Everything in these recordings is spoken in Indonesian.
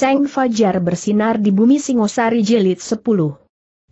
Seng Fajar bersinar di bumi Singosari jilid 10.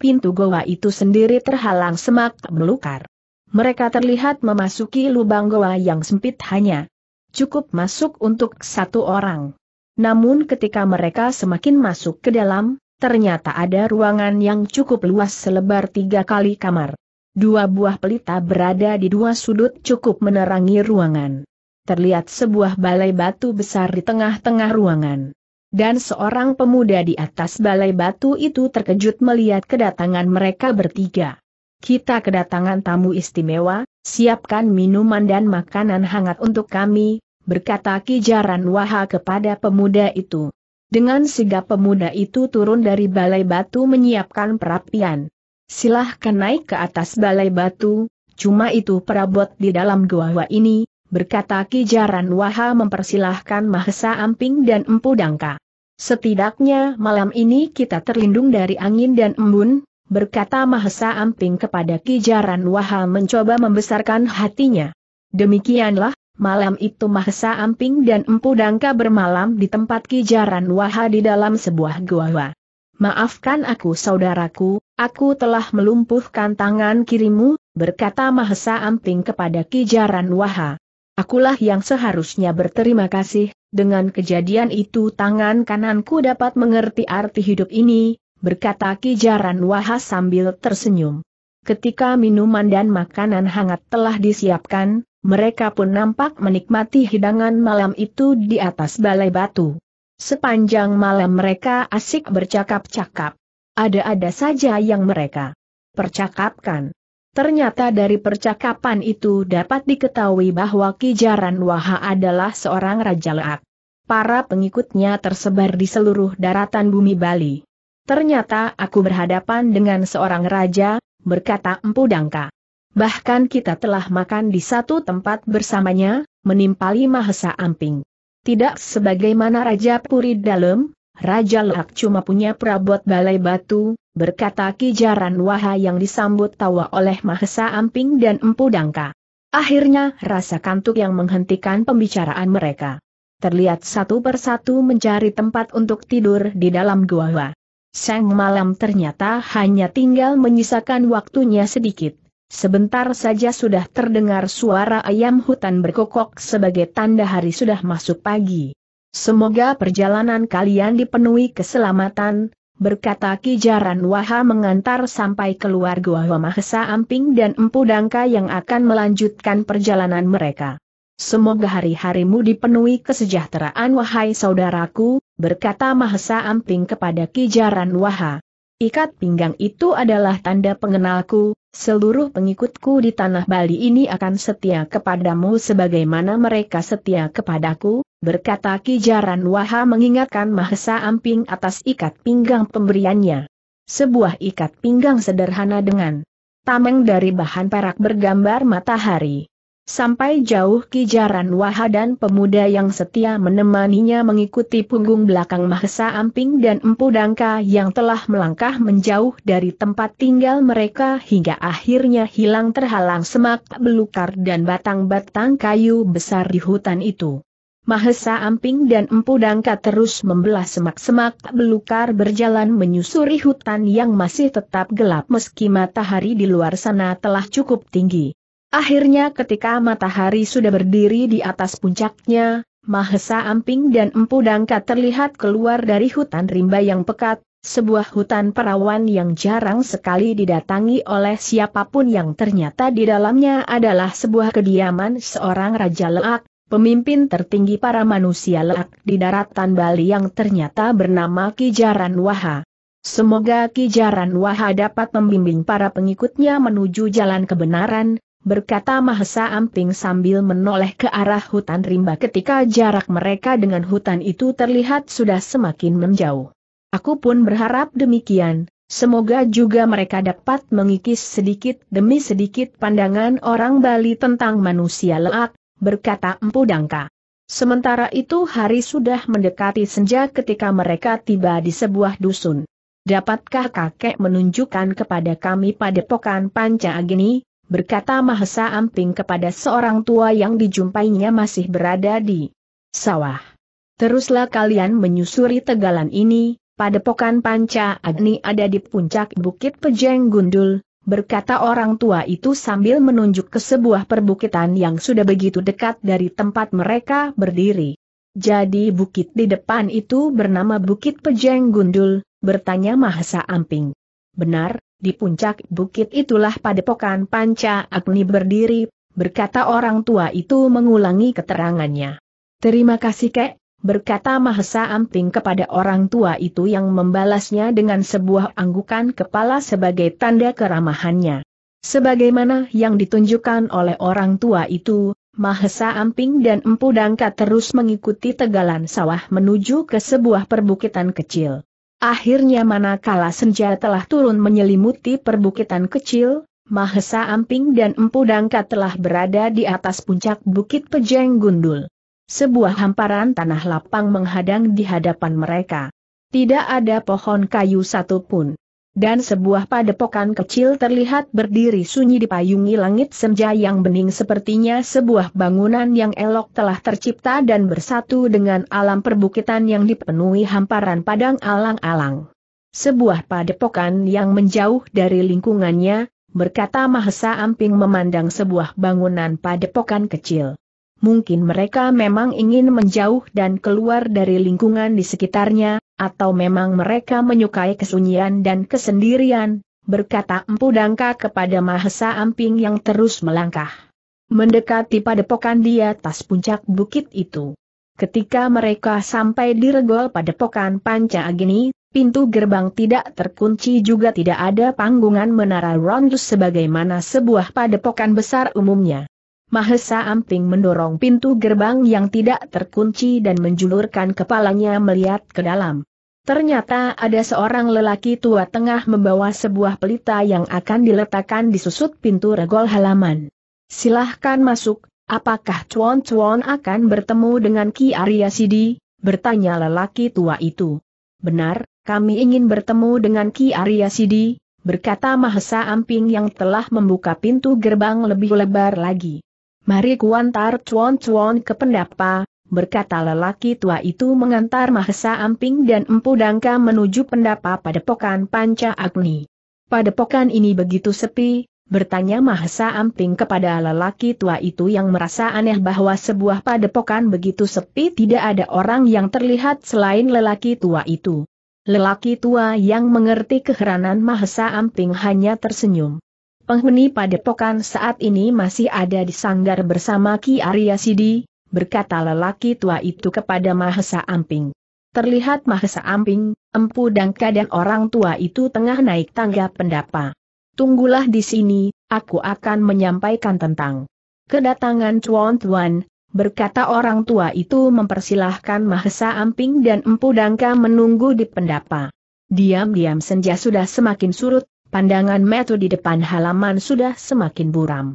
Pintu goa itu sendiri terhalang semak belukar. Mereka terlihat memasuki lubang goa yang sempit hanya cukup masuk untuk satu orang. Namun ketika mereka semakin masuk ke dalam, ternyata ada ruangan yang cukup luas selebar tiga kali kamar. Dua buah pelita berada di dua sudut cukup menerangi ruangan. Terlihat sebuah balai batu besar di tengah-tengah ruangan. Dan seorang pemuda di atas balai batu itu terkejut melihat kedatangan mereka bertiga. Kita kedatangan tamu istimewa, siapkan minuman dan makanan hangat untuk kami, berkata Kijaran Waha kepada pemuda itu. Dengan sigap pemuda itu turun dari balai batu menyiapkan perapian. Silahkan naik ke atas balai batu, cuma itu perabot di dalam gua ini, berkata Kijaran Waha mempersilahkan Mahesa Amping dan Empu Dangka. Setidaknya malam ini kita terlindung dari angin dan embun, berkata Mahesa Amping kepada Kijaran Wahal mencoba membesarkan hatinya. Demikianlah, malam itu Mahesa Amping dan Empu Dangka bermalam di tempat Kijaran Waha di dalam sebuah gua. Maafkan aku saudaraku, aku telah melumpuhkan tangan kirimu, berkata Mahesa Amping kepada Kijaran Waha. Akulah yang seharusnya berterima kasih, dengan kejadian itu tangan kananku dapat mengerti arti hidup ini, berkata Kijaran Wahas sambil tersenyum. Ketika minuman dan makanan hangat telah disiapkan, mereka pun nampak menikmati hidangan malam itu di atas balai batu. Sepanjang malam mereka asik bercakap-cakap. Ada-ada saja yang mereka percakapkan. Ternyata dari percakapan itu dapat diketahui bahwa Kijaran Waha adalah seorang raja leak. Para pengikutnya tersebar di seluruh daratan bumi Bali. Ternyata aku berhadapan dengan seorang raja, berkata Empu Dangka. Bahkan kita telah makan di satu tempat bersamanya, menimpali Mahesa Amping. Tidak sebagaimana Raja Puri Dalem, Raja Leak cuma punya perabot balai batu, berkata Kijaran Waha yang disambut tawa oleh Mahesa Amping dan Empu Dangka. Akhirnya rasa kantuk yang menghentikan pembicaraan mereka. Terlihat satu persatu mencari tempat untuk tidur di dalam gua. Sang malam ternyata hanya tinggal menyisakan waktunya sedikit. Sebentar saja sudah terdengar suara ayam hutan berkokok sebagai tanda hari sudah masuk pagi. Semoga perjalanan kalian dipenuhi keselamatan, berkata Kijaran Waha mengantar sampai keluar Gua Mahesa Amping dan Empu Dangka yang akan melanjutkan perjalanan mereka. Semoga hari-harimu dipenuhi kesejahteraan wahai saudaraku, berkata Mahesa Amping kepada Kijaran Waha. Ikat pinggang itu adalah tanda pengenalku, seluruh pengikutku di tanah Bali ini akan setia kepadamu sebagaimana mereka setia kepadaku, berkata Kijaran Waha mengingatkan Mahesa Amping atas ikat pinggang pemberiannya. Sebuah ikat pinggang sederhana dengan tameng dari bahan perak bergambar matahari. Sampai jauh kijaran Waha dan pemuda yang setia menemaninya mengikuti punggung belakang Mahesa Amping dan Empu Dangka yang telah melangkah menjauh dari tempat tinggal mereka hingga akhirnya hilang terhalang semak belukar dan batang-batang kayu besar di hutan itu. Mahesa Amping dan Empu Dangka terus membelah semak-semak belukar berjalan menyusuri hutan yang masih tetap gelap meski matahari di luar sana telah cukup tinggi. Akhirnya ketika matahari sudah berdiri di atas puncaknya, Mahesa Amping dan Empu Dangka terlihat keluar dari hutan rimba yang pekat, sebuah hutan perawan yang jarang sekali didatangi oleh siapapun yang ternyata di dalamnya adalah sebuah kediaman seorang Raja Leak, pemimpin tertinggi para manusia Leak di daratan Bali yang ternyata bernama Kijaran Waha. Semoga Kijaran Waha dapat membimbing para pengikutnya menuju jalan kebenaran, berkata Mahesa Amping sambil menoleh ke arah hutan rimba ketika jarak mereka dengan hutan itu terlihat sudah semakin menjauh. Aku pun berharap demikian, semoga juga mereka dapat mengikis sedikit demi sedikit pandangan orang Bali tentang manusia leak, berkata Empu Dangka. Sementara itu hari sudah mendekati senja ketika mereka tiba di sebuah dusun. Dapatkah kakek menunjukkan kepada kami padepokan Panca Agni, berkata Mahesa Amping kepada seorang tua yang dijumpainya masih berada di sawah. Teruslah kalian menyusuri tegalan ini, padepokan panca agni ada di puncak bukit Pejeng Gundul, berkata orang tua itu sambil menunjuk ke sebuah perbukitan yang sudah begitu dekat dari tempat mereka berdiri. Jadi bukit di depan itu bernama Bukit Pejeng Gundul, bertanya Mahesa Amping. Benar, di puncak bukit itulah padepokan Panca Agni berdiri, berkata orang tua itu mengulangi keterangannya. Terima kasih kek, berkata Mahesa Amping kepada orang tua itu yang membalasnya dengan sebuah anggukan kepala sebagai tanda keramahannya. Sebagaimana yang ditunjukkan oleh orang tua itu, Mahesa Amping dan Empu Dangka terus mengikuti tegalan sawah menuju ke sebuah perbukitan kecil. Akhirnya manakala senja telah turun menyelimuti perbukitan kecil, Mahesa Amping dan Empu Dangka telah berada di atas puncak Bukit Pejeng Gundul. Sebuah hamparan tanah lapang menghadang di hadapan mereka. Tidak ada pohon kayu satupun dan sebuah padepokan kecil terlihat berdiri sunyi di payungi langit senja yang bening sepertinya sebuah bangunan yang elok telah tercipta dan bersatu dengan alam perbukitan yang dipenuhi hamparan padang alang-alang. Sebuah padepokan yang menjauh dari lingkungannya, berkata Mahesa Amping memandang sebuah bangunan padepokan kecil. Mungkin mereka memang ingin menjauh dan keluar dari lingkungan di sekitarnya, atau memang mereka menyukai kesunyian dan kesendirian, berkata Empu Dangka kepada Mahesa Amping yang terus melangkah. Mendekati padepokan di atas puncak bukit itu. Ketika mereka sampai di regol padepokan Panca Agni, pintu gerbang tidak terkunci juga tidak ada panggungan menara rondus sebagaimana sebuah padepokan besar umumnya. Mahesa Amping mendorong pintu gerbang yang tidak terkunci dan menjulurkan kepalanya melihat ke dalam. Ternyata ada seorang lelaki tua tengah membawa sebuah pelita yang akan diletakkan di susut pintu regol halaman. Silahkan masuk, apakah Chuan Chuan akan bertemu dengan Ki Arya Sidi? Bertanya lelaki tua itu. Benar, kami ingin bertemu dengan Ki Arya Sidi, berkata Mahesa Amping yang telah membuka pintu gerbang lebih lebar lagi. Mari kuantar cuan-cuan ke pendapa, berkata lelaki tua itu mengantar Mahesa Amping dan Empu Dangka menuju pendapa pokan Panca Agni. pokan ini begitu sepi, bertanya Mahesa Amping kepada lelaki tua itu yang merasa aneh bahwa sebuah padepokan begitu sepi tidak ada orang yang terlihat selain lelaki tua itu. Lelaki tua yang mengerti keheranan Mahesa Amping hanya tersenyum penghuni padepokan saat ini masih ada di sanggar bersama Ki Arya Sidi, berkata lelaki tua itu kepada Mahesa Amping. Terlihat Mahesa Amping, Empu Dangka dan orang tua itu tengah naik tangga pendapa. Tunggulah di sini, aku akan menyampaikan tentang kedatangan Chuan Tuan, berkata orang tua itu mempersilahkan Mahesa Amping dan Empu Dangka menunggu di pendapa. Diam-diam senja sudah semakin surut, Pandangan Metu di depan halaman sudah semakin buram.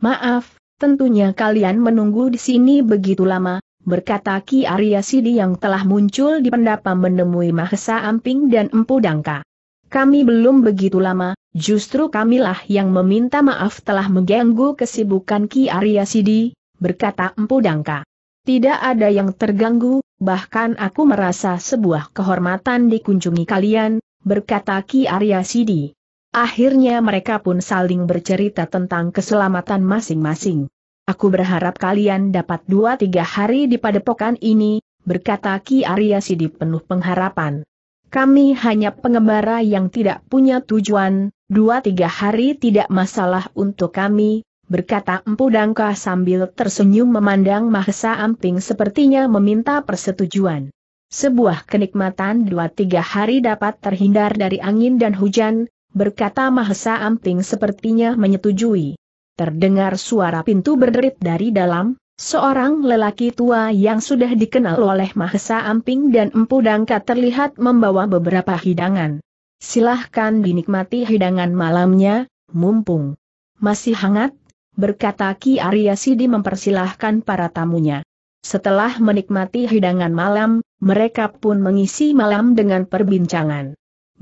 Maaf, tentunya kalian menunggu di sini begitu lama, berkata Ki Arya Sidi yang telah muncul di pendapa menemui Mahesa Amping dan Empu Dangka. Kami belum begitu lama, justru kamilah yang meminta maaf telah mengganggu kesibukan Ki Arya Sidi, berkata Empu Dangka. Tidak ada yang terganggu, bahkan aku merasa sebuah kehormatan dikunjungi kalian, berkata Ki Arya Sidi. Akhirnya mereka pun saling bercerita tentang keselamatan masing-masing. Aku berharap kalian dapat dua tiga hari di padepokan ini, berkata Ki Arya Sidi penuh pengharapan. Kami hanya pengembara yang tidak punya tujuan, dua tiga hari tidak masalah untuk kami, berkata Empu Dangka sambil tersenyum memandang Mahesa Amping sepertinya meminta persetujuan. Sebuah kenikmatan dua tiga hari dapat terhindar dari angin dan hujan, berkata Mahesa Amping sepertinya menyetujui. Terdengar suara pintu berderit dari dalam, seorang lelaki tua yang sudah dikenal oleh Mahesa Amping dan Empu Dangka terlihat membawa beberapa hidangan. Silahkan dinikmati hidangan malamnya, mumpung masih hangat, berkata Ki Arya Sidi mempersilahkan para tamunya. Setelah menikmati hidangan malam, mereka pun mengisi malam dengan perbincangan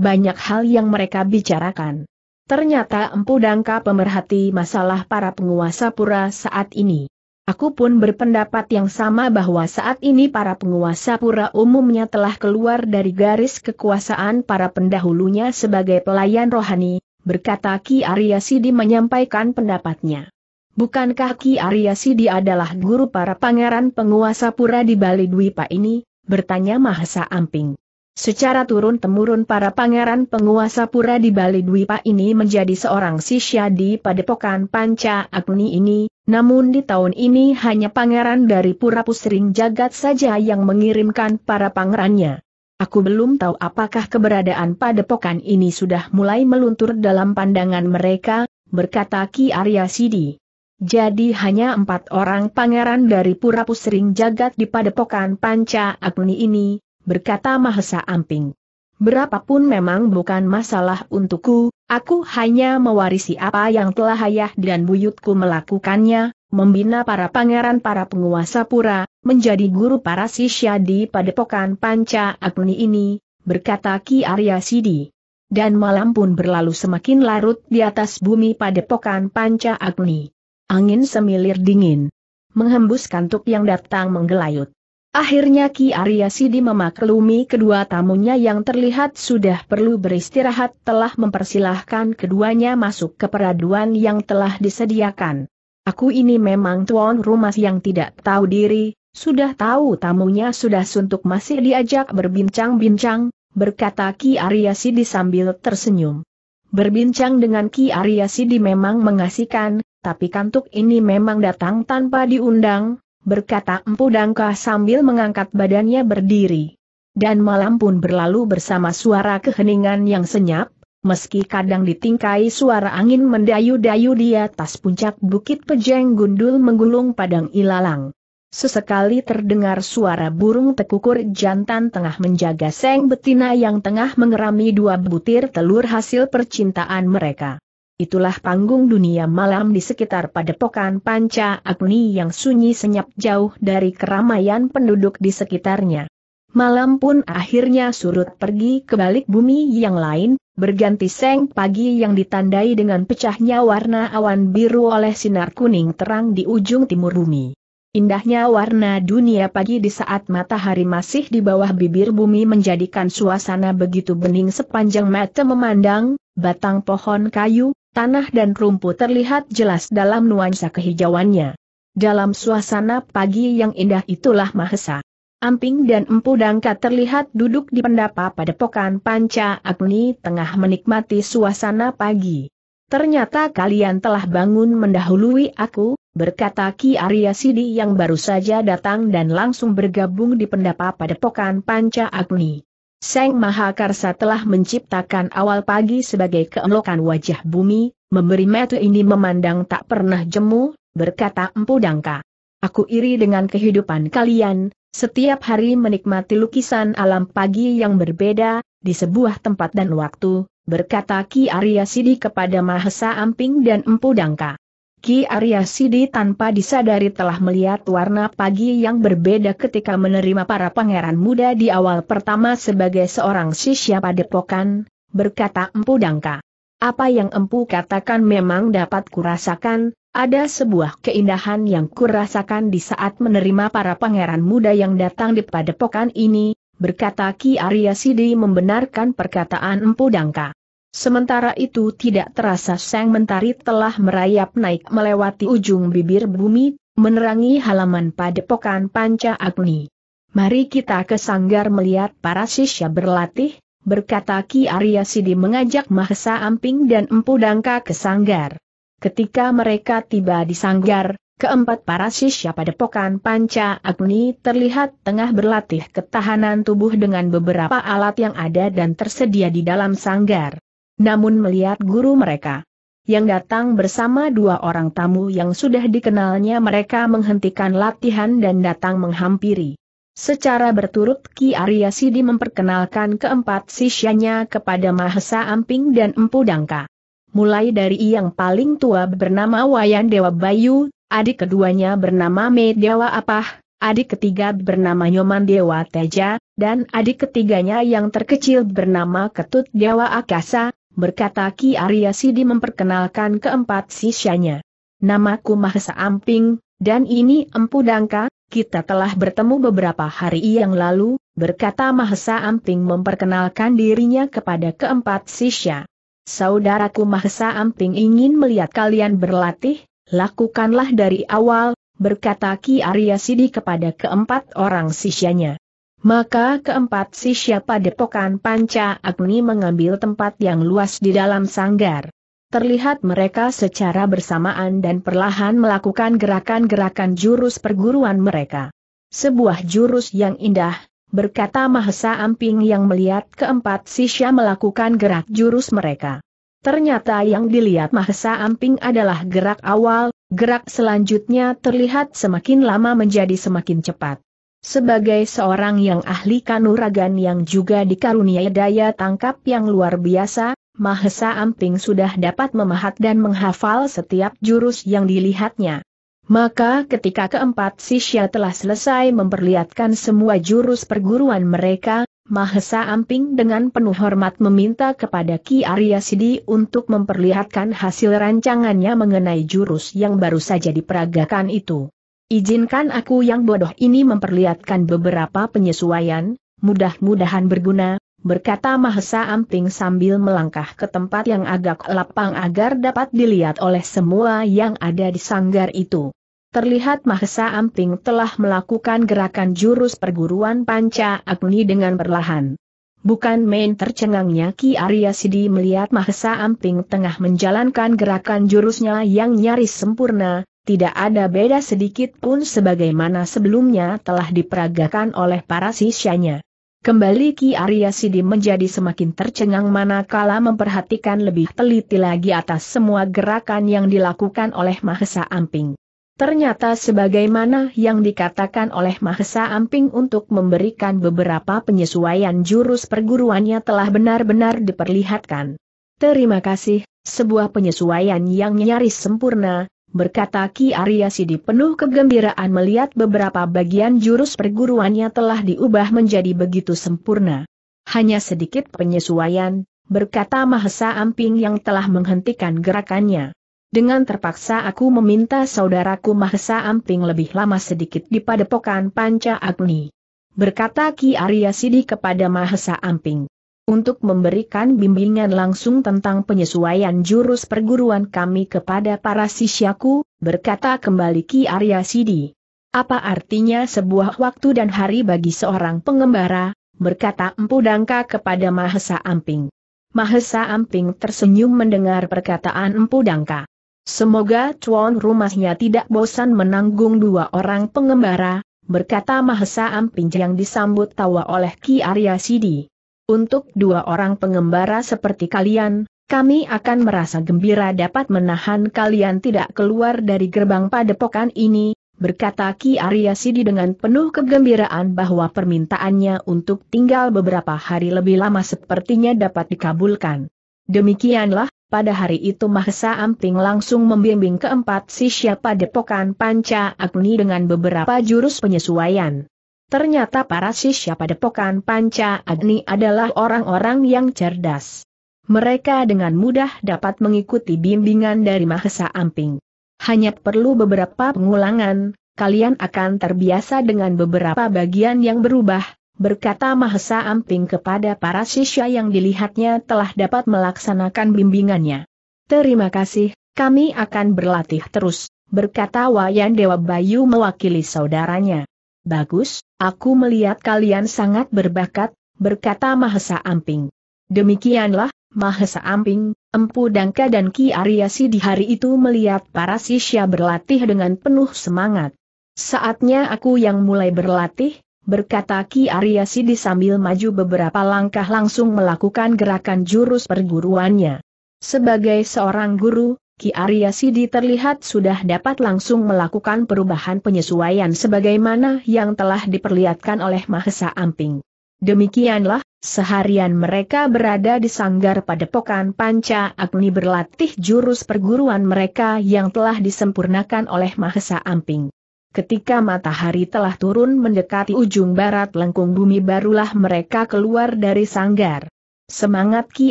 banyak hal yang mereka bicarakan. Ternyata Empu Dangka pemerhati masalah para penguasa pura saat ini. Aku pun berpendapat yang sama bahwa saat ini para penguasa pura umumnya telah keluar dari garis kekuasaan para pendahulunya sebagai pelayan rohani, berkata Ki Arya Sidi menyampaikan pendapatnya. Bukankah Ki Arya Sidi adalah guru para pangeran penguasa pura di Bali Dwipa ini? bertanya Mahasa Amping. Secara turun-temurun para pangeran penguasa pura di Bali Dwipa ini menjadi seorang sisya di padepokan Panca Agni ini, namun di tahun ini hanya pangeran dari pura pusring jagat saja yang mengirimkan para pangerannya. Aku belum tahu apakah keberadaan padepokan ini sudah mulai meluntur dalam pandangan mereka, berkata Ki Arya Sidi. Jadi hanya empat orang pangeran dari pura pusring jagat di padepokan Panca Agni ini, berkata Mahesa Amping. Berapapun memang bukan masalah untukku, aku hanya mewarisi apa yang telah ayah dan buyutku melakukannya, membina para pangeran para penguasa pura, menjadi guru para sisya di padepokan Panca Agni ini, berkata Ki Arya Sidi. Dan malam pun berlalu semakin larut di atas bumi padepokan Panca Agni. Angin semilir dingin. Menghembuskan tuk yang datang menggelayut. Akhirnya Ki Arya Sidi memaklumi kedua tamunya yang terlihat sudah perlu beristirahat telah mempersilahkan keduanya masuk ke peraduan yang telah disediakan. Aku ini memang tuan rumah yang tidak tahu diri, sudah tahu tamunya sudah suntuk masih diajak berbincang-bincang, berkata Ki Arya Sidi sambil tersenyum. Berbincang dengan Ki Arya Sidi memang mengasihkan, tapi kantuk ini memang datang tanpa diundang, berkata Empu Dangka sambil mengangkat badannya berdiri. Dan malam pun berlalu bersama suara keheningan yang senyap, meski kadang ditingkai suara angin mendayu-dayu di atas puncak bukit pejeng gundul menggulung padang ilalang. Sesekali terdengar suara burung tekukur jantan tengah menjaga seng betina yang tengah mengerami dua butir telur hasil percintaan mereka itulah panggung dunia malam di sekitar padepokan Panca Agni yang sunyi senyap jauh dari keramaian penduduk di sekitarnya. Malam pun akhirnya surut pergi ke balik bumi yang lain, berganti seng pagi yang ditandai dengan pecahnya warna awan biru oleh sinar kuning terang di ujung timur bumi. Indahnya warna dunia pagi di saat matahari masih di bawah bibir bumi menjadikan suasana begitu bening sepanjang mata memandang, batang pohon kayu, Tanah dan rumput terlihat jelas dalam nuansa kehijauannya. Dalam suasana pagi yang indah itulah Mahesa. Amping dan Empu Dangka terlihat duduk di pendapa padepokan Panca Agni tengah menikmati suasana pagi. Ternyata kalian telah bangun mendahului aku, berkata Ki Arya Sidi yang baru saja datang dan langsung bergabung di pendapa padepokan Panca Agni. Seng Mahakarsa telah menciptakan awal pagi sebagai keelokan wajah bumi, memberi metu ini memandang tak pernah jemu, berkata Empu Dangka. Aku iri dengan kehidupan kalian, setiap hari menikmati lukisan alam pagi yang berbeda, di sebuah tempat dan waktu, berkata Ki Arya Sidi kepada Mahesa Amping dan Empu Dangka. Ki Arya Sidi tanpa disadari telah melihat warna pagi yang berbeda ketika menerima para pangeran muda di awal pertama sebagai seorang sisya padepokan, berkata Empu Dangka. Apa yang Empu katakan memang dapat kurasakan, ada sebuah keindahan yang kurasakan di saat menerima para pangeran muda yang datang di padepokan ini, berkata Ki Arya Sidi membenarkan perkataan Empu Dangka. Sementara itu tidak terasa sang mentari telah merayap naik melewati ujung bibir bumi, menerangi halaman padepokan Panca Agni. Mari kita ke sanggar melihat para sisya berlatih, berkata Ki Arya Sidi mengajak Mahesa Amping dan Empu Dangka ke sanggar. Ketika mereka tiba di sanggar, keempat para sisya padepokan Panca Agni terlihat tengah berlatih ketahanan tubuh dengan beberapa alat yang ada dan tersedia di dalam sanggar namun melihat guru mereka yang datang bersama dua orang tamu yang sudah dikenalnya mereka menghentikan latihan dan datang menghampiri. Secara berturut Ki Arya Sidi memperkenalkan keempat sisyanya kepada Mahesa Amping dan Empu Dangka. Mulai dari yang paling tua bernama Wayan Dewa Bayu, adik keduanya bernama Medewa Apah, adik ketiga bernama Nyoman Dewa Teja, dan adik ketiganya yang terkecil bernama Ketut Dewa Akasa, berkata Ki Arya Sidi memperkenalkan keempat sisinya. Namaku Mahesa Amping, dan ini Empu Dangka, kita telah bertemu beberapa hari yang lalu, berkata Mahesa Amping memperkenalkan dirinya kepada keempat sisya. Saudaraku Mahesa Amping ingin melihat kalian berlatih, lakukanlah dari awal, berkata Ki Arya Sidi kepada keempat orang sisyanya. Maka keempat sisya pokan panca agni mengambil tempat yang luas di dalam sanggar. Terlihat mereka secara bersamaan dan perlahan melakukan gerakan-gerakan jurus perguruan mereka. Sebuah jurus yang indah, berkata Mahesa Amping yang melihat keempat sisya melakukan gerak jurus mereka. Ternyata yang dilihat Mahesa Amping adalah gerak awal, gerak selanjutnya terlihat semakin lama menjadi semakin cepat. Sebagai seorang yang ahli kanuragan yang juga dikaruniai daya tangkap yang luar biasa, Mahesa Amping sudah dapat memahat dan menghafal setiap jurus yang dilihatnya. Maka ketika keempat sisya telah selesai memperlihatkan semua jurus perguruan mereka, Mahesa Amping dengan penuh hormat meminta kepada Ki Arya Sidi untuk memperlihatkan hasil rancangannya mengenai jurus yang baru saja diperagakan itu. Izinkan aku yang bodoh ini memperlihatkan beberapa penyesuaian, mudah-mudahan berguna, berkata Mahesa Amping sambil melangkah ke tempat yang agak lapang agar dapat dilihat oleh semua yang ada di sanggar itu. Terlihat Mahesa Amping telah melakukan gerakan jurus perguruan panca agni dengan perlahan. Bukan main tercengangnya Ki Arya Sidi melihat Mahesa Amping tengah menjalankan gerakan jurusnya yang nyaris sempurna, tidak ada beda sedikit pun sebagaimana sebelumnya telah diperagakan oleh para sisyanya. Kembali Ki Arya Sidi menjadi semakin tercengang manakala memperhatikan lebih teliti lagi atas semua gerakan yang dilakukan oleh Mahesa Amping. Ternyata sebagaimana yang dikatakan oleh Mahesa Amping untuk memberikan beberapa penyesuaian jurus perguruannya telah benar-benar diperlihatkan. Terima kasih, sebuah penyesuaian yang nyaris sempurna, berkata Ki Arya Sidi penuh kegembiraan melihat beberapa bagian jurus perguruannya telah diubah menjadi begitu sempurna. Hanya sedikit penyesuaian, berkata Mahesa Amping yang telah menghentikan gerakannya. Dengan terpaksa aku meminta saudaraku Mahesa Amping lebih lama sedikit di padepokan Panca Agni. Berkata Ki Arya Sidi kepada Mahesa Amping untuk memberikan bimbingan langsung tentang penyesuaian jurus perguruan kami kepada para sisyaku, berkata kembali Ki Arya Sidi. Apa artinya sebuah waktu dan hari bagi seorang pengembara, berkata Empu Dangka kepada Mahesa Amping. Mahesa Amping tersenyum mendengar perkataan Empu Dangka. Semoga tuan rumahnya tidak bosan menanggung dua orang pengembara, berkata Mahesa Amping yang disambut tawa oleh Ki Arya Sidi. Untuk dua orang pengembara seperti kalian, kami akan merasa gembira dapat menahan kalian tidak keluar dari gerbang padepokan ini, berkata Ki Arya Sidi dengan penuh kegembiraan bahwa permintaannya untuk tinggal beberapa hari lebih lama sepertinya dapat dikabulkan. Demikianlah, pada hari itu Mahesa Amping langsung membimbing keempat sisya padepokan Panca Agni dengan beberapa jurus penyesuaian. Ternyata para sisya padepokan panca agni adalah orang-orang yang cerdas. Mereka dengan mudah dapat mengikuti bimbingan dari Mahesa Amping. Hanya perlu beberapa pengulangan, kalian akan terbiasa dengan beberapa bagian yang berubah, berkata Mahesa Amping kepada para sisya yang dilihatnya telah dapat melaksanakan bimbingannya. Terima kasih, kami akan berlatih terus, berkata Wayan Dewa Bayu mewakili saudaranya. Bagus, aku melihat kalian sangat berbakat, berkata Mahesa Amping. Demikianlah, Mahesa Amping, Empu Dangka dan Ki Aryasi di hari itu melihat para sisya berlatih dengan penuh semangat. Saatnya aku yang mulai berlatih, berkata Ki Ariasi sambil maju beberapa langkah langsung melakukan gerakan jurus perguruannya. Sebagai seorang guru, Ki Arya Sidi terlihat sudah dapat langsung melakukan perubahan penyesuaian sebagaimana yang telah diperlihatkan oleh Mahesa Amping. Demikianlah, seharian mereka berada di sanggar pada padepokan Panca Agni berlatih jurus perguruan mereka yang telah disempurnakan oleh Mahesa Amping. Ketika matahari telah turun mendekati ujung barat lengkung bumi barulah mereka keluar dari sanggar. Semangat Ki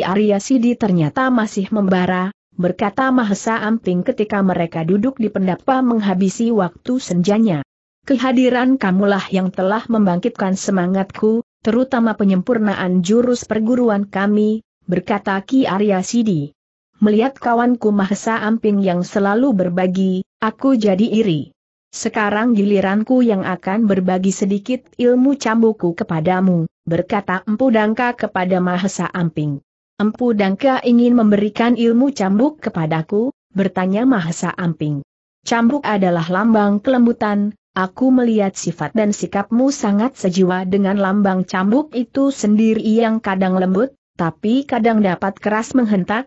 Arya Sidi ternyata masih membara, berkata Mahesa Amping ketika mereka duduk di pendapa menghabisi waktu senjanya. Kehadiran kamulah yang telah membangkitkan semangatku, terutama penyempurnaan jurus perguruan kami, berkata Ki Arya Sidi. Melihat kawanku Mahesa Amping yang selalu berbagi, aku jadi iri. Sekarang giliranku yang akan berbagi sedikit ilmu cambuku kepadamu, berkata Empu Dangka kepada Mahesa Amping. Empu Dangka ingin memberikan ilmu cambuk kepadaku, bertanya Mahesa Amping. Cambuk adalah lambang kelembutan, aku melihat sifat dan sikapmu sangat sejiwa dengan lambang cambuk itu sendiri yang kadang lembut, tapi kadang dapat keras menghentak,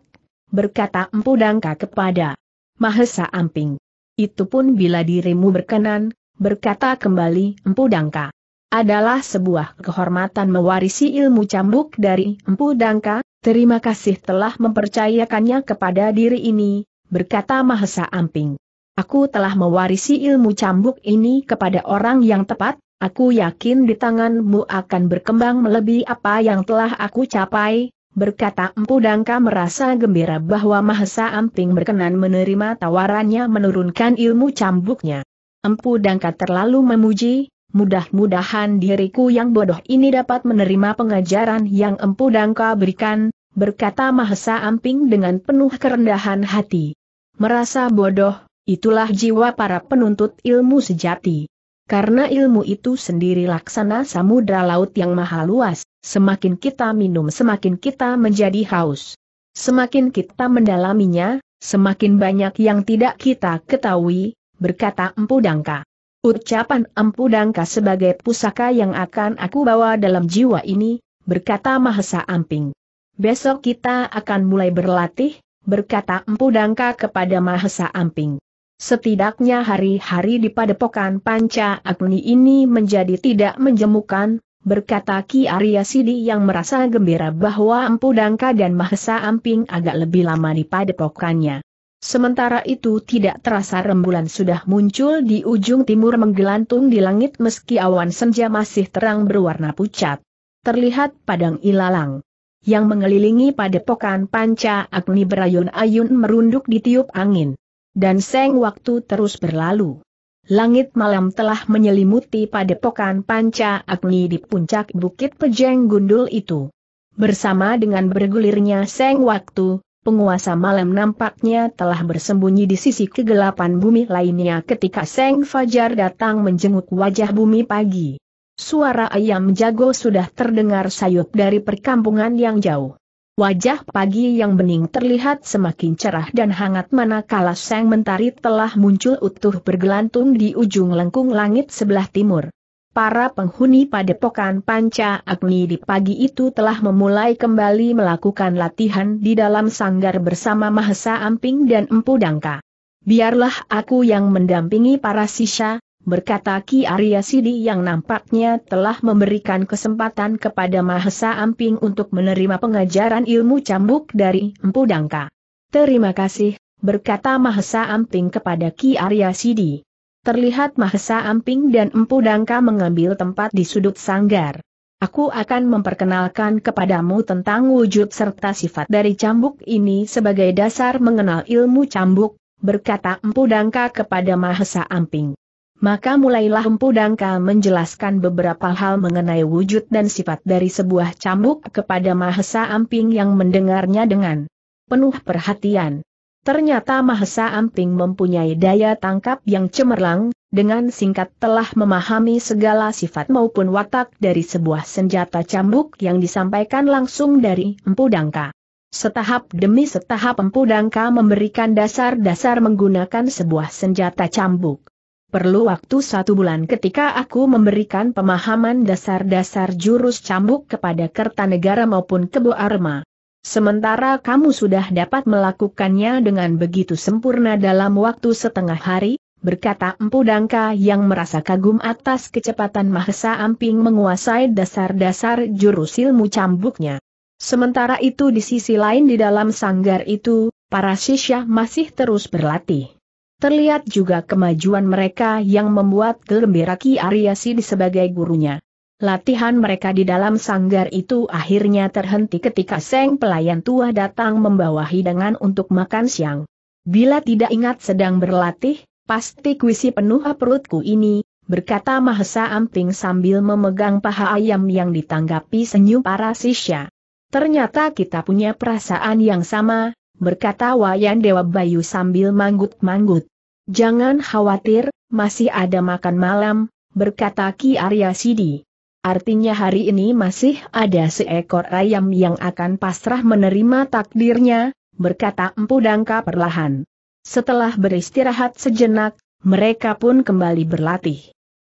berkata Empu Dangka kepada Mahesa Amping. Itu pun bila dirimu berkenan, berkata kembali Empu Dangka. Adalah sebuah kehormatan mewarisi ilmu cambuk dari Empu Dangka, terima kasih telah mempercayakannya kepada diri ini, berkata Mahesa Amping. Aku telah mewarisi ilmu cambuk ini kepada orang yang tepat, aku yakin di tanganmu akan berkembang melebihi apa yang telah aku capai, berkata Empu Dangka merasa gembira bahwa Mahesa Amping berkenan menerima tawarannya menurunkan ilmu cambuknya. Empu Dangka terlalu memuji, mudah-mudahan diriku yang bodoh ini dapat menerima pengajaran yang empu dan berikan, berkata Mahesa Amping dengan penuh kerendahan hati. Merasa bodoh, itulah jiwa para penuntut ilmu sejati. Karena ilmu itu sendiri laksana samudra laut yang maha luas, semakin kita minum semakin kita menjadi haus. Semakin kita mendalaminya, semakin banyak yang tidak kita ketahui, berkata Empu Dangka. Ucapan Empu Dangka sebagai pusaka yang akan aku bawa dalam jiwa ini, berkata Mahesa Amping. Besok kita akan mulai berlatih, berkata Empu Dangka kepada Mahesa Amping. Setidaknya hari-hari di padepokan Panca Agni ini menjadi tidak menjemukan, berkata Ki Arya Sidi yang merasa gembira bahwa Empu Dangka dan Mahesa Amping agak lebih lama di padepokannya. Sementara itu tidak terasa rembulan sudah muncul di ujung timur menggelantung di langit meski awan senja masih terang berwarna pucat. Terlihat padang ilalang. Yang mengelilingi padepokan panca agni berayun-ayun merunduk di tiup angin. Dan seng waktu terus berlalu. Langit malam telah menyelimuti padepokan panca agni di puncak bukit pejeng gundul itu. Bersama dengan bergulirnya seng waktu, penguasa malam nampaknya telah bersembunyi di sisi kegelapan bumi lainnya ketika Seng Fajar datang menjenguk wajah bumi pagi. Suara ayam jago sudah terdengar sayup dari perkampungan yang jauh. Wajah pagi yang bening terlihat semakin cerah dan hangat manakala Seng mentari telah muncul utuh bergelantung di ujung lengkung langit sebelah timur para penghuni padepokan Panca Agni di pagi itu telah memulai kembali melakukan latihan di dalam sanggar bersama Mahesa Amping dan Empu Dangka. Biarlah aku yang mendampingi para sisya, berkata Ki Arya Sidi yang nampaknya telah memberikan kesempatan kepada Mahesa Amping untuk menerima pengajaran ilmu cambuk dari Empu Dangka. Terima kasih, berkata Mahesa Amping kepada Ki Arya Sidi terlihat Mahesa Amping dan Empu Dangka mengambil tempat di sudut sanggar. Aku akan memperkenalkan kepadamu tentang wujud serta sifat dari cambuk ini sebagai dasar mengenal ilmu cambuk, berkata Empu Dangka kepada Mahesa Amping. Maka mulailah Empu Dangka menjelaskan beberapa hal mengenai wujud dan sifat dari sebuah cambuk kepada Mahesa Amping yang mendengarnya dengan penuh perhatian. Ternyata Mahesa Amping mempunyai daya tangkap yang cemerlang, dengan singkat telah memahami segala sifat maupun watak dari sebuah senjata cambuk yang disampaikan langsung dari Empu Dangka. Setahap demi setahap Empu Dangka memberikan dasar-dasar menggunakan sebuah senjata cambuk. Perlu waktu satu bulan ketika aku memberikan pemahaman dasar-dasar jurus cambuk kepada Kertanegara maupun Kebu Arma. Sementara kamu sudah dapat melakukannya dengan begitu sempurna dalam waktu setengah hari, berkata Empu Dangka yang merasa kagum atas kecepatan Mahesa Amping menguasai dasar-dasar jurus ilmu cambuknya. Sementara itu di sisi lain di dalam sanggar itu, para sisya masih terus berlatih. Terlihat juga kemajuan mereka yang membuat gelembira Ki Aryasi sebagai gurunya. Latihan mereka di dalam sanggar itu akhirnya terhenti ketika Seng pelayan tua datang membawa hidangan untuk makan siang. Bila tidak ingat sedang berlatih, pasti kuisi penuh perutku ini, berkata Mahesa Amping sambil memegang paha ayam yang ditanggapi senyum para sisya. Ternyata kita punya perasaan yang sama, berkata Wayan Dewa Bayu sambil manggut-manggut. Jangan khawatir, masih ada makan malam, berkata Ki Arya Sidi. Artinya hari ini masih ada seekor ayam yang akan pasrah menerima takdirnya, berkata Empu Dangka perlahan. Setelah beristirahat sejenak, mereka pun kembali berlatih.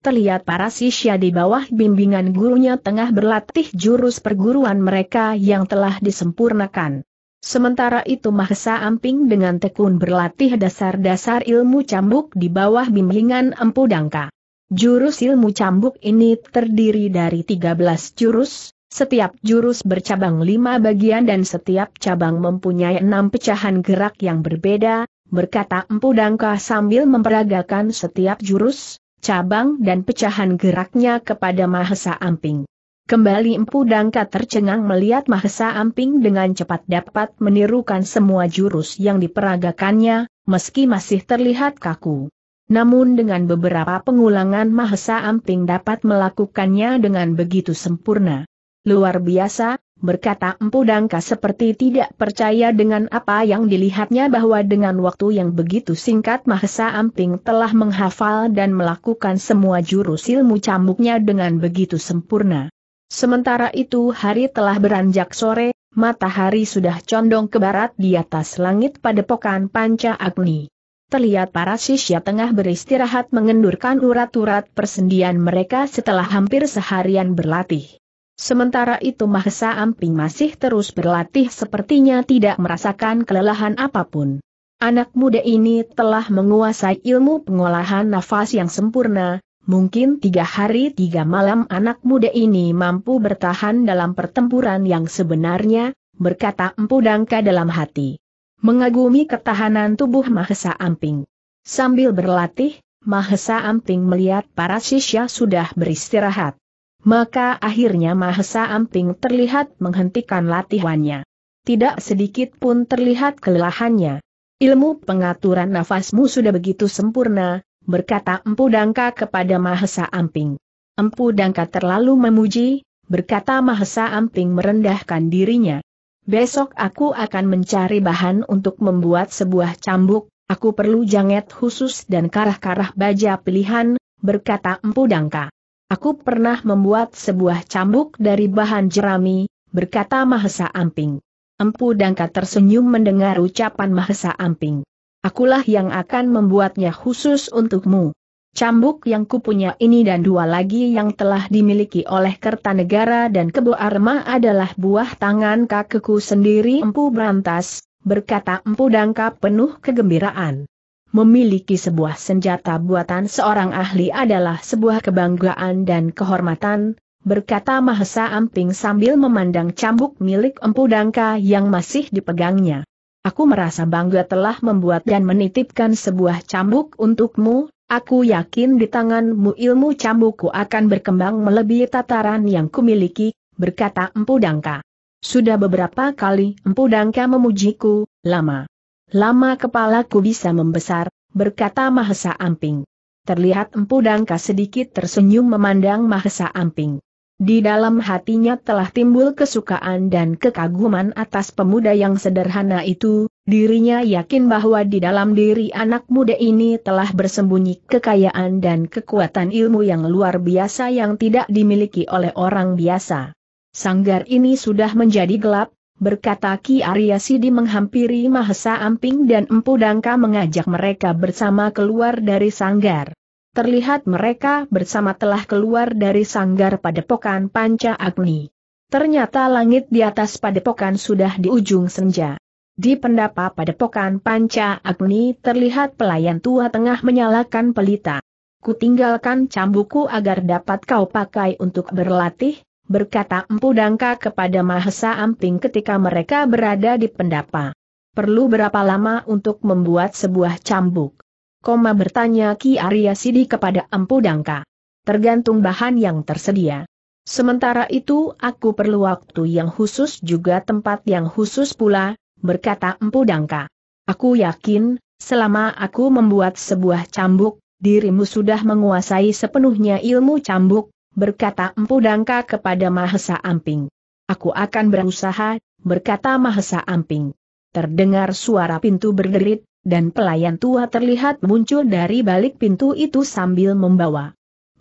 Terlihat para sisya di bawah bimbingan gurunya tengah berlatih jurus perguruan mereka yang telah disempurnakan. Sementara itu Mahesa Amping dengan tekun berlatih dasar-dasar ilmu cambuk di bawah bimbingan Empu Dangka. Jurus ilmu cambuk ini terdiri dari 13 jurus, setiap jurus bercabang 5 bagian dan setiap cabang mempunyai 6 pecahan gerak yang berbeda, berkata Empu Dangka sambil memperagakan setiap jurus, cabang dan pecahan geraknya kepada Mahesa Amping. Kembali Empu Dangka tercengang melihat Mahesa Amping dengan cepat dapat menirukan semua jurus yang diperagakannya, meski masih terlihat kaku. Namun dengan beberapa pengulangan Mahesa Amping dapat melakukannya dengan begitu sempurna. Luar biasa, berkata Empu Dangka seperti tidak percaya dengan apa yang dilihatnya bahwa dengan waktu yang begitu singkat Mahesa Amping telah menghafal dan melakukan semua jurus ilmu cambuknya dengan begitu sempurna. Sementara itu hari telah beranjak sore, matahari sudah condong ke barat di atas langit pada padepokan panca agni terlihat para sisya tengah beristirahat mengendurkan urat-urat persendian mereka setelah hampir seharian berlatih. Sementara itu Mahesa Amping masih terus berlatih sepertinya tidak merasakan kelelahan apapun. Anak muda ini telah menguasai ilmu pengolahan nafas yang sempurna, Mungkin tiga hari tiga malam anak muda ini mampu bertahan dalam pertempuran yang sebenarnya, berkata Empu Dangka dalam hati. Mengagumi ketahanan tubuh Mahesa Amping. Sambil berlatih, Mahesa Amping melihat para sisya sudah beristirahat. Maka akhirnya Mahesa Amping terlihat menghentikan latihannya. Tidak sedikit pun terlihat kelelahannya. Ilmu pengaturan nafasmu sudah begitu sempurna, berkata Empu Dangka kepada Mahesa Amping. Empu Dangka terlalu memuji, berkata Mahesa Amping merendahkan dirinya. Besok aku akan mencari bahan untuk membuat sebuah cambuk, aku perlu janget khusus dan karah-karah baja pilihan, berkata Empu Dangka. Aku pernah membuat sebuah cambuk dari bahan jerami, berkata Mahesa Amping. Empu Dangka tersenyum mendengar ucapan Mahesa Amping. Akulah yang akan membuatnya khusus untukmu. Cambuk yang kupunya ini dan dua lagi yang telah dimiliki oleh Kertanegara dan Kebo Arma adalah buah tangan kakekku sendiri Empu Brantas, berkata Empu Dangka penuh kegembiraan. Memiliki sebuah senjata buatan seorang ahli adalah sebuah kebanggaan dan kehormatan, berkata Mahesa Amping sambil memandang cambuk milik Empu Dangka yang masih dipegangnya. Aku merasa bangga telah membuat dan menitipkan sebuah cambuk untukmu, Aku yakin di tanganmu ilmu cambuku akan berkembang melebihi tataran yang kumiliki, berkata Empu Dangka. Sudah beberapa kali Empu Dangka memujiku, lama. Lama kepalaku bisa membesar, berkata Mahesa Amping. Terlihat Empu Dangka sedikit tersenyum memandang Mahesa Amping. Di dalam hatinya telah timbul kesukaan dan kekaguman atas pemuda yang sederhana itu, dirinya yakin bahwa di dalam diri anak muda ini telah bersembunyi kekayaan dan kekuatan ilmu yang luar biasa yang tidak dimiliki oleh orang biasa. Sanggar ini sudah menjadi gelap, berkata Ki Arya Sidi menghampiri Mahesa Amping dan Empu Dangka mengajak mereka bersama keluar dari sanggar. Terlihat mereka bersama telah keluar dari sanggar padepokan panca agni. Ternyata langit di atas padepokan sudah di ujung senja. Di pendapa padepokan panca agni terlihat pelayan tua tengah menyalakan pelita. Kutinggalkan cambuku agar dapat kau pakai untuk berlatih, berkata Empu Dangka kepada Mahesa Amping ketika mereka berada di pendapa. Perlu berapa lama untuk membuat sebuah cambuk? Koma bertanya Ki Arya Sidi kepada Empu Dangka. Tergantung bahan yang tersedia. Sementara itu aku perlu waktu yang khusus juga tempat yang khusus pula, berkata Empu Dangka. Aku yakin, selama aku membuat sebuah cambuk, dirimu sudah menguasai sepenuhnya ilmu cambuk, berkata Empu Dangka kepada Mahesa Amping. Aku akan berusaha, berkata Mahesa Amping. Terdengar suara pintu berderit, dan pelayan tua terlihat muncul dari balik pintu itu sambil membawa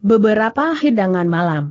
beberapa hidangan malam.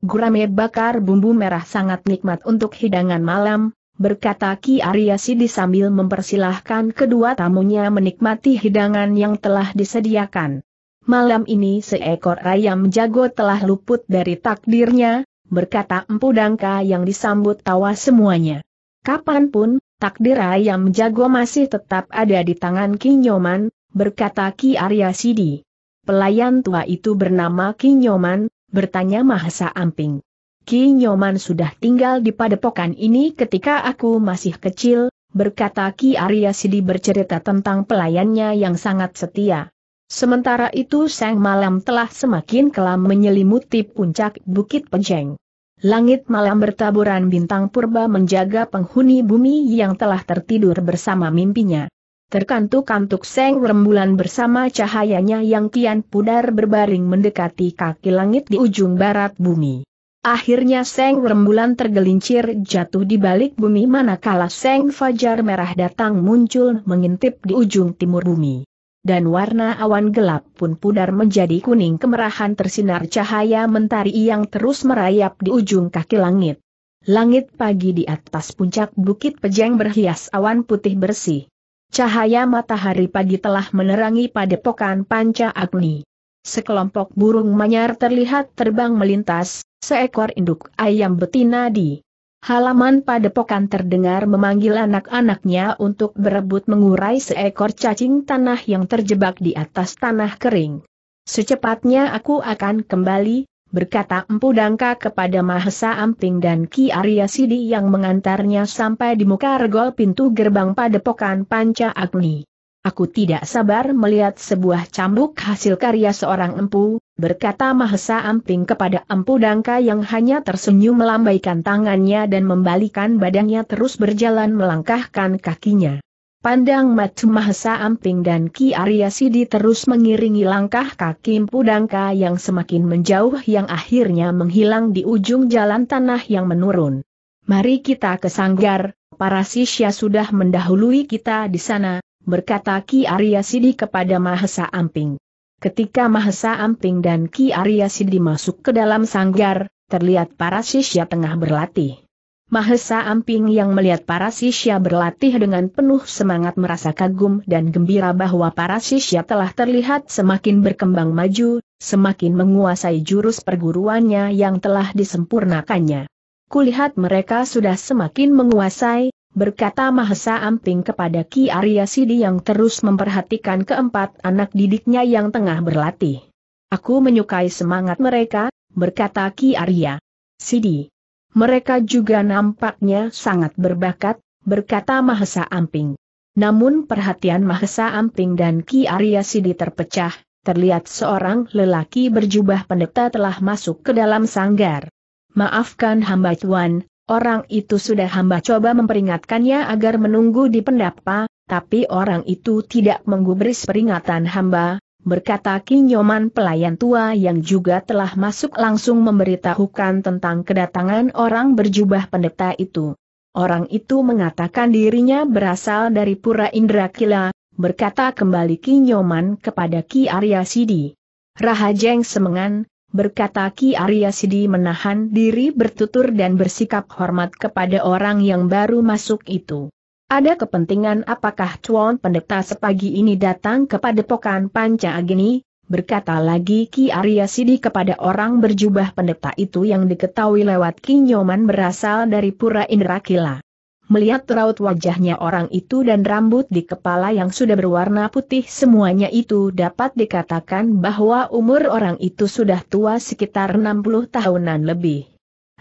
Gurame bakar bumbu merah sangat nikmat untuk hidangan malam, berkata Ki Arya Sidi sambil mempersilahkan kedua tamunya menikmati hidangan yang telah disediakan. Malam ini seekor ayam jago telah luput dari takdirnya, berkata Empu Dangka yang disambut tawa semuanya. Kapanpun, Takdir ayam jago masih tetap ada di tangan Kinyoman, berkata Ki Arya Sidi. Pelayan tua itu bernama Kinyoman, bertanya Mahasa Amping. Kinyoman sudah tinggal di padepokan ini ketika aku masih kecil, berkata Ki Arya Sidi bercerita tentang pelayannya yang sangat setia. Sementara itu sang malam telah semakin kelam menyelimuti puncak Bukit penjeng. Langit malam bertaburan bintang purba menjaga penghuni bumi yang telah tertidur bersama mimpinya. Terkantuk-kantuk seng rembulan bersama cahayanya yang kian pudar berbaring mendekati kaki langit di ujung barat bumi. Akhirnya seng rembulan tergelincir jatuh di balik bumi manakala seng fajar merah datang muncul mengintip di ujung timur bumi dan warna awan gelap pun pudar menjadi kuning kemerahan tersinar cahaya mentari yang terus merayap di ujung kaki langit. Langit pagi di atas puncak bukit pejeng berhias awan putih bersih. Cahaya matahari pagi telah menerangi padepokan panca agni. Sekelompok burung manyar terlihat terbang melintas, seekor induk ayam betina di halaman padepokan terdengar memanggil anak-anaknya untuk berebut mengurai seekor cacing tanah yang terjebak di atas tanah kering. Secepatnya aku akan kembali, berkata Empu Dangka kepada Mahesa Amping dan Ki Arya Sidi yang mengantarnya sampai di muka regol pintu gerbang padepokan Panca Agni. Aku tidak sabar melihat sebuah cambuk hasil karya seorang empu, berkata Mahesa Amping kepada empu Dangka yang hanya tersenyum melambaikan tangannya dan membalikan badannya terus berjalan melangkahkan kakinya. Pandang mata Mahesa Amping dan Ki Arya Sidi terus mengiringi langkah kaki empu Dangka yang semakin menjauh yang akhirnya menghilang di ujung jalan tanah yang menurun. Mari kita ke sanggar, para sisya sudah mendahului kita di sana, berkata Ki Arya Sidi kepada Mahesa Amping. Ketika Mahesa Amping dan Ki Arya Sidi masuk ke dalam sanggar, terlihat para sisya tengah berlatih. Mahesa Amping yang melihat para sisya berlatih dengan penuh semangat merasa kagum dan gembira bahwa para sisya telah terlihat semakin berkembang maju, semakin menguasai jurus perguruannya yang telah disempurnakannya. Kulihat mereka sudah semakin menguasai, berkata Mahesa Amping kepada Ki Arya Sidi yang terus memperhatikan keempat anak didiknya yang tengah berlatih. Aku menyukai semangat mereka, berkata Ki Arya. Sidi. Mereka juga nampaknya sangat berbakat, berkata Mahesa Amping. Namun perhatian Mahesa Amping dan Ki Arya Sidi terpecah, terlihat seorang lelaki berjubah pendeta telah masuk ke dalam sanggar. Maafkan hamba tuan, Orang itu sudah hamba coba memperingatkannya agar menunggu di pendapa, tapi orang itu tidak menggubris peringatan hamba, berkata Kinyoman pelayan tua yang juga telah masuk langsung memberitahukan tentang kedatangan orang berjubah pendeta itu. Orang itu mengatakan dirinya berasal dari Pura Indrakila, berkata kembali Kinyoman kepada Ki Arya Sidi. Rahajeng Semengan, berkata Ki Arya Sidi menahan diri bertutur dan bersikap hormat kepada orang yang baru masuk itu. Ada kepentingan apakah Cuan Pendeta sepagi ini datang kepada Pokan Panca Agni? Berkata lagi Ki Arya Sidi kepada orang berjubah pendeta itu yang diketahui lewat kinyoman berasal dari Pura Indrakila. Melihat raut wajahnya orang itu dan rambut di kepala yang sudah berwarna putih semuanya itu dapat dikatakan bahwa umur orang itu sudah tua sekitar 60 tahunan lebih.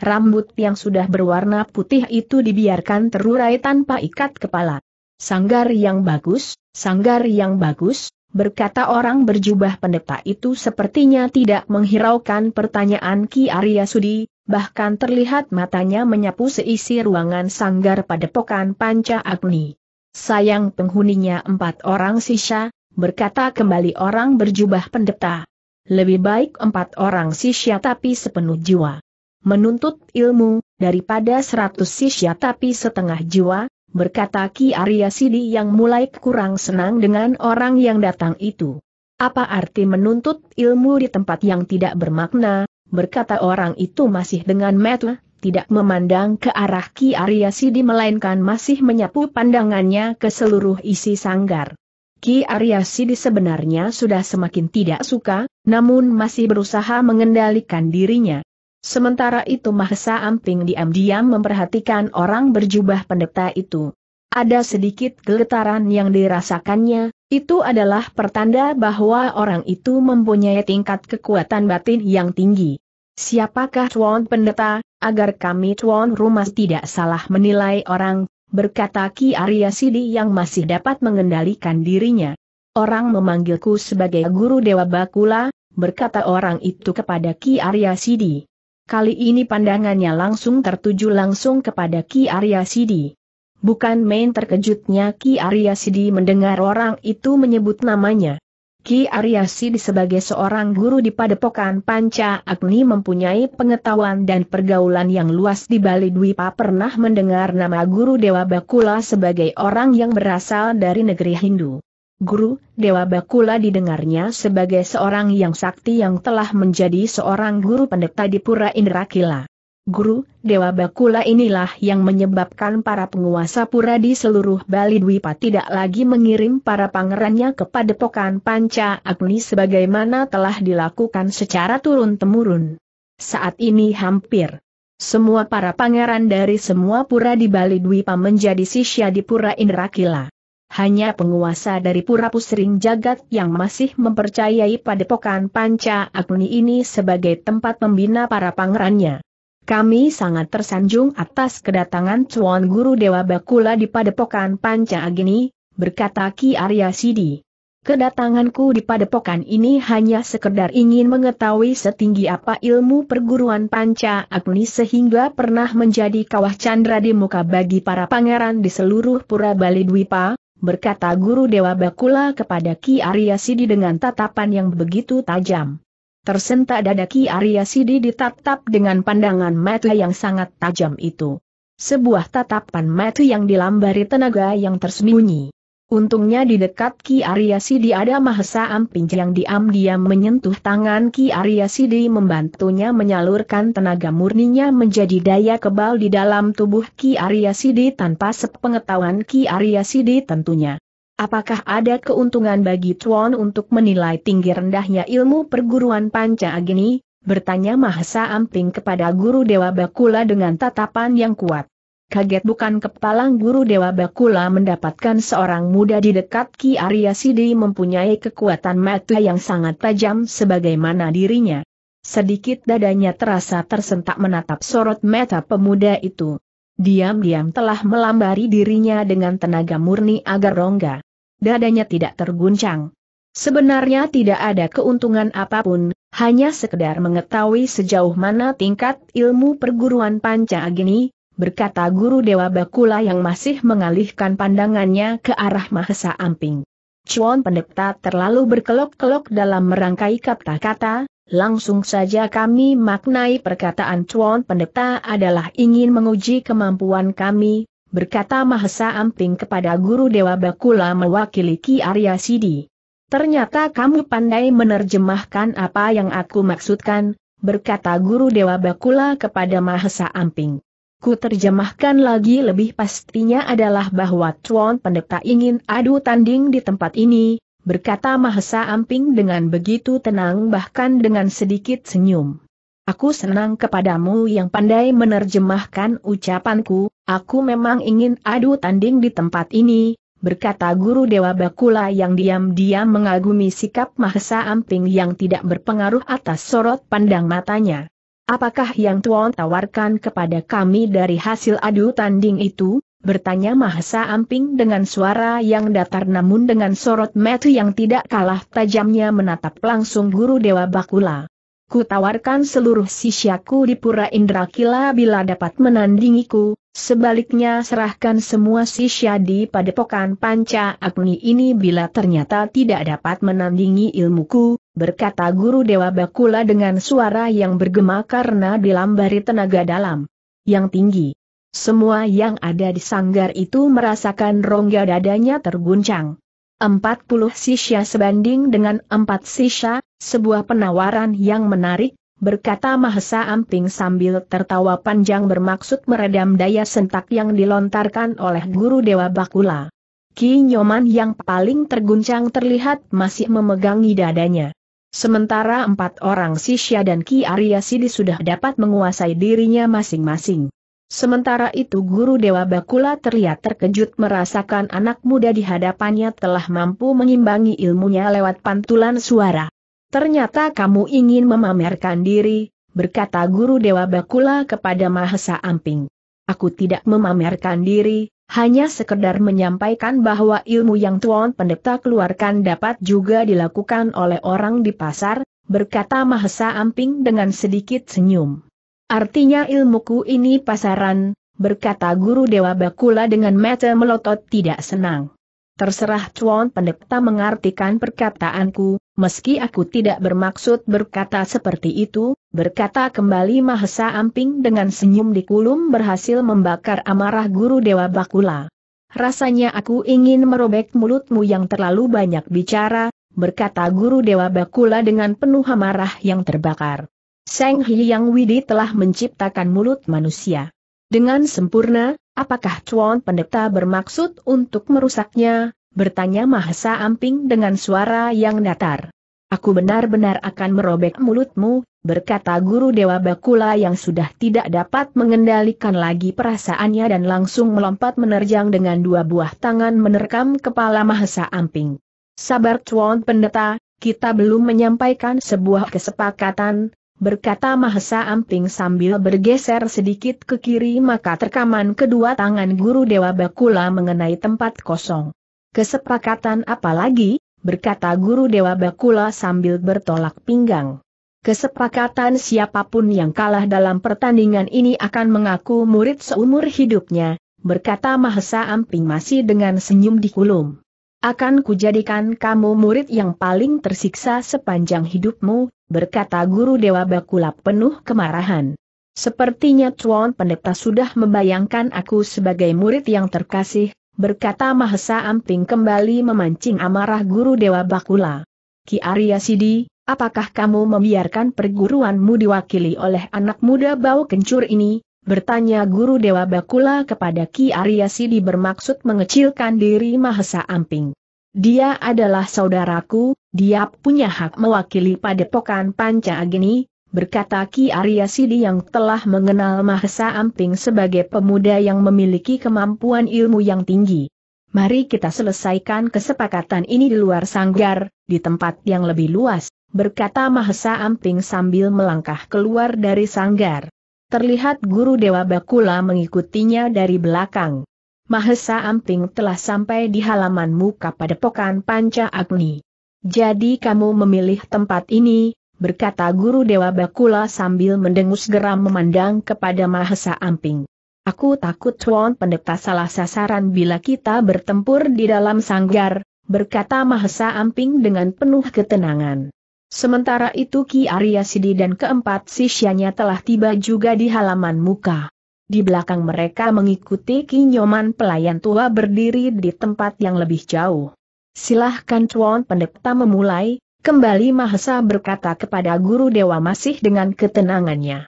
Rambut yang sudah berwarna putih itu dibiarkan terurai tanpa ikat kepala. Sanggar yang bagus, sanggar yang bagus, berkata orang berjubah pendeta itu sepertinya tidak menghiraukan pertanyaan Ki Arya Sudi, bahkan terlihat matanya menyapu seisi ruangan sanggar pada pokan panca agni. Sayang penghuninya empat orang sisa, berkata kembali orang berjubah pendeta. Lebih baik empat orang sisya tapi sepenuh jiwa. Menuntut ilmu, daripada seratus sisya tapi setengah jiwa, berkata Ki Arya Sidi yang mulai kurang senang dengan orang yang datang itu. Apa arti menuntut ilmu di tempat yang tidak bermakna, berkata orang itu masih dengan metu, tidak memandang ke arah Ki Arya Sidi melainkan masih menyapu pandangannya ke seluruh isi sanggar. Ki Arya Sidi sebenarnya sudah semakin tidak suka, namun masih berusaha mengendalikan dirinya. Sementara itu Mahesa Amping diam-diam memperhatikan orang berjubah pendeta itu. Ada sedikit geletaran yang dirasakannya, itu adalah pertanda bahwa orang itu mempunyai tingkat kekuatan batin yang tinggi. Siapakah Tuan Pendeta, agar kami Tuan Rumah tidak salah menilai orang, berkata Ki Arya Sidi yang masih dapat mengendalikan dirinya. Orang memanggilku sebagai guru Dewa Bakula, berkata orang itu kepada Ki Arya Sidi. Kali ini pandangannya langsung tertuju langsung kepada Ki Arya Sidi. Bukan main terkejutnya Ki Arya Sidi mendengar orang itu menyebut namanya. Ki Arya Sidi sebagai seorang guru di Padepokan Panca Agni mempunyai pengetahuan dan pergaulan yang luas di Bali Dwipa pernah mendengar nama guru Dewa Bakula sebagai orang yang berasal dari negeri Hindu. Guru, Dewa Bakula didengarnya sebagai seorang yang sakti yang telah menjadi seorang guru pendeta di Pura Indrakila. Guru, Dewa Bakula inilah yang menyebabkan para penguasa pura di seluruh Bali Dwipa tidak lagi mengirim para pangerannya kepada padepokan Panca Agni sebagaimana telah dilakukan secara turun-temurun. Saat ini hampir semua para pangeran dari semua pura di Bali Dwipa menjadi sisya di Pura Indrakila. Hanya penguasa dari Pura Pusring Jagat yang masih mempercayai padepokan Panca Agni ini sebagai tempat membina para pangerannya. Kami sangat tersanjung atas kedatangan Tuan Guru Dewa Bakula di padepokan Panca Agni, berkata Ki Arya Sidi. Kedatanganku di padepokan ini hanya sekedar ingin mengetahui setinggi apa ilmu perguruan panca agni sehingga pernah menjadi kawah candra di muka bagi para pangeran di seluruh Pura Bali Dwipa, berkata Guru Dewa Bakula kepada Ki Arya Sidi dengan tatapan yang begitu tajam. Tersentak dada Ki Arya Sidi ditatap dengan pandangan mata yang sangat tajam itu. Sebuah tatapan mata yang dilambari tenaga yang tersembunyi. Untungnya di dekat Ki Arya Sidi ada Mahesa Amping yang diam-diam menyentuh tangan Ki Arya Sidi membantunya menyalurkan tenaga murninya menjadi daya kebal di dalam tubuh Ki Arya Sidi tanpa sepengetahuan Ki Arya Sidi tentunya. Apakah ada keuntungan bagi Tuan untuk menilai tinggi rendahnya ilmu perguruan Panca Agni? Bertanya Mahesa Amping kepada Guru Dewa Bakula dengan tatapan yang kuat kaget bukan kepalang guru Dewa Bakula mendapatkan seorang muda di dekat Ki Arya Sidi mempunyai kekuatan mata yang sangat tajam sebagaimana dirinya. Sedikit dadanya terasa tersentak menatap sorot mata pemuda itu. Diam-diam telah melambari dirinya dengan tenaga murni agar rongga. Dadanya tidak terguncang. Sebenarnya tidak ada keuntungan apapun, hanya sekedar mengetahui sejauh mana tingkat ilmu perguruan Panca Agni, berkata Guru Dewa Bakula yang masih mengalihkan pandangannya ke arah Mahesa Amping. Chuan pendeta terlalu berkelok-kelok dalam merangkai kata-kata, langsung saja kami maknai perkataan Chuan pendeta adalah ingin menguji kemampuan kami, berkata Mahesa Amping kepada Guru Dewa Bakula mewakili Ki Arya Sidi. Ternyata kamu pandai menerjemahkan apa yang aku maksudkan, berkata Guru Dewa Bakula kepada Mahesa Amping. Ku terjemahkan lagi lebih pastinya adalah bahwa Tuan Pendeta ingin adu tanding di tempat ini, berkata Mahesa Amping dengan begitu tenang bahkan dengan sedikit senyum. Aku senang kepadamu yang pandai menerjemahkan ucapanku, aku memang ingin adu tanding di tempat ini, berkata Guru Dewa Bakula yang diam-diam mengagumi sikap Mahesa Amping yang tidak berpengaruh atas sorot pandang matanya. Apakah yang Tuan tawarkan kepada kami dari hasil adu tanding itu? Bertanya Mahesa Amping dengan suara yang datar namun dengan sorot mata yang tidak kalah tajamnya menatap langsung guru Dewa Bakula. Ku tawarkan seluruh sisyaku di Pura Indrakila bila dapat menandingiku, sebaliknya serahkan semua sisya di padepokan panca agni ini bila ternyata tidak dapat menandingi ilmuku, berkata Guru Dewa Bakula dengan suara yang bergema karena dilambari tenaga dalam. Yang tinggi. Semua yang ada di sanggar itu merasakan rongga dadanya terguncang. empat puluh sisya sebanding dengan empat sisya, sebuah penawaran yang menarik, berkata Mahesa Amping sambil tertawa panjang bermaksud meredam daya sentak yang dilontarkan oleh Guru Dewa Bakula. kinyoman yang paling terguncang terlihat masih memegangi dadanya. Sementara empat orang Sisya dan Ki Arya Sidi sudah dapat menguasai dirinya masing-masing. Sementara itu Guru Dewa Bakula terlihat terkejut merasakan anak muda di hadapannya telah mampu mengimbangi ilmunya lewat pantulan suara. Ternyata kamu ingin memamerkan diri, berkata Guru Dewa Bakula kepada Mahesa Amping. Aku tidak memamerkan diri, hanya sekedar menyampaikan bahwa ilmu yang Tuan Pendeta keluarkan dapat juga dilakukan oleh orang di pasar, berkata Mahesa Amping dengan sedikit senyum. Artinya ilmuku ini pasaran, berkata Guru Dewa Bakula dengan mata melotot tidak senang. Terserah Tuan Pendeta mengartikan perkataanku, meski aku tidak bermaksud berkata seperti itu, berkata kembali Mahesa Amping dengan senyum di kulum berhasil membakar amarah guru Dewa Bakula. Rasanya aku ingin merobek mulutmu yang terlalu banyak bicara, berkata guru Dewa Bakula dengan penuh amarah yang terbakar. Seng Hyang Widi telah menciptakan mulut manusia. Dengan sempurna, Apakah Cuan Pendeta bermaksud untuk merusaknya? Bertanya Mahesa Amping dengan suara yang datar. Aku benar-benar akan merobek mulutmu, berkata guru Dewa Bakula yang sudah tidak dapat mengendalikan lagi perasaannya dan langsung melompat menerjang dengan dua buah tangan menerkam kepala Mahesa Amping. Sabar Cuan Pendeta, kita belum menyampaikan sebuah kesepakatan, berkata Mahesa Amping sambil bergeser sedikit ke kiri maka terkaman kedua tangan guru Dewa Bakula mengenai tempat kosong. Kesepakatan apa lagi? berkata guru Dewa Bakula sambil bertolak pinggang. Kesepakatan siapapun yang kalah dalam pertandingan ini akan mengaku murid seumur hidupnya, berkata Mahesa Amping masih dengan senyum di kulum. Akan kujadikan kamu murid yang paling tersiksa sepanjang hidupmu, berkata guru Dewa Bakula penuh kemarahan. Sepertinya Tuan Pendeta sudah membayangkan aku sebagai murid yang terkasih, berkata Mahesa Amping kembali memancing amarah guru Dewa Bakula. Ki Arya Sidi, apakah kamu membiarkan perguruanmu diwakili oleh anak muda bau kencur ini? Bertanya guru Dewa Bakula kepada Ki Arya Sidi bermaksud mengecilkan diri Mahesa Amping. Dia adalah saudaraku, dia punya hak mewakili padepokan Panca Agni, berkata Ki Arya Sidi yang telah mengenal Mahesa Amping sebagai pemuda yang memiliki kemampuan ilmu yang tinggi. Mari kita selesaikan kesepakatan ini di luar sanggar, di tempat yang lebih luas, berkata Mahesa Amping sambil melangkah keluar dari sanggar. Terlihat Guru Dewa Bakula mengikutinya dari belakang. Mahesa Amping telah sampai di halaman muka pada padepokan Panca Agni. Jadi kamu memilih tempat ini, berkata Guru Dewa Bakula sambil mendengus geram memandang kepada Mahesa Amping. Aku takut Tuan Pendeta salah sasaran bila kita bertempur di dalam sanggar, berkata Mahesa Amping dengan penuh ketenangan. Sementara itu Ki Arya Sidi dan keempat sisyanya telah tiba juga di halaman muka. Di belakang mereka mengikuti kinyoman pelayan tua berdiri di tempat yang lebih jauh. Silahkan Cuan pendeta memulai, kembali Mahesa berkata kepada guru dewa masih dengan ketenangannya.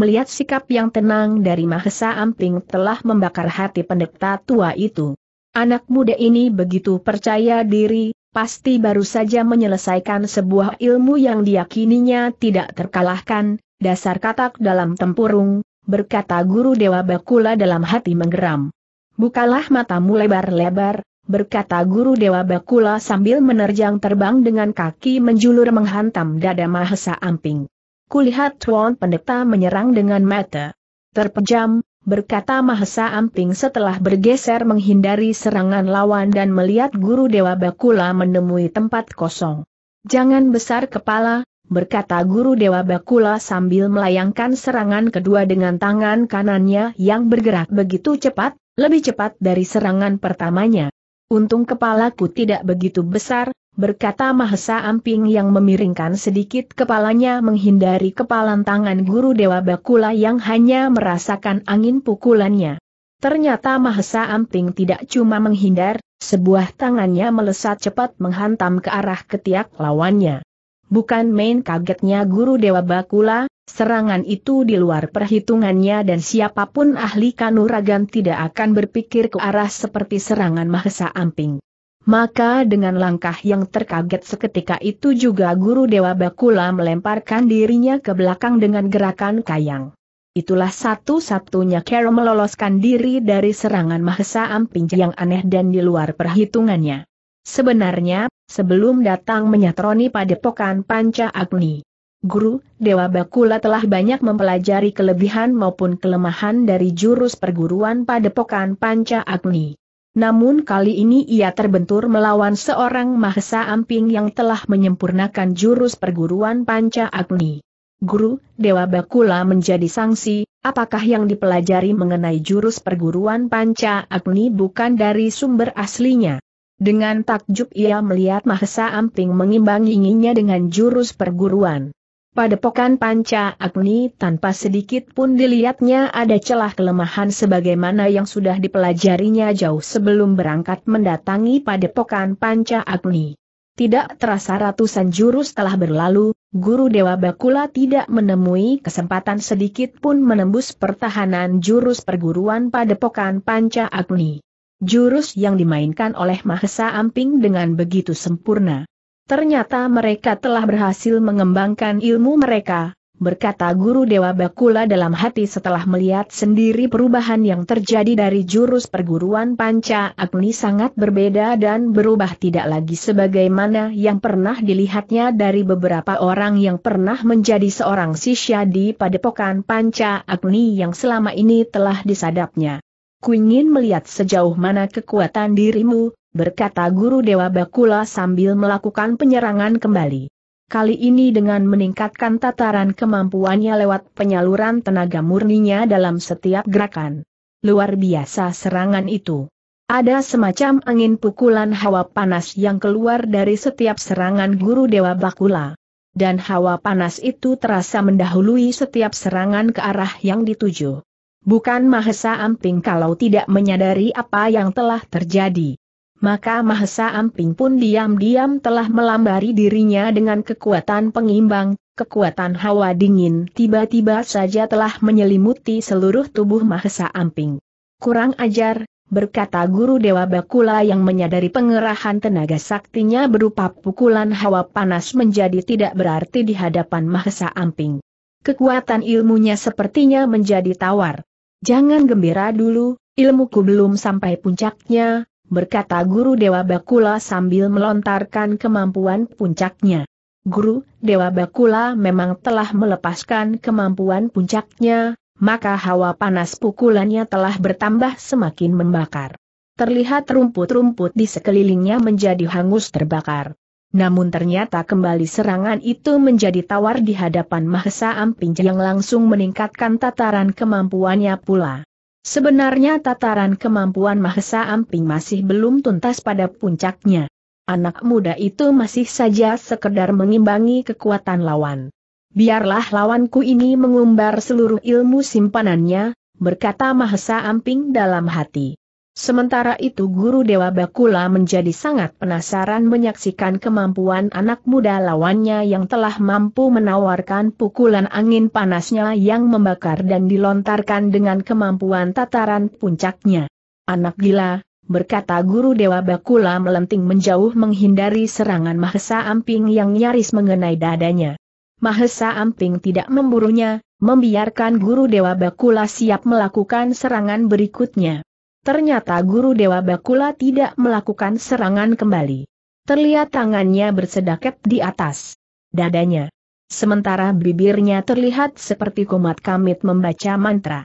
Melihat sikap yang tenang dari Mahesa Amping telah membakar hati pendeta tua itu. Anak muda ini begitu percaya diri, pasti baru saja menyelesaikan sebuah ilmu yang diyakininya tidak terkalahkan, dasar katak dalam tempurung, berkata guru Dewa Bakula dalam hati menggeram. Bukalah matamu lebar-lebar, berkata guru Dewa Bakula sambil menerjang terbang dengan kaki menjulur menghantam dada Mahesa Amping. Kulihat Tuan Pendeta menyerang dengan mata. Terpejam, berkata Mahesa Amping setelah bergeser menghindari serangan lawan dan melihat guru Dewa Bakula menemui tempat kosong. Jangan besar kepala, berkata Guru Dewa Bakula sambil melayangkan serangan kedua dengan tangan kanannya yang bergerak begitu cepat, lebih cepat dari serangan pertamanya. Untung kepalaku tidak begitu besar, berkata Mahesa Amping yang memiringkan sedikit kepalanya menghindari kepalan tangan Guru Dewa Bakula yang hanya merasakan angin pukulannya. Ternyata Mahesa Amping tidak cuma menghindar, sebuah tangannya melesat cepat menghantam ke arah ketiak lawannya. Bukan main kagetnya guru Dewa Bakula, serangan itu di luar perhitungannya dan siapapun ahli kanuragan tidak akan berpikir ke arah seperti serangan Mahesa Amping. Maka dengan langkah yang terkaget seketika itu juga guru Dewa Bakula melemparkan dirinya ke belakang dengan gerakan kayang. Itulah satu-satunya Carol meloloskan diri dari serangan Mahesa Amping yang aneh dan di luar perhitungannya. Sebenarnya, sebelum datang menyatroni padepokan panca agni. Guru, Dewa Bakula telah banyak mempelajari kelebihan maupun kelemahan dari jurus perguruan padepokan panca agni. Namun kali ini ia terbentur melawan seorang mahesa amping yang telah menyempurnakan jurus perguruan panca agni. Guru, Dewa Bakula menjadi sanksi, apakah yang dipelajari mengenai jurus perguruan panca agni bukan dari sumber aslinya? Dengan takjub ia melihat Mahesa Amping mengimbanginya dengan jurus perguruan. Padepokan Panca Agni tanpa sedikit pun dilihatnya ada celah kelemahan sebagaimana yang sudah dipelajarinya jauh sebelum berangkat mendatangi Padepokan Panca Agni. Tidak terasa ratusan jurus telah berlalu, Guru Dewa Bakula tidak menemui kesempatan sedikit pun menembus pertahanan jurus perguruan Padepokan Panca Agni. Jurus yang dimainkan oleh Mahesa Amping dengan begitu sempurna. Ternyata mereka telah berhasil mengembangkan ilmu mereka, berkata Guru Dewa Bakula dalam hati setelah melihat sendiri perubahan yang terjadi dari jurus perguruan panca agni sangat berbeda dan berubah tidak lagi sebagaimana yang pernah dilihatnya dari beberapa orang yang pernah menjadi seorang sisya di padepokan panca agni yang selama ini telah disadapnya. Ku ingin melihat sejauh mana kekuatan dirimu, berkata Guru Dewa Bakula sambil melakukan penyerangan kembali. Kali ini dengan meningkatkan tataran kemampuannya lewat penyaluran tenaga murninya dalam setiap gerakan. Luar biasa serangan itu. Ada semacam angin pukulan hawa panas yang keluar dari setiap serangan Guru Dewa Bakula. Dan hawa panas itu terasa mendahului setiap serangan ke arah yang dituju. Bukan Mahesa Amping kalau tidak menyadari apa yang telah terjadi. Maka Mahesa Amping pun diam-diam telah melambari dirinya dengan kekuatan pengimbang, kekuatan hawa dingin tiba-tiba saja telah menyelimuti seluruh tubuh Mahesa Amping. Kurang ajar, berkata guru Dewa Bakula yang menyadari pengerahan tenaga saktinya berupa pukulan hawa panas menjadi tidak berarti di hadapan Mahesa Amping kekuatan ilmunya sepertinya menjadi tawar. Jangan gembira dulu, ilmuku belum sampai puncaknya, berkata guru Dewa Bakula sambil melontarkan kemampuan puncaknya. Guru, Dewa Bakula memang telah melepaskan kemampuan puncaknya, maka hawa panas pukulannya telah bertambah semakin membakar. Terlihat rumput-rumput di sekelilingnya menjadi hangus terbakar. Namun ternyata kembali serangan itu menjadi tawar di hadapan Mahesa Amping yang langsung meningkatkan tataran kemampuannya pula. Sebenarnya tataran kemampuan Mahesa Amping masih belum tuntas pada puncaknya. Anak muda itu masih saja sekedar mengimbangi kekuatan lawan. Biarlah lawanku ini mengumbar seluruh ilmu simpanannya, berkata Mahesa Amping dalam hati. Sementara itu guru Dewa Bakula menjadi sangat penasaran menyaksikan kemampuan anak muda lawannya yang telah mampu menawarkan pukulan angin panasnya yang membakar dan dilontarkan dengan kemampuan tataran puncaknya. Anak gila, berkata guru Dewa Bakula melenting menjauh menghindari serangan Mahesa Amping yang nyaris mengenai dadanya. Mahesa Amping tidak memburunya, membiarkan guru Dewa Bakula siap melakukan serangan berikutnya. Ternyata Guru Dewa Bakula tidak melakukan serangan kembali. Terlihat tangannya bersedaket di atas dadanya. Sementara bibirnya terlihat seperti kumat kamit membaca mantra.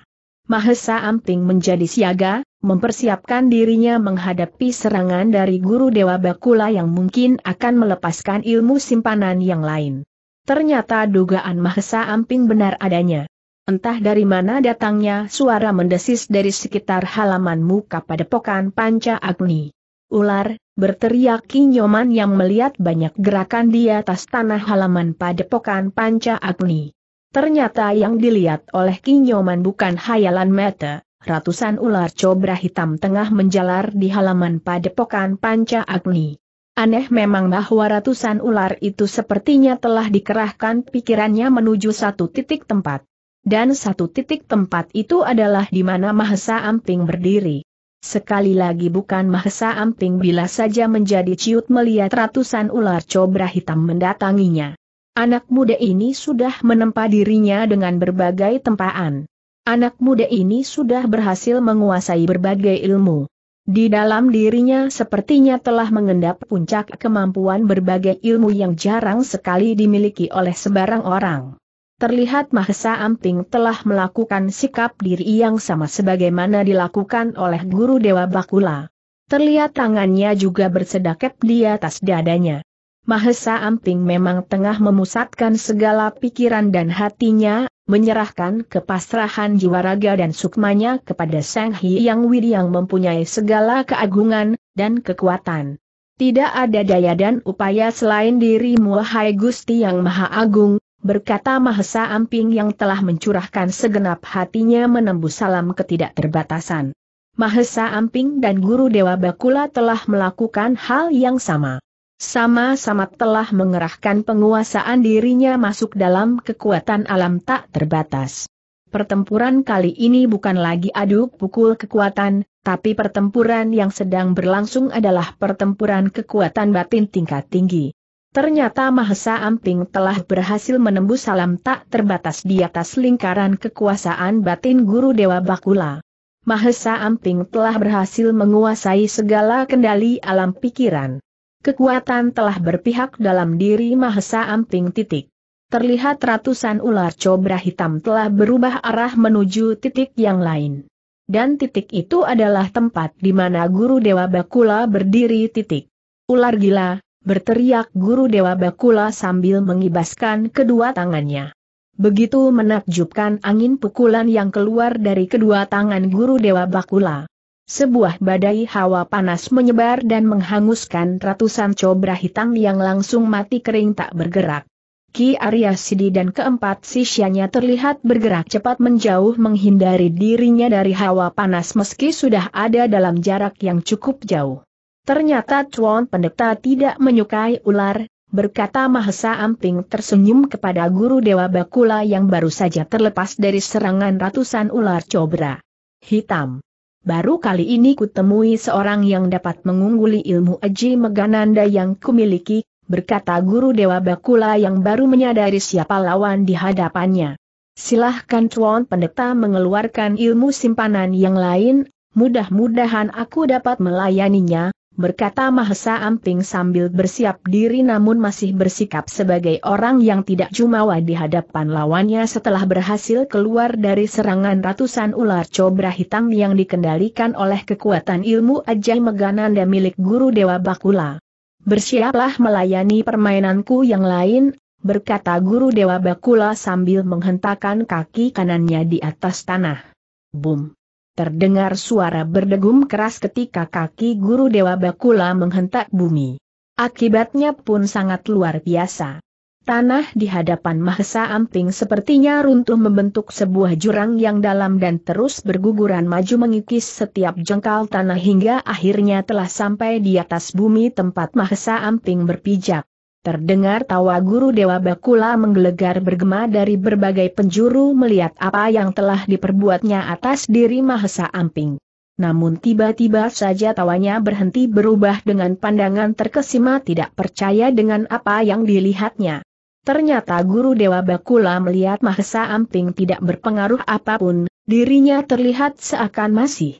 Mahesa Amping menjadi siaga, mempersiapkan dirinya menghadapi serangan dari Guru Dewa Bakula yang mungkin akan melepaskan ilmu simpanan yang lain. Ternyata dugaan Mahesa Amping benar adanya. Entah dari mana datangnya suara mendesis dari sekitar halaman muka padepokan panca agni. Ular, berteriak Kinyoman yang melihat banyak gerakan di atas tanah halaman padepokan panca agni. Ternyata yang dilihat oleh Kinyoman bukan hayalan mata, ratusan ular cobra hitam tengah menjalar di halaman padepokan panca agni. Aneh memang bahwa ratusan ular itu sepertinya telah dikerahkan pikirannya menuju satu titik tempat. Dan satu titik tempat itu adalah di mana Mahesa Amping berdiri. Sekali lagi bukan Mahesa Amping bila saja menjadi ciut melihat ratusan ular cobra hitam mendatanginya. Anak muda ini sudah menempa dirinya dengan berbagai tempaan. Anak muda ini sudah berhasil menguasai berbagai ilmu. Di dalam dirinya sepertinya telah mengendap puncak kemampuan berbagai ilmu yang jarang sekali dimiliki oleh sebarang orang terlihat Mahesa Amping telah melakukan sikap diri yang sama sebagaimana dilakukan oleh guru Dewa Bakula. Terlihat tangannya juga bersedekap di atas dadanya. Mahesa Amping memang tengah memusatkan segala pikiran dan hatinya, menyerahkan kepasrahan jiwa raga dan sukmanya kepada Sang Hyang Widi yang mempunyai segala keagungan dan kekuatan. Tidak ada daya dan upaya selain dirimu hai Gusti yang Maha Agung, berkata Mahesa Amping yang telah mencurahkan segenap hatinya menembus salam ketidakterbatasan. Mahesa Amping dan Guru Dewa Bakula telah melakukan hal yang sama. Sama-sama telah mengerahkan penguasaan dirinya masuk dalam kekuatan alam tak terbatas. Pertempuran kali ini bukan lagi adu pukul kekuatan, tapi pertempuran yang sedang berlangsung adalah pertempuran kekuatan batin tingkat tinggi. Ternyata Mahesa Amping telah berhasil menembus salam tak terbatas di atas lingkaran kekuasaan batin Guru Dewa Bakula. Mahesa Amping telah berhasil menguasai segala kendali alam pikiran. Kekuatan telah berpihak dalam diri Mahesa Amping titik. Terlihat ratusan ular cobra hitam telah berubah arah menuju titik yang lain. Dan titik itu adalah tempat di mana Guru Dewa Bakula berdiri titik. Ular gila, berteriak guru Dewa Bakula sambil mengibaskan kedua tangannya. Begitu menakjubkan angin pukulan yang keluar dari kedua tangan guru Dewa Bakula. Sebuah badai hawa panas menyebar dan menghanguskan ratusan cobra hitam yang langsung mati kering tak bergerak. Ki Arya Sidi dan keempat sisyanya terlihat bergerak cepat menjauh menghindari dirinya dari hawa panas meski sudah ada dalam jarak yang cukup jauh. Ternyata Chuan Pendeta tidak menyukai ular, berkata Mahesa Amping tersenyum kepada guru Dewa Bakula yang baru saja terlepas dari serangan ratusan ular cobra. Hitam. Baru kali ini kutemui seorang yang dapat mengungguli ilmu Aji Megananda yang kumiliki, berkata guru Dewa Bakula yang baru menyadari siapa lawan di hadapannya. Silahkan Chuan Pendeta mengeluarkan ilmu simpanan yang lain, mudah-mudahan aku dapat melayaninya, berkata Mahesa Amping sambil bersiap diri namun masih bersikap sebagai orang yang tidak jumawa di hadapan lawannya setelah berhasil keluar dari serangan ratusan ular cobra hitam yang dikendalikan oleh kekuatan ilmu ajai Megananda milik Guru Dewa Bakula. Bersiaplah melayani permainanku yang lain, berkata Guru Dewa Bakula sambil menghentakkan kaki kanannya di atas tanah. Boom! terdengar suara berdegum keras ketika kaki guru Dewa Bakula menghentak bumi. Akibatnya pun sangat luar biasa. Tanah di hadapan Mahesa Amping sepertinya runtuh membentuk sebuah jurang yang dalam dan terus berguguran maju mengikis setiap jengkal tanah hingga akhirnya telah sampai di atas bumi tempat Mahesa Amping berpijak. Terdengar tawa guru Dewa Bakula menggelegar bergema dari berbagai penjuru melihat apa yang telah diperbuatnya atas diri Mahesa Amping. Namun tiba-tiba saja tawanya berhenti berubah dengan pandangan terkesima tidak percaya dengan apa yang dilihatnya. Ternyata guru Dewa Bakula melihat Mahesa Amping tidak berpengaruh apapun, dirinya terlihat seakan masih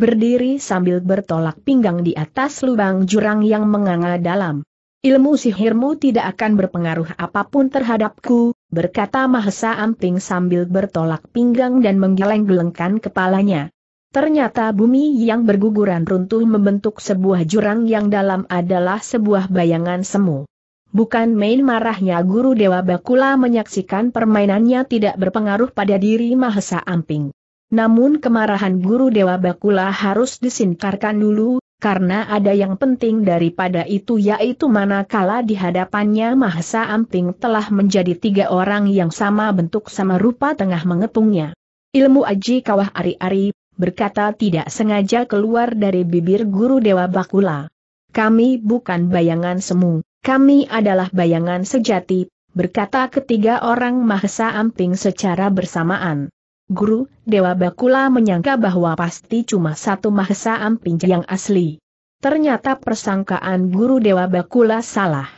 berdiri sambil bertolak pinggang di atas lubang jurang yang menganga dalam. Ilmu sihirmu tidak akan berpengaruh apapun terhadapku, berkata Mahesa Amping sambil bertolak pinggang dan menggeleng-gelengkan kepalanya. Ternyata bumi yang berguguran runtuh membentuk sebuah jurang yang dalam adalah sebuah bayangan semu. Bukan main marahnya guru Dewa Bakula menyaksikan permainannya tidak berpengaruh pada diri Mahesa Amping. Namun kemarahan guru Dewa Bakula harus disingkarkan dulu, karena ada yang penting daripada itu yaitu manakala di hadapannya Mahsa Amping telah menjadi tiga orang yang sama bentuk sama rupa tengah mengepungnya. Ilmu Aji Kawah Ari-Ari, berkata tidak sengaja keluar dari bibir guru Dewa Bakula. Kami bukan bayangan semu, kami adalah bayangan sejati, berkata ketiga orang Mahsa Amping secara bersamaan. Guru, Dewa Bakula menyangka bahwa pasti cuma satu Mahesa Amping yang asli. Ternyata persangkaan Guru Dewa Bakula salah.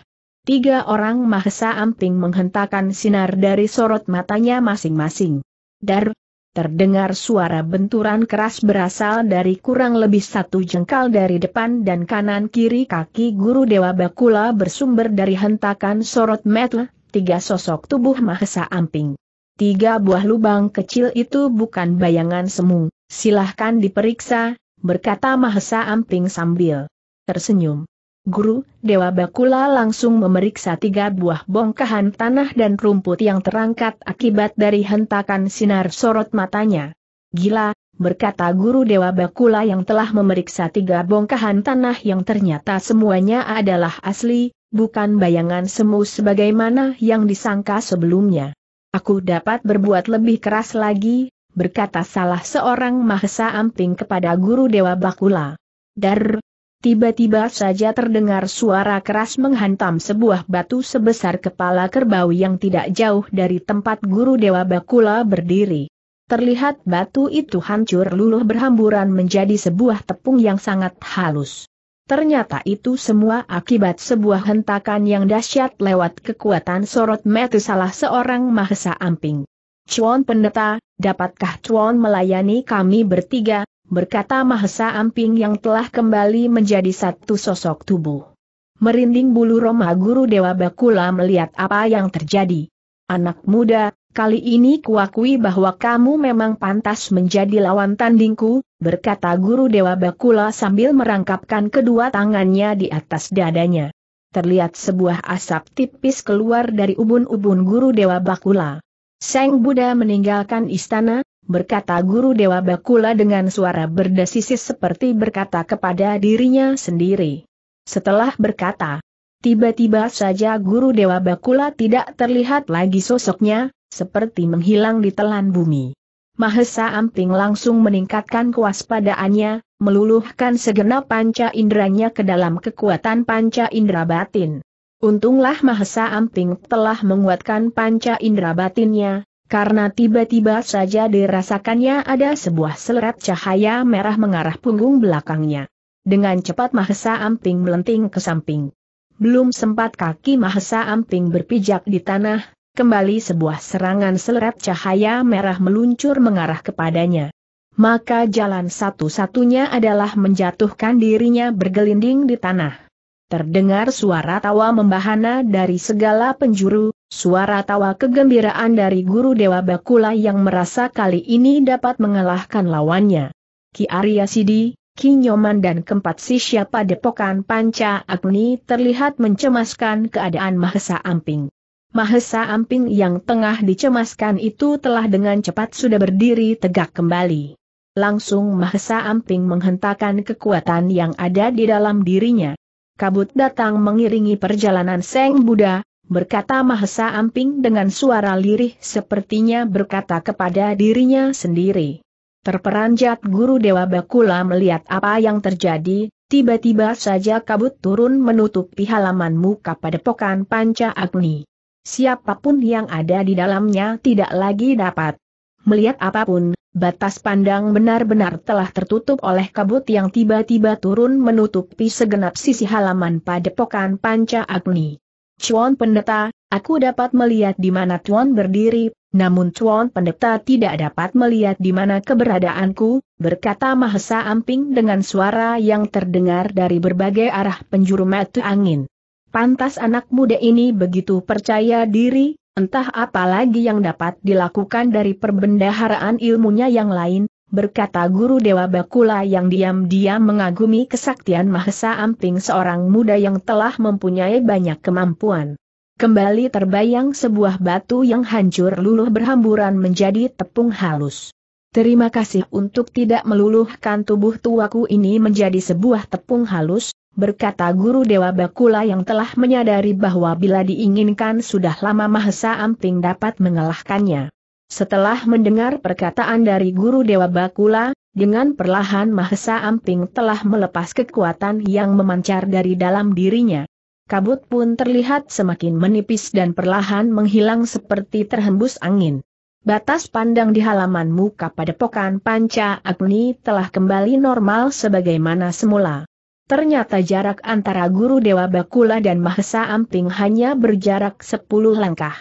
Tiga orang Mahesa Amping menghentakkan sinar dari sorot matanya masing-masing. Dar, terdengar suara benturan keras berasal dari kurang lebih satu jengkal dari depan dan kanan kiri kaki Guru Dewa Bakula bersumber dari hentakan sorot metal tiga sosok tubuh Mahesa Amping. Tiga buah lubang kecil itu bukan bayangan semu, silahkan diperiksa, berkata Mahesa Amping sambil tersenyum. Guru, Dewa Bakula langsung memeriksa tiga buah bongkahan tanah dan rumput yang terangkat akibat dari hentakan sinar sorot matanya. Gila, berkata guru Dewa Bakula yang telah memeriksa tiga bongkahan tanah yang ternyata semuanya adalah asli, bukan bayangan semu sebagaimana yang disangka sebelumnya. Aku dapat berbuat lebih keras lagi, berkata salah seorang mahesa amping kepada guru Dewa Bakula. Dar, tiba-tiba saja terdengar suara keras menghantam sebuah batu sebesar kepala kerbau yang tidak jauh dari tempat guru Dewa Bakula berdiri. Terlihat batu itu hancur luluh berhamburan menjadi sebuah tepung yang sangat halus. Ternyata itu semua akibat sebuah hentakan yang dahsyat lewat kekuatan sorot metu salah seorang mahesa amping. Cuan pendeta, dapatkah Cuan melayani kami bertiga, berkata mahesa amping yang telah kembali menjadi satu sosok tubuh. Merinding bulu Roma Guru Dewa Bakula melihat apa yang terjadi. Anak muda, kali ini kuakui bahwa kamu memang pantas menjadi lawan tandingku, berkata guru Dewa Bakula sambil merangkapkan kedua tangannya di atas dadanya. Terlihat sebuah asap tipis keluar dari ubun-ubun guru Dewa Bakula. Sang Buddha meninggalkan istana, berkata guru Dewa Bakula dengan suara berdesisis seperti berkata kepada dirinya sendiri. Setelah berkata, tiba-tiba saja guru Dewa Bakula tidak terlihat lagi sosoknya, seperti menghilang di telan bumi. Mahesa Amping langsung meningkatkan kewaspadaannya, meluluhkan segenap panca inderanya ke dalam kekuatan panca indera batin. Untunglah Mahesa Amping telah menguatkan panca indera batinnya, karena tiba-tiba saja dirasakannya ada sebuah seleret cahaya merah mengarah punggung belakangnya. Dengan cepat Mahesa Amping melenting ke samping. Belum sempat kaki Mahesa Amping berpijak di tanah, kembali sebuah serangan selerat cahaya merah meluncur mengarah kepadanya. Maka jalan satu-satunya adalah menjatuhkan dirinya bergelinding di tanah. Terdengar suara tawa membahana dari segala penjuru, suara tawa kegembiraan dari guru Dewa Bakula yang merasa kali ini dapat mengalahkan lawannya. Ki Arya Sidi, Ki Nyoman dan keempat sisya padepokan Panca Agni terlihat mencemaskan keadaan Mahesa Amping. Mahesa Amping yang tengah dicemaskan itu telah dengan cepat sudah berdiri tegak kembali. Langsung Mahesa Amping menghentakkan kekuatan yang ada di dalam dirinya. Kabut datang mengiringi perjalanan Seng Buddha, berkata Mahesa Amping dengan suara lirih sepertinya berkata kepada dirinya sendiri. Terperanjat Guru Dewa Bakula melihat apa yang terjadi, tiba-tiba saja kabut turun menutupi halaman muka pada pokan Panca Agni siapapun yang ada di dalamnya tidak lagi dapat melihat apapun, batas pandang benar-benar telah tertutup oleh kabut yang tiba-tiba turun menutupi segenap sisi halaman pada padepokan Panca Agni. Chuan pendeta, aku dapat melihat di mana Chuan berdiri, namun Chuan pendeta tidak dapat melihat di mana keberadaanku, berkata Mahesa Amping dengan suara yang terdengar dari berbagai arah penjuru mata angin. Pantas anak muda ini begitu percaya diri, entah apa lagi yang dapat dilakukan dari perbendaharaan ilmunya yang lain, berkata guru Dewa Bakula yang diam-diam mengagumi kesaktian Mahesa Amping seorang muda yang telah mempunyai banyak kemampuan. Kembali terbayang sebuah batu yang hancur luluh berhamburan menjadi tepung halus. Terima kasih untuk tidak meluluhkan tubuh tuaku ini menjadi sebuah tepung halus, berkata Guru Dewa Bakula yang telah menyadari bahwa bila diinginkan sudah lama Mahesa Amping dapat mengalahkannya. Setelah mendengar perkataan dari Guru Dewa Bakula, dengan perlahan Mahesa Amping telah melepas kekuatan yang memancar dari dalam dirinya. Kabut pun terlihat semakin menipis dan perlahan menghilang seperti terhembus angin. Batas pandang di halaman muka pada pokan Panca Agni telah kembali normal sebagaimana semula. Ternyata jarak antara Guru Dewa Bakula dan Mahesa Amping hanya berjarak sepuluh langkah.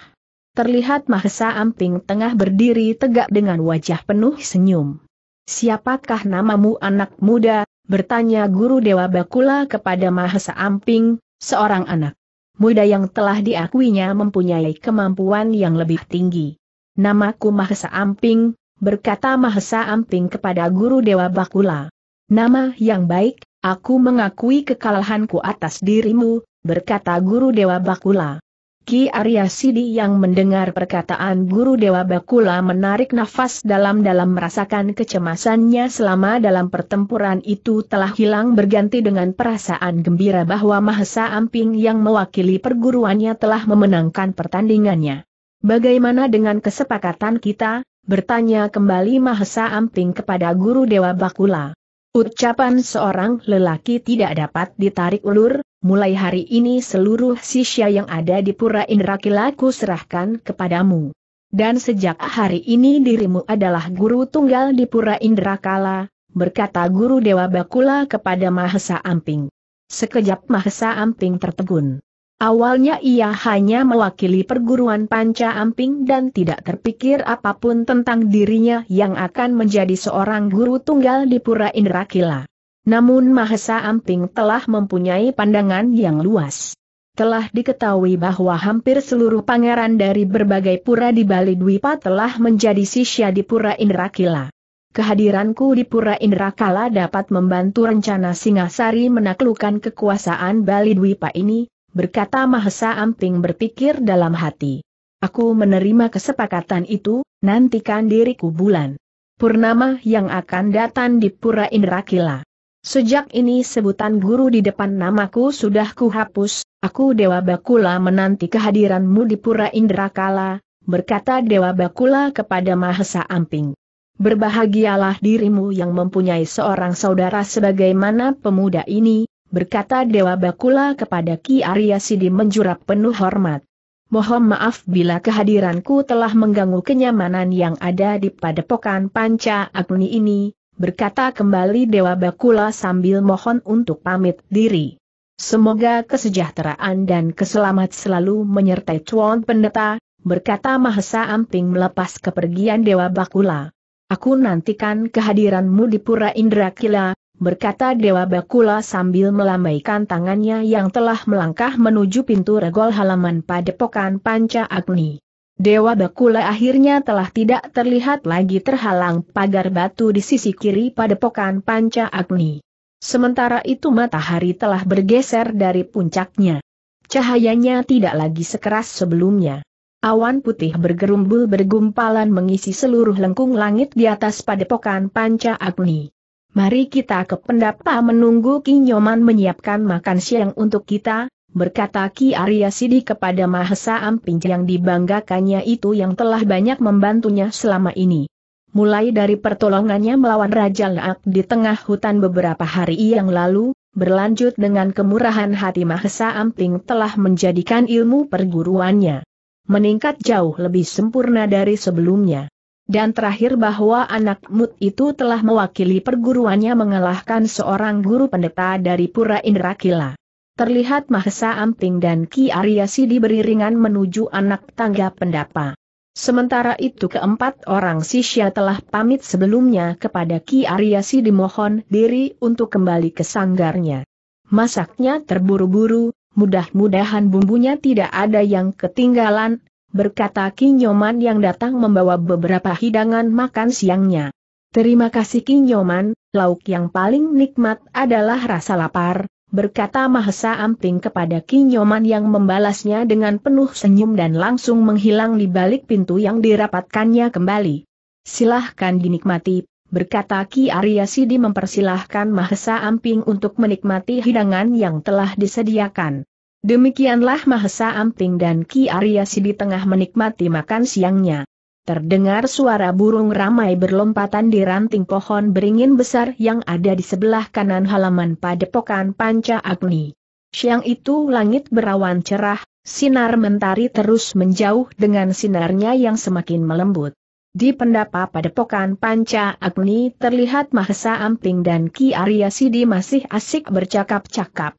Terlihat Mahesa Amping tengah berdiri tegak dengan wajah penuh senyum. Siapakah namamu anak muda? Bertanya Guru Dewa Bakula kepada Mahesa Amping, seorang anak muda yang telah diakuinya mempunyai kemampuan yang lebih tinggi. Namaku Mahesa Amping, berkata Mahesa Amping kepada Guru Dewa Bakula. Nama yang baik, Aku mengakui kekalahanku atas dirimu, berkata Guru Dewa Bakula. Ki Arya Sidi yang mendengar perkataan Guru Dewa Bakula menarik nafas dalam-dalam merasakan kecemasannya selama dalam pertempuran itu telah hilang berganti dengan perasaan gembira bahwa Mahesa Amping yang mewakili perguruannya telah memenangkan pertandingannya. Bagaimana dengan kesepakatan kita? Bertanya kembali Mahesa Amping kepada Guru Dewa Bakula. Ucapan seorang lelaki tidak dapat ditarik ulur, mulai hari ini seluruh sisya yang ada di Pura Indrakila ku serahkan kepadamu. Dan sejak hari ini dirimu adalah guru tunggal di Pura Indrakala, berkata Guru Dewa Bakula kepada Mahesa Amping. Sekejap Mahesa Amping tertegun. Awalnya ia hanya mewakili perguruan panca amping dan tidak terpikir apapun tentang dirinya yang akan menjadi seorang guru tunggal di Pura Indrakila. Namun Mahesa Amping telah mempunyai pandangan yang luas. Telah diketahui bahwa hampir seluruh pangeran dari berbagai pura di Bali Dwipa telah menjadi sisya di Pura Indrakila. Kehadiranku di Pura Indrakala dapat membantu rencana Singasari menaklukkan kekuasaan Bali Dwipa ini, berkata Mahesa Amping berpikir dalam hati. Aku menerima kesepakatan itu, nantikan diriku bulan. Purnama yang akan datang di Pura Indrakila. Sejak ini sebutan guru di depan namaku sudah kuhapus, aku Dewa Bakula menanti kehadiranmu di Pura Indrakala, berkata Dewa Bakula kepada Mahesa Amping. Berbahagialah dirimu yang mempunyai seorang saudara sebagaimana pemuda ini, berkata Dewa Bakula kepada Ki Arya Sidi menjurap penuh hormat. Mohon maaf bila kehadiranku telah mengganggu kenyamanan yang ada di padepokan Panca Agni ini, berkata kembali Dewa Bakula sambil mohon untuk pamit diri. Semoga kesejahteraan dan keselamat selalu menyertai Tuan Pendeta, berkata Mahesa Amping melepas kepergian Dewa Bakula. Aku nantikan kehadiranmu di Pura Indra Kila, berkata Dewa Bakula sambil melambaikan tangannya yang telah melangkah menuju pintu regol halaman padepokan Panca Agni. Dewa Bakula akhirnya telah tidak terlihat lagi terhalang pagar batu di sisi kiri padepokan Panca Agni. Sementara itu matahari telah bergeser dari puncaknya. Cahayanya tidak lagi sekeras sebelumnya. Awan putih bergerumbul bergumpalan mengisi seluruh lengkung langit di atas padepokan Panca Agni. Mari kita ke pendapa menunggu Kinyoman menyiapkan makan siang untuk kita, berkata Ki Arya Sidi kepada Mahesa Amping yang dibanggakannya itu yang telah banyak membantunya selama ini. Mulai dari pertolongannya melawan Raja Laak di tengah hutan beberapa hari yang lalu, berlanjut dengan kemurahan hati Mahesa Amping telah menjadikan ilmu perguruannya meningkat jauh lebih sempurna dari sebelumnya. Dan terakhir bahwa anak Mut itu telah mewakili perguruannya mengalahkan seorang guru pendeta dari Pura Indrakila. Terlihat Mahesa Amping dan Ki Ariasi diberi ringan menuju anak tangga pendapa. Sementara itu keempat orang sisya telah pamit sebelumnya kepada Ki Ariasi dimohon diri untuk kembali ke sanggarnya. Masaknya terburu-buru, mudah-mudahan bumbunya tidak ada yang ketinggalan, berkata Kinyoman yang datang membawa beberapa hidangan makan siangnya. Terima kasih Kinyoman, lauk yang paling nikmat adalah rasa lapar, berkata Mahesa Amping kepada Kinyoman yang membalasnya dengan penuh senyum dan langsung menghilang di balik pintu yang dirapatkannya kembali. Silahkan dinikmati, berkata Ki Arya Sidi mempersilahkan Mahesa Amping untuk menikmati hidangan yang telah disediakan. Demikianlah Mahesa Amping dan Ki Arya di tengah menikmati makan siangnya. Terdengar suara burung ramai berlompatan di ranting pohon beringin besar yang ada di sebelah kanan halaman padepokan Panca Agni. Siang itu langit berawan cerah, sinar mentari terus menjauh dengan sinarnya yang semakin melembut. Di pendapa padepokan Panca Agni terlihat Mahesa Amping dan Ki Sidi masih asik bercakap-cakap.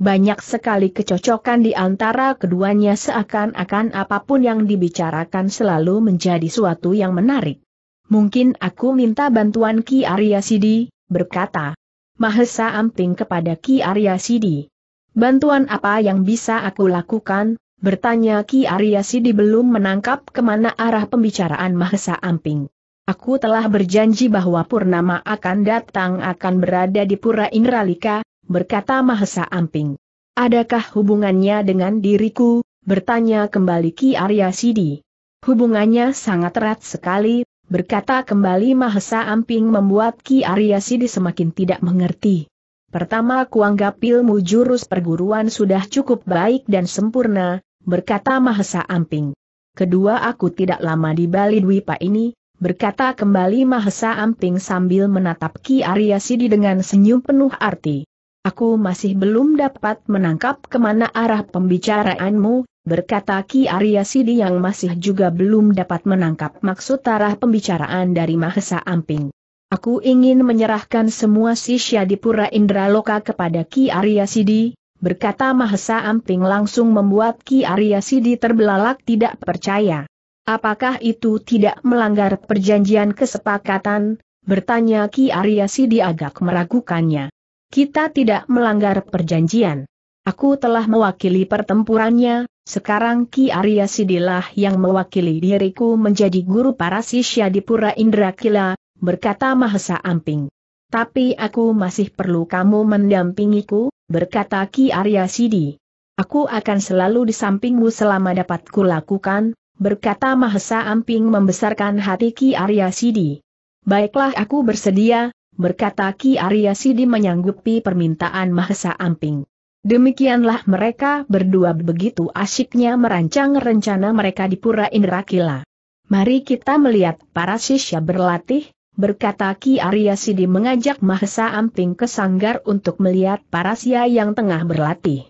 Banyak sekali kecocokan di antara keduanya seakan-akan apapun yang dibicarakan selalu menjadi suatu yang menarik. Mungkin aku minta bantuan Ki Arya Sidi, berkata. Mahesa Amping kepada Ki Arya Sidi. Bantuan apa yang bisa aku lakukan? Bertanya Ki Arya Sidi belum menangkap kemana arah pembicaraan Mahesa Amping. Aku telah berjanji bahwa Purnama akan datang akan berada di Pura Indralika, berkata Mahesa Amping. Adakah hubungannya dengan diriku? bertanya kembali Ki Arya Sidi. Hubungannya sangat erat sekali, berkata kembali Mahesa Amping membuat Ki Arya Sidi semakin tidak mengerti. Pertama kuanggap ilmu jurus perguruan sudah cukup baik dan sempurna, berkata Mahesa Amping. Kedua aku tidak lama di Bali Dwipa ini, berkata kembali Mahesa Amping sambil menatap Ki Arya Sidi dengan senyum penuh arti. Aku masih belum dapat menangkap kemana arah pembicaraanmu, berkata Ki Arya Sidi yang masih juga belum dapat menangkap maksud arah pembicaraan dari Mahesa Amping. Aku ingin menyerahkan semua sisya di Pura Indraloka kepada Ki Arya Sidi, berkata Mahesa Amping langsung membuat Ki Arya Sidi terbelalak tidak percaya. Apakah itu tidak melanggar perjanjian kesepakatan? Bertanya Ki Arya Sidi agak meragukannya. Kita tidak melanggar perjanjian. Aku telah mewakili pertempurannya, sekarang Ki Arya Sidilah yang mewakili diriku menjadi guru para sisya di Pura Indrakila, berkata Mahesa Amping. Tapi aku masih perlu kamu mendampingiku, berkata Ki Arya Sidi. Aku akan selalu di sampingmu selama dapat kulakukan, berkata Mahesa Amping membesarkan hati Ki Arya Sidi. Baiklah aku bersedia, berkata Ki Arya Sidi menyanggupi permintaan Mahesa Amping. Demikianlah mereka berdua begitu asyiknya merancang rencana mereka di Pura Indrakila. Mari kita melihat para sisya berlatih, berkata Ki Arya Sidi mengajak Mahesa Amping ke sanggar untuk melihat para sia yang tengah berlatih.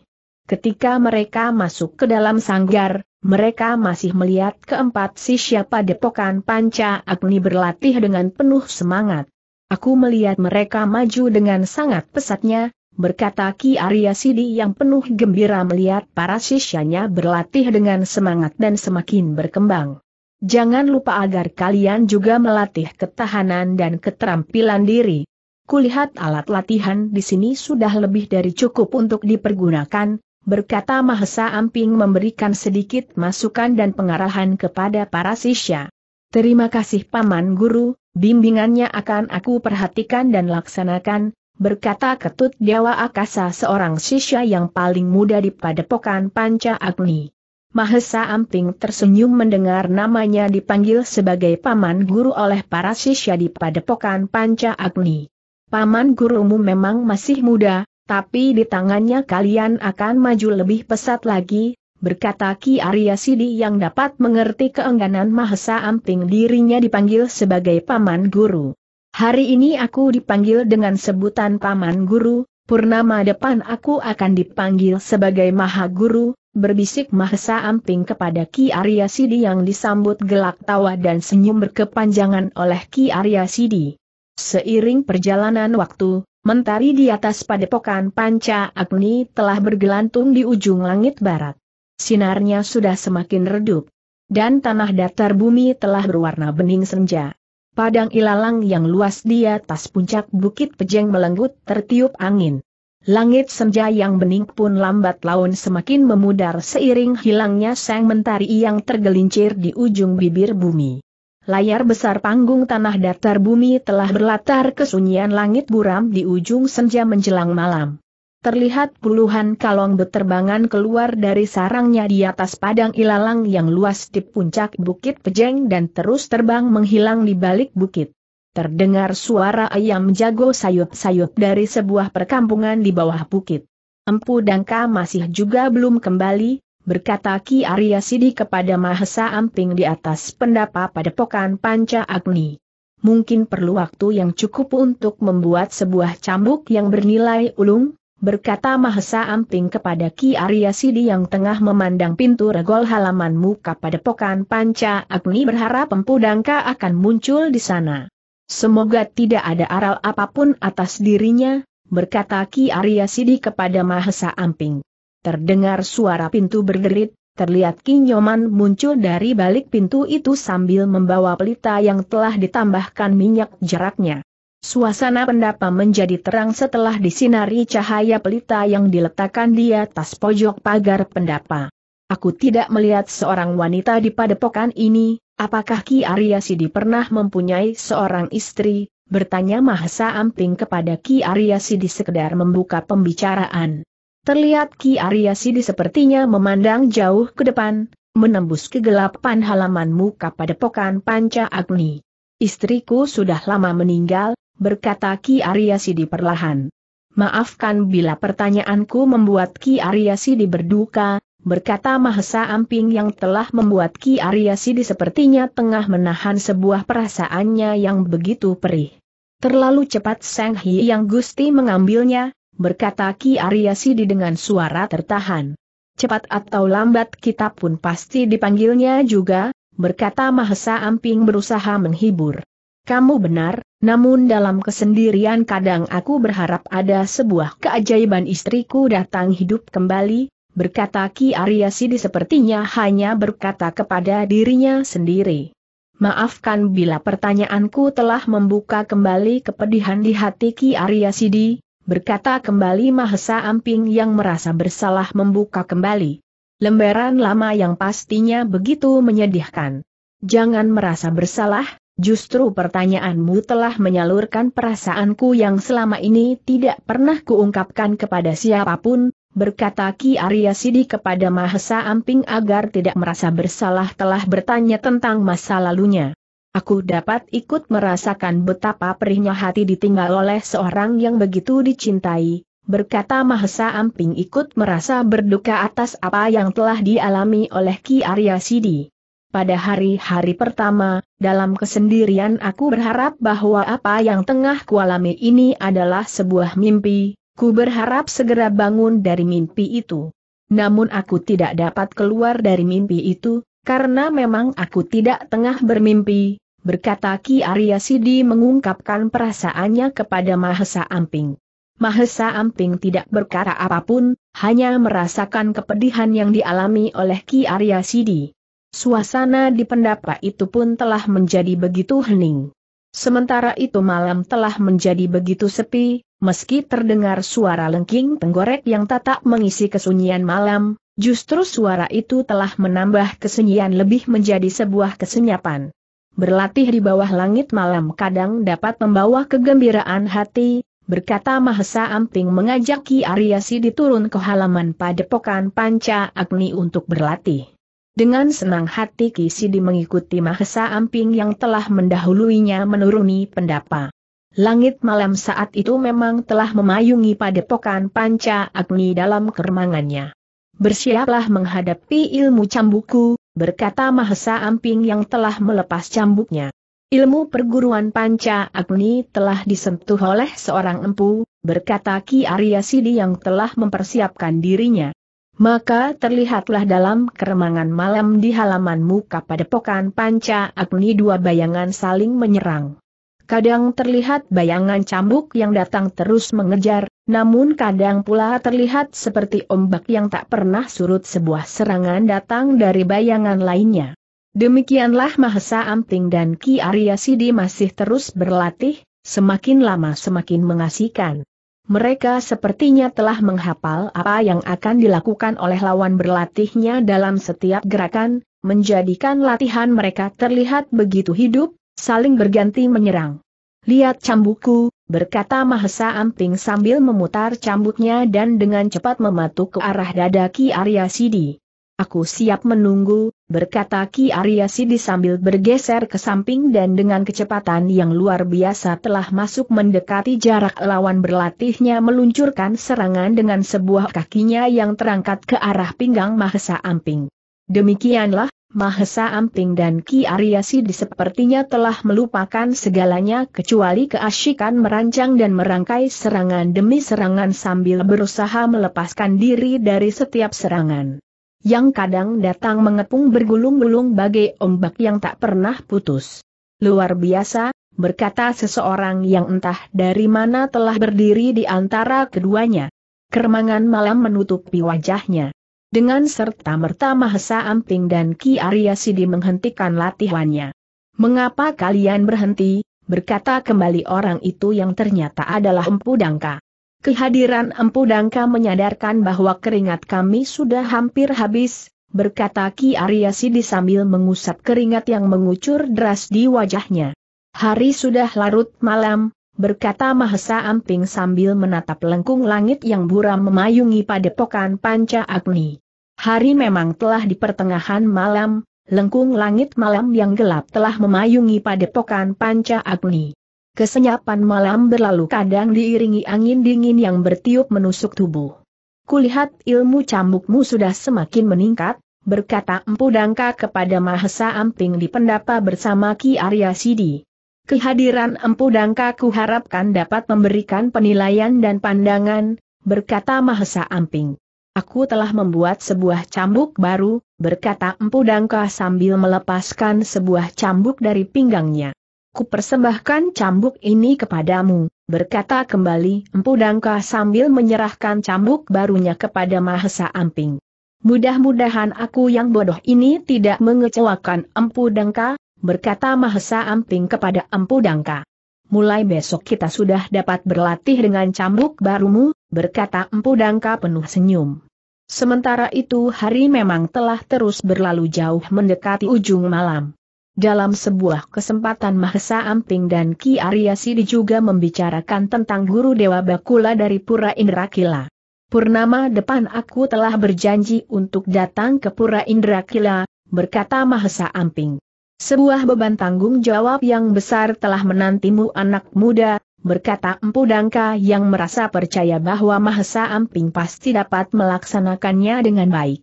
Ketika mereka masuk ke dalam sanggar, mereka masih melihat keempat sisya pada padepokan Panca Agni berlatih dengan penuh semangat. Aku melihat mereka maju dengan sangat pesatnya, berkata Ki Arya Sidi yang penuh gembira melihat para sisyanya berlatih dengan semangat dan semakin berkembang. Jangan lupa agar kalian juga melatih ketahanan dan keterampilan diri. Kulihat alat latihan di sini sudah lebih dari cukup untuk dipergunakan, berkata Mahesa Amping memberikan sedikit masukan dan pengarahan kepada para sisya. Terima kasih Paman Guru, bimbingannya akan aku perhatikan dan laksanakan, berkata Ketut Dewa Akasa seorang sisya yang paling muda di padepokan Panca Agni. Mahesa Amping tersenyum mendengar namanya dipanggil sebagai paman guru oleh para sisya di padepokan Panca Agni. Paman gurumu memang masih muda, tapi di tangannya kalian akan maju lebih pesat lagi, berkata Ki Arya Sidi yang dapat mengerti keengganan Mahesa Amping dirinya dipanggil sebagai Paman Guru. Hari ini aku dipanggil dengan sebutan Paman Guru, Purnama depan aku akan dipanggil sebagai Maha Guru, berbisik Mahesa Amping kepada Ki Arya Sidi yang disambut gelak tawa dan senyum berkepanjangan oleh Ki Arya Sidi. Seiring perjalanan waktu, mentari di atas padepokan Panca Agni telah bergelantung di ujung langit barat sinarnya sudah semakin redup. Dan tanah datar bumi telah berwarna bening senja. Padang ilalang yang luas di atas puncak bukit pejeng melenggut tertiup angin. Langit senja yang bening pun lambat laun semakin memudar seiring hilangnya sang mentari yang tergelincir di ujung bibir bumi. Layar besar panggung tanah datar bumi telah berlatar kesunyian langit buram di ujung senja menjelang malam. Terlihat puluhan kalong beterbangan keluar dari sarangnya di atas padang ilalang yang luas di puncak bukit Pejeng dan terus terbang menghilang di balik bukit. Terdengar suara ayam jago sayup-sayup dari sebuah perkampungan di bawah bukit. Empu Dangka masih juga belum kembali, berkata Ki Arya Sidi kepada Mahesa Amping di atas pendapa padepokan Panca Agni mungkin perlu waktu yang cukup untuk membuat sebuah cambuk yang bernilai ulung, berkata Mahesa Amping kepada Ki Arya Sidi yang tengah memandang pintu regol halaman muka pada pokan Panca Agni berharap Empu Dangka akan muncul di sana. Semoga tidak ada aral apapun atas dirinya, berkata Ki Arya Sidi kepada Mahesa Amping. Terdengar suara pintu berderit, Terlihat Kinyoman muncul dari balik pintu itu sambil membawa pelita yang telah ditambahkan minyak jeraknya. Suasana pendapa menjadi terang setelah disinari cahaya pelita yang diletakkan di atas pojok pagar pendapa. Aku tidak melihat seorang wanita di padepokan ini, apakah Ki Arya Sidi pernah mempunyai seorang istri, bertanya Mahasa Amping kepada Ki Arya Sidi sekedar membuka pembicaraan. Terlihat Ki Arya Sidi sepertinya memandang jauh ke depan, menembus kegelapan halaman muka padepokan Panca Agni. Istriku sudah lama meninggal, berkata Ki Aryasidi perlahan. Maafkan bila pertanyaanku membuat Ki Aryasidi berduka, berkata Mahesa Amping yang telah membuat Ki Aryasidi sepertinya tengah menahan sebuah perasaannya yang begitu perih. Terlalu cepat Sang Hi yang Gusti mengambilnya, berkata Ki Aryasidi dengan suara tertahan. Cepat atau lambat kita pun pasti dipanggilnya juga, berkata Mahesa Amping berusaha menghibur. Kamu benar, namun dalam kesendirian kadang aku berharap ada sebuah keajaiban istriku datang hidup kembali, berkata Ki Arya Sidi sepertinya hanya berkata kepada dirinya sendiri. Maafkan bila pertanyaanku telah membuka kembali kepedihan di hati Ki Arya Sidi, berkata kembali Mahesa Amping yang merasa bersalah membuka kembali. Lembaran lama yang pastinya begitu menyedihkan. Jangan merasa bersalah, Justru pertanyaanmu telah menyalurkan perasaanku yang selama ini tidak pernah kuungkapkan kepada siapapun, berkata Ki Arya Sidi kepada Mahesa Amping agar tidak merasa bersalah telah bertanya tentang masa lalunya. Aku dapat ikut merasakan betapa perihnya hati ditinggal oleh seorang yang begitu dicintai, berkata Mahesa Amping ikut merasa berduka atas apa yang telah dialami oleh Ki Arya Sidi. Pada hari-hari pertama, dalam kesendirian aku berharap bahwa apa yang tengah kualami ini adalah sebuah mimpi, ku berharap segera bangun dari mimpi itu. Namun aku tidak dapat keluar dari mimpi itu, karena memang aku tidak tengah bermimpi, berkata Ki Arya Sidi mengungkapkan perasaannya kepada Mahesa Amping. Mahesa Amping tidak berkara apapun, hanya merasakan kepedihan yang dialami oleh Ki Arya Sidi. Suasana di pendapa itu pun telah menjadi begitu hening. Sementara itu malam telah menjadi begitu sepi, meski terdengar suara lengking tenggorek yang tatap mengisi kesunyian malam, justru suara itu telah menambah kesunyian lebih menjadi sebuah kesenyapan. Berlatih di bawah langit malam kadang dapat membawa kegembiraan hati, berkata Mahesa Amping mengajak Ki Aryasi diturun ke halaman padepokan Panca Agni untuk berlatih. Dengan senang hati Kisidi mengikuti Mahesa Amping yang telah mendahuluinya menuruni pendapa. Langit malam saat itu memang telah memayungi padepokan panca agni dalam kermangannya. Bersiaplah menghadapi ilmu cambuku, berkata Mahesa Amping yang telah melepas cambuknya. Ilmu perguruan panca agni telah disentuh oleh seorang empu, berkata Ki Arya Sidi yang telah mempersiapkan dirinya maka terlihatlah dalam keremangan malam di halaman muka padepokan panca agni dua bayangan saling menyerang. Kadang terlihat bayangan cambuk yang datang terus mengejar, namun kadang pula terlihat seperti ombak yang tak pernah surut sebuah serangan datang dari bayangan lainnya. Demikianlah Mahesa Amting dan Ki Arya Sidi masih terus berlatih, semakin lama semakin mengasihkan. Mereka sepertinya telah menghapal apa yang akan dilakukan oleh lawan berlatihnya dalam setiap gerakan, menjadikan latihan mereka terlihat begitu hidup, saling berganti menyerang. Lihat cambuku, berkata Mahesa Amping sambil memutar cambuknya dan dengan cepat mematuk ke arah dada Ki Arya Sidi aku siap menunggu, berkata Ki Sidi sambil bergeser ke samping dan dengan kecepatan yang luar biasa telah masuk mendekati jarak lawan berlatihnya meluncurkan serangan dengan sebuah kakinya yang terangkat ke arah pinggang Mahesa Amping. Demikianlah, Mahesa Amping dan Ki Sidi sepertinya telah melupakan segalanya kecuali keasyikan merancang dan merangkai serangan demi serangan sambil berusaha melepaskan diri dari setiap serangan yang kadang datang mengepung bergulung-gulung bagai ombak yang tak pernah putus. Luar biasa, berkata seseorang yang entah dari mana telah berdiri di antara keduanya. Kermangan malam menutupi wajahnya. Dengan serta-merta Mahesa Amping dan Ki Arya Sidi menghentikan latihannya. Mengapa kalian berhenti? Berkata kembali orang itu yang ternyata adalah Empu Dangka. Kehadiran Empu Dangka menyadarkan bahwa keringat kami sudah hampir habis, berkata Ki Arya Sidi sambil mengusap keringat yang mengucur deras di wajahnya. Hari sudah larut malam, berkata Mahesa Amping sambil menatap lengkung langit yang buram memayungi padepokan panca agni. Hari memang telah di pertengahan malam, lengkung langit malam yang gelap telah memayungi padepokan panca agni. Kesenyapan malam berlalu kadang diiringi angin dingin yang bertiup menusuk tubuh. Kulihat ilmu cambukmu sudah semakin meningkat, berkata Empu Dangka kepada Mahesa Amping di pendapa bersama Ki Arya Sidi. Kehadiran Empu Dangka kuharapkan dapat memberikan penilaian dan pandangan, berkata Mahesa Amping. Aku telah membuat sebuah cambuk baru, berkata Empu Dangka sambil melepaskan sebuah cambuk dari pinggangnya. Kupersembahkan cambuk ini kepadamu, berkata kembali Empu Dangka sambil menyerahkan cambuk barunya kepada Mahesa Amping. Mudah-mudahan aku yang bodoh ini tidak mengecewakan Empu Dangka, berkata Mahesa Amping kepada Empu Dangka. Mulai besok kita sudah dapat berlatih dengan cambuk barumu, berkata Empu Dangka penuh senyum. Sementara itu hari memang telah terus berlalu jauh mendekati ujung malam. Dalam sebuah kesempatan Mahesa Amping dan Ki Aryasidi juga membicarakan tentang guru Dewa Bakula dari Pura Indrakila. Purnama depan aku telah berjanji untuk datang ke Pura Indrakila, berkata Mahesa Amping. Sebuah beban tanggung jawab yang besar telah menantimu anak muda, berkata Empu Dangka yang merasa percaya bahwa Mahesa Amping pasti dapat melaksanakannya dengan baik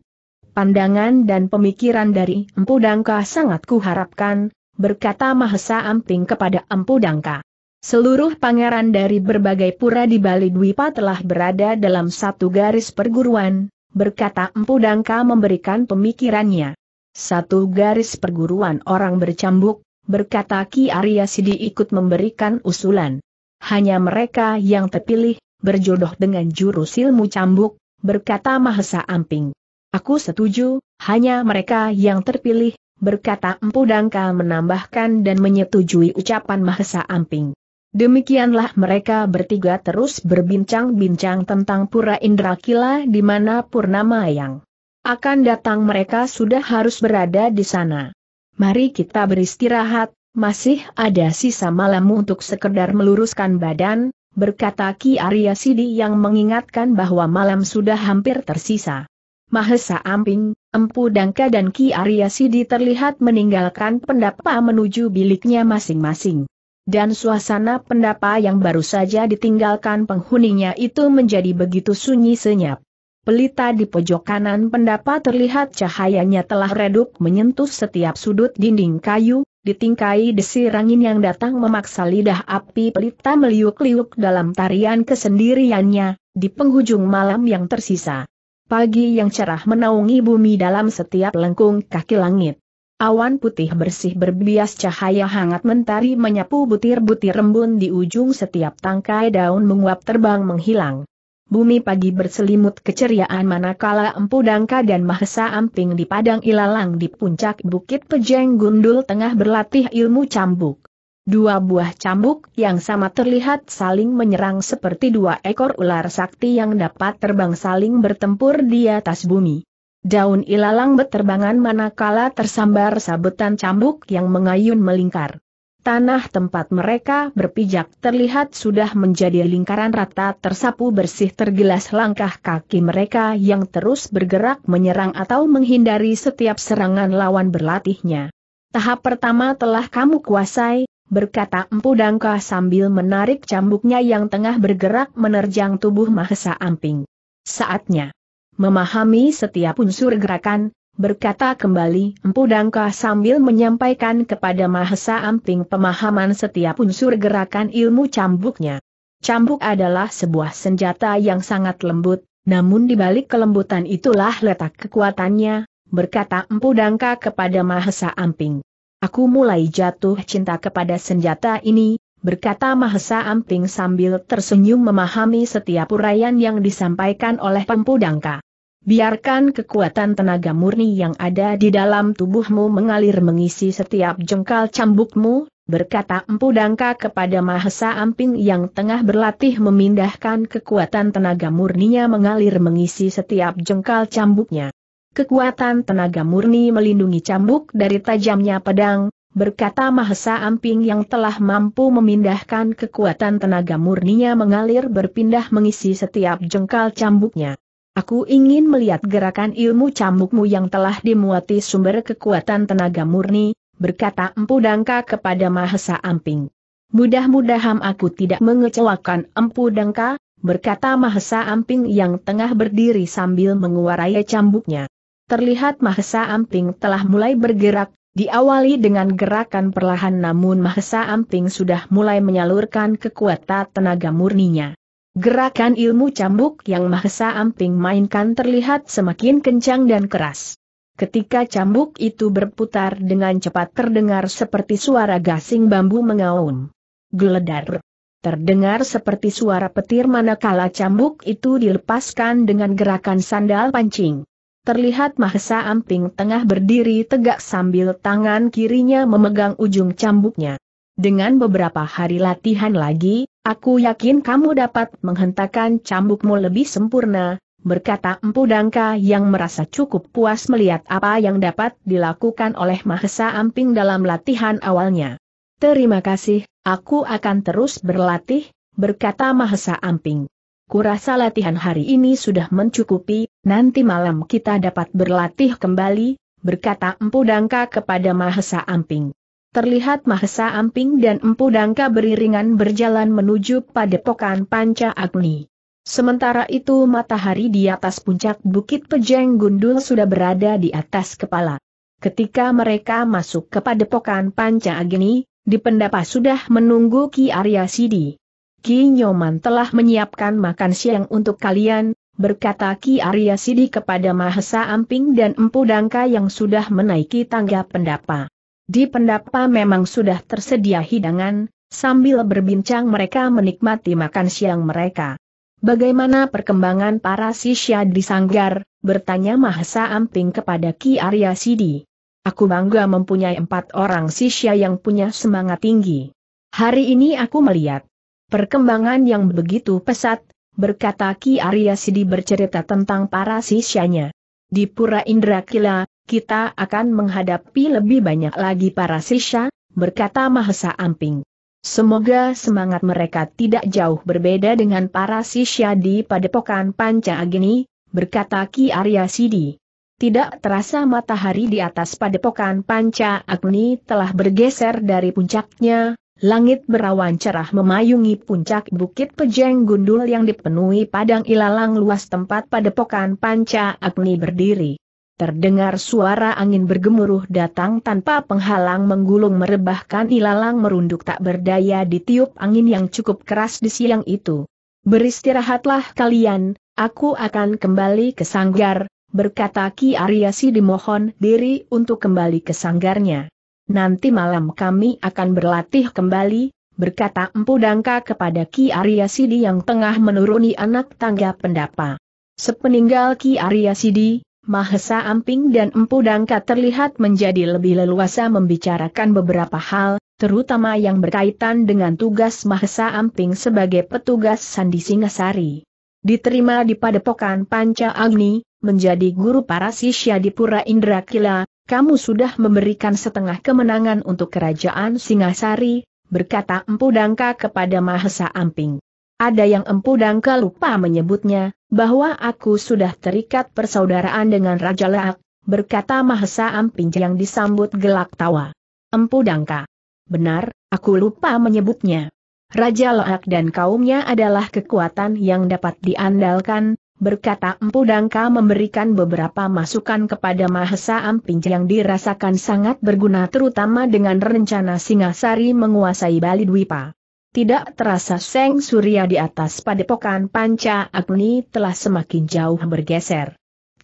pandangan dan pemikiran dari Empu Dangka sangat kuharapkan, berkata Mahesa Amping kepada Empu Dangka. Seluruh pangeran dari berbagai pura di Bali Dwipa telah berada dalam satu garis perguruan, berkata Empu Dangka memberikan pemikirannya. Satu garis perguruan orang bercambuk, berkata Ki Arya Sidi ikut memberikan usulan. Hanya mereka yang terpilih, berjodoh dengan jurus ilmu cambuk, berkata Mahesa Amping. Aku setuju, hanya mereka yang terpilih, berkata Empu Dangka menambahkan dan menyetujui ucapan Mahesa Amping. Demikianlah mereka bertiga terus berbincang-bincang tentang Pura Indrakila di mana Purnama yang akan datang mereka sudah harus berada di sana. Mari kita beristirahat, masih ada sisa malammu untuk sekedar meluruskan badan, berkata Ki Arya Sidi yang mengingatkan bahwa malam sudah hampir tersisa. Mahesa Amping, Empu Dangka dan Ki Arya Sidi terlihat meninggalkan pendapa menuju biliknya masing-masing. Dan suasana pendapa yang baru saja ditinggalkan penghuninya itu menjadi begitu sunyi senyap. Pelita di pojok kanan pendapa terlihat cahayanya telah redup menyentuh setiap sudut dinding kayu, ditingkai desir angin yang datang memaksa lidah api pelita meliuk-liuk dalam tarian kesendiriannya, di penghujung malam yang tersisa. Pagi yang cerah menaungi bumi dalam setiap lengkung kaki langit. Awan putih bersih berbias cahaya hangat mentari menyapu butir-butir embun di ujung setiap tangkai daun menguap terbang menghilang. Bumi pagi berselimut keceriaan manakala Empu Dangka dan Mahesa Amping di padang ilalang di puncak Bukit Pejeng Gundul tengah berlatih ilmu cambuk. Dua buah cambuk yang sama terlihat saling menyerang seperti dua ekor ular sakti yang dapat terbang saling bertempur di atas bumi. Daun ilalang beterbangan manakala tersambar sabetan cambuk yang mengayun melingkar. Tanah tempat mereka berpijak terlihat sudah menjadi lingkaran rata tersapu bersih tergilas langkah kaki mereka yang terus bergerak menyerang atau menghindari setiap serangan lawan berlatihnya. Tahap pertama telah kamu kuasai, berkata Empu Dangka sambil menarik cambuknya yang tengah bergerak menerjang tubuh Mahesa Amping. Saatnya memahami setiap unsur gerakan, berkata kembali Empu Dangka sambil menyampaikan kepada Mahesa Amping pemahaman setiap unsur gerakan ilmu cambuknya. Cambuk adalah sebuah senjata yang sangat lembut, namun dibalik kelembutan itulah letak kekuatannya, berkata Empu Dangka kepada Mahesa Amping. Aku mulai jatuh cinta kepada senjata ini, berkata Mahesa Amping sambil tersenyum memahami setiap uraian yang disampaikan oleh Pempudangka. Biarkan kekuatan tenaga murni yang ada di dalam tubuhmu mengalir mengisi setiap jengkal cambukmu, berkata Empu kepada Mahesa Amping yang tengah berlatih memindahkan kekuatan tenaga murninya mengalir mengisi setiap jengkal cambuknya kekuatan tenaga murni melindungi cambuk dari tajamnya pedang, berkata Mahesa Amping yang telah mampu memindahkan kekuatan tenaga murninya mengalir berpindah mengisi setiap jengkal cambuknya. Aku ingin melihat gerakan ilmu cambukmu yang telah dimuati sumber kekuatan tenaga murni, berkata Empu Dangka kepada Mahesa Amping. Mudah-mudahan aku tidak mengecewakan Empu Dangka, berkata Mahesa Amping yang tengah berdiri sambil menguarai cambuknya terlihat Mahesa Amping telah mulai bergerak, diawali dengan gerakan perlahan namun Mahesa Amping sudah mulai menyalurkan kekuatan tenaga murninya. Gerakan ilmu cambuk yang Mahesa Amping mainkan terlihat semakin kencang dan keras. Ketika cambuk itu berputar dengan cepat terdengar seperti suara gasing bambu mengaum. Geledar. Terdengar seperti suara petir manakala cambuk itu dilepaskan dengan gerakan sandal pancing terlihat Mahesa Amping tengah berdiri tegak sambil tangan kirinya memegang ujung cambuknya. Dengan beberapa hari latihan lagi, aku yakin kamu dapat menghentakkan cambukmu lebih sempurna, berkata Empu Dangka yang merasa cukup puas melihat apa yang dapat dilakukan oleh Mahesa Amping dalam latihan awalnya. Terima kasih, aku akan terus berlatih, berkata Mahesa Amping. Kurasa latihan hari ini sudah mencukupi, Nanti malam kita dapat berlatih kembali, berkata Empu Dangka kepada Mahesa Amping. Terlihat Mahesa Amping dan Empu Dangka beriringan berjalan menuju padepokan Panca Agni. Sementara itu matahari di atas puncak Bukit Pejeng Gundul sudah berada di atas kepala. Ketika mereka masuk ke padepokan Panca Agni, di pendapa sudah menunggu Ki Arya Sidi. Ki Nyoman telah menyiapkan makan siang untuk kalian, berkata Ki Arya Sidi kepada Mahesa Amping dan Empu Dangka yang sudah menaiki tangga pendapa. Di pendapa memang sudah tersedia hidangan, sambil berbincang mereka menikmati makan siang mereka. Bagaimana perkembangan para sisya di Sanggar, bertanya Mahesa Amping kepada Ki Arya Sidi. Aku bangga mempunyai empat orang sisya yang punya semangat tinggi. Hari ini aku melihat perkembangan yang begitu pesat, berkata Ki Arya Sidi bercerita tentang para sisyanya. Di Pura Indrakila, kita akan menghadapi lebih banyak lagi para sisya, berkata Mahesa Amping. Semoga semangat mereka tidak jauh berbeda dengan para sisya di Padepokan Panca Agni, berkata Ki Arya Sidi. Tidak terasa matahari di atas Padepokan Panca Agni telah bergeser dari puncaknya, Langit berawan cerah memayungi puncak bukit pejeng gundul yang dipenuhi padang ilalang luas tempat pada padepokan panca agni berdiri. Terdengar suara angin bergemuruh datang tanpa penghalang menggulung merebahkan ilalang merunduk tak berdaya di tiup angin yang cukup keras di siang itu. Beristirahatlah kalian, aku akan kembali ke sanggar, berkata Ki Ariasi dimohon diri untuk kembali ke sanggarnya nanti malam kami akan berlatih kembali, berkata Empu Dangka kepada Ki Arya Sidi yang tengah menuruni anak tangga pendapa. Sepeninggal Ki Arya Sidi, Mahesa Amping dan Empu Dangka terlihat menjadi lebih leluasa membicarakan beberapa hal, terutama yang berkaitan dengan tugas Mahesa Amping sebagai petugas Sandi Singasari. Diterima di Padepokan Panca Agni, menjadi guru para sisya di Pura Indrakila, kamu sudah memberikan setengah kemenangan untuk kerajaan Singasari, berkata Empu Dangka kepada Mahesa Amping. Ada yang Empu Dangka lupa menyebutnya, bahwa aku sudah terikat persaudaraan dengan Raja Laak, berkata Mahesa Amping yang disambut gelak tawa. Empu Dangka. Benar, aku lupa menyebutnya. Raja Laak dan kaumnya adalah kekuatan yang dapat diandalkan, berkata Empu Dangka memberikan beberapa masukan kepada Mahesa Amping yang dirasakan sangat berguna terutama dengan rencana Singasari menguasai Bali Dwipa. Tidak terasa Seng Surya di atas padepokan Panca Agni telah semakin jauh bergeser.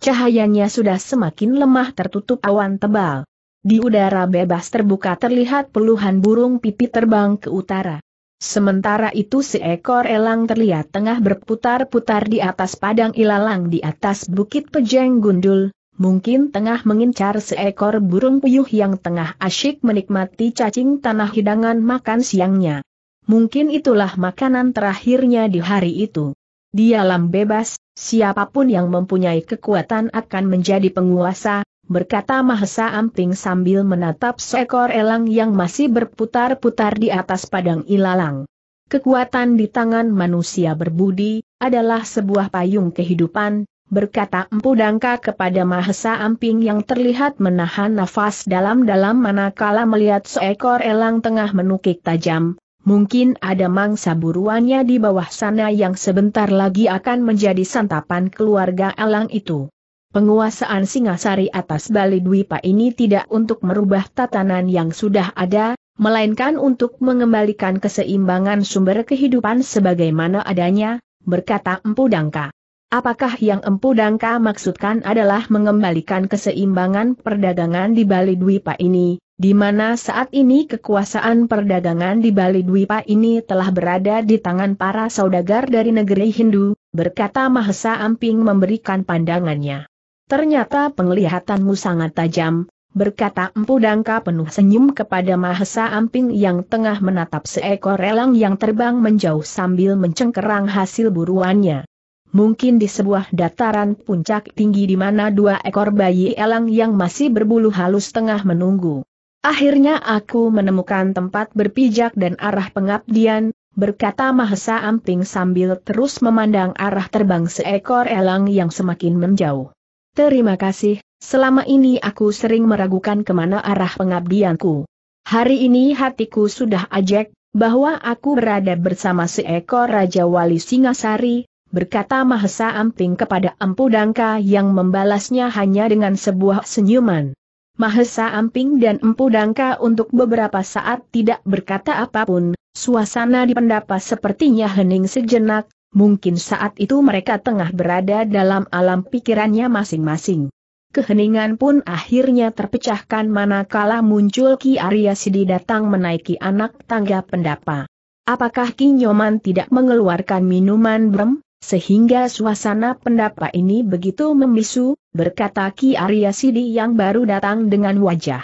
Cahayanya sudah semakin lemah tertutup awan tebal. Di udara bebas terbuka terlihat puluhan burung pipi terbang ke utara. Sementara itu seekor elang terlihat tengah berputar-putar di atas padang ilalang di atas bukit pejeng gundul, mungkin tengah mengincar seekor burung puyuh yang tengah asyik menikmati cacing tanah hidangan makan siangnya. Mungkin itulah makanan terakhirnya di hari itu. Di alam bebas, siapapun yang mempunyai kekuatan akan menjadi penguasa, berkata Mahesa Amping sambil menatap seekor elang yang masih berputar-putar di atas padang ilalang. Kekuatan di tangan manusia berbudi, adalah sebuah payung kehidupan, berkata Empu Dangka kepada Mahesa Amping yang terlihat menahan nafas dalam-dalam manakala melihat seekor elang tengah menukik tajam, mungkin ada mangsa buruannya di bawah sana yang sebentar lagi akan menjadi santapan keluarga elang itu. Penguasaan Singasari atas Bali Dwipa ini tidak untuk merubah tatanan yang sudah ada, melainkan untuk mengembalikan keseimbangan sumber kehidupan sebagaimana adanya, berkata Empu Dangka. Apakah yang Empu Dangka maksudkan adalah mengembalikan keseimbangan perdagangan di Bali Dwipa ini, di mana saat ini kekuasaan perdagangan di Bali Dwipa ini telah berada di tangan para saudagar dari negeri Hindu, berkata Mahesa Amping memberikan pandangannya. Ternyata penglihatanmu sangat tajam, berkata Empu Dangka penuh senyum kepada Mahesa Amping yang tengah menatap seekor elang yang terbang menjauh sambil mencengkerang hasil buruannya. Mungkin di sebuah dataran puncak tinggi di mana dua ekor bayi elang yang masih berbulu halus tengah menunggu. Akhirnya aku menemukan tempat berpijak dan arah pengabdian, berkata Mahesa Amping sambil terus memandang arah terbang seekor elang yang semakin menjauh. Terima kasih, selama ini aku sering meragukan kemana arah pengabdianku. Hari ini hatiku sudah ajak, bahwa aku berada bersama seekor Raja Wali Singasari, berkata Mahesa Amping kepada Empu Dangka yang membalasnya hanya dengan sebuah senyuman. Mahesa Amping dan Empu Dangka untuk beberapa saat tidak berkata apapun, suasana di pendapa sepertinya hening sejenak, Mungkin saat itu mereka tengah berada dalam alam pikirannya masing-masing. Keheningan pun akhirnya terpecahkan manakala muncul Ki Arya Sidi datang menaiki anak tangga pendapa. Apakah Ki Nyoman tidak mengeluarkan minuman brem, sehingga suasana pendapa ini begitu membisu, berkata Ki Arya Sidi yang baru datang dengan wajah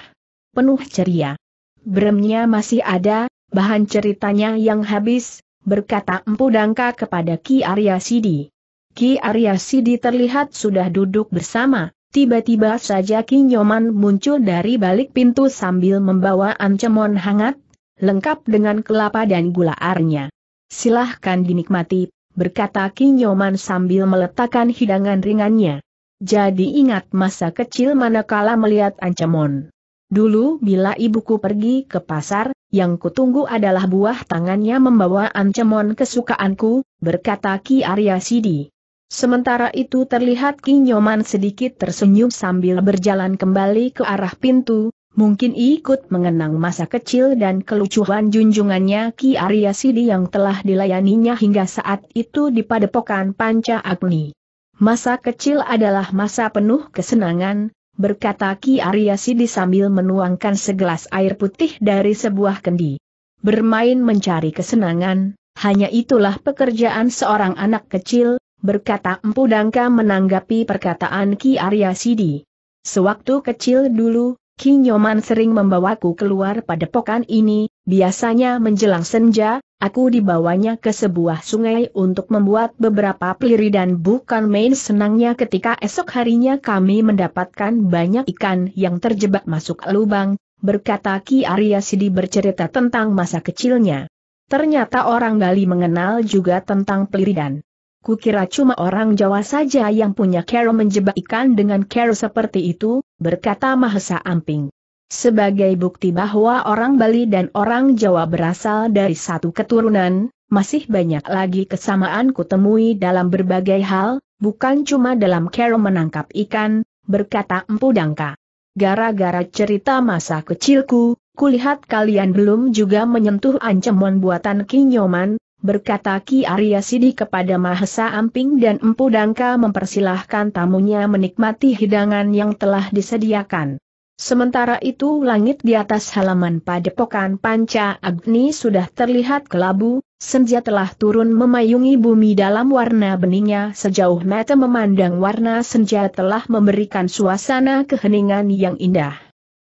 penuh ceria. Bremnya masih ada, bahan ceritanya yang habis, berkata Empu Dangka kepada Ki Arya Sidi. Ki Arya Sidi terlihat sudah duduk bersama, tiba-tiba saja Ki Nyoman muncul dari balik pintu sambil membawa ancemon hangat, lengkap dengan kelapa dan gula arnya. Silahkan dinikmati, berkata Ki Nyoman sambil meletakkan hidangan ringannya. Jadi ingat masa kecil manakala melihat ancemon. Dulu bila ibuku pergi ke pasar, yang kutunggu adalah buah tangannya membawa ancaman kesukaanku, berkata Ki Arya Sidi. Sementara itu terlihat Ki Nyoman sedikit tersenyum sambil berjalan kembali ke arah pintu, mungkin ikut mengenang masa kecil dan kelucuan junjungannya Ki Arya Sidi yang telah dilayaninya hingga saat itu di padepokan Panca Agni. Masa kecil adalah masa penuh kesenangan, berkata Ki Sidi sambil menuangkan segelas air putih dari sebuah kendi. Bermain mencari kesenangan, hanya itulah pekerjaan seorang anak kecil, berkata Empu Dangka menanggapi perkataan Ki Sidi. Sewaktu kecil dulu, Ki Nyoman sering membawaku keluar pada pokan ini, biasanya menjelang senja, Aku dibawanya ke sebuah sungai untuk membuat beberapa peliri dan bukan main senangnya ketika esok harinya kami mendapatkan banyak ikan yang terjebak masuk lubang, berkata Ki Arya Sidi bercerita tentang masa kecilnya. Ternyata orang Bali mengenal juga tentang peliridan. Kukira cuma orang Jawa saja yang punya kero menjebak ikan dengan kero seperti itu, berkata Mahesa Amping. Sebagai bukti bahwa orang Bali dan orang Jawa berasal dari satu keturunan, masih banyak lagi kesamaan kutemui dalam berbagai hal, bukan cuma dalam cara menangkap ikan, berkata Empu Dangka. Gara-gara cerita masa kecilku, kulihat kalian belum juga menyentuh ancaman buatan Kinyoman, berkata Ki Arya Sidi kepada Mahesa Amping dan Empu Dangka mempersilahkan tamunya menikmati hidangan yang telah disediakan. Sementara itu langit di atas halaman padepokan Panca Agni sudah terlihat kelabu, senja telah turun memayungi bumi dalam warna beningnya sejauh mata memandang warna senja telah memberikan suasana keheningan yang indah.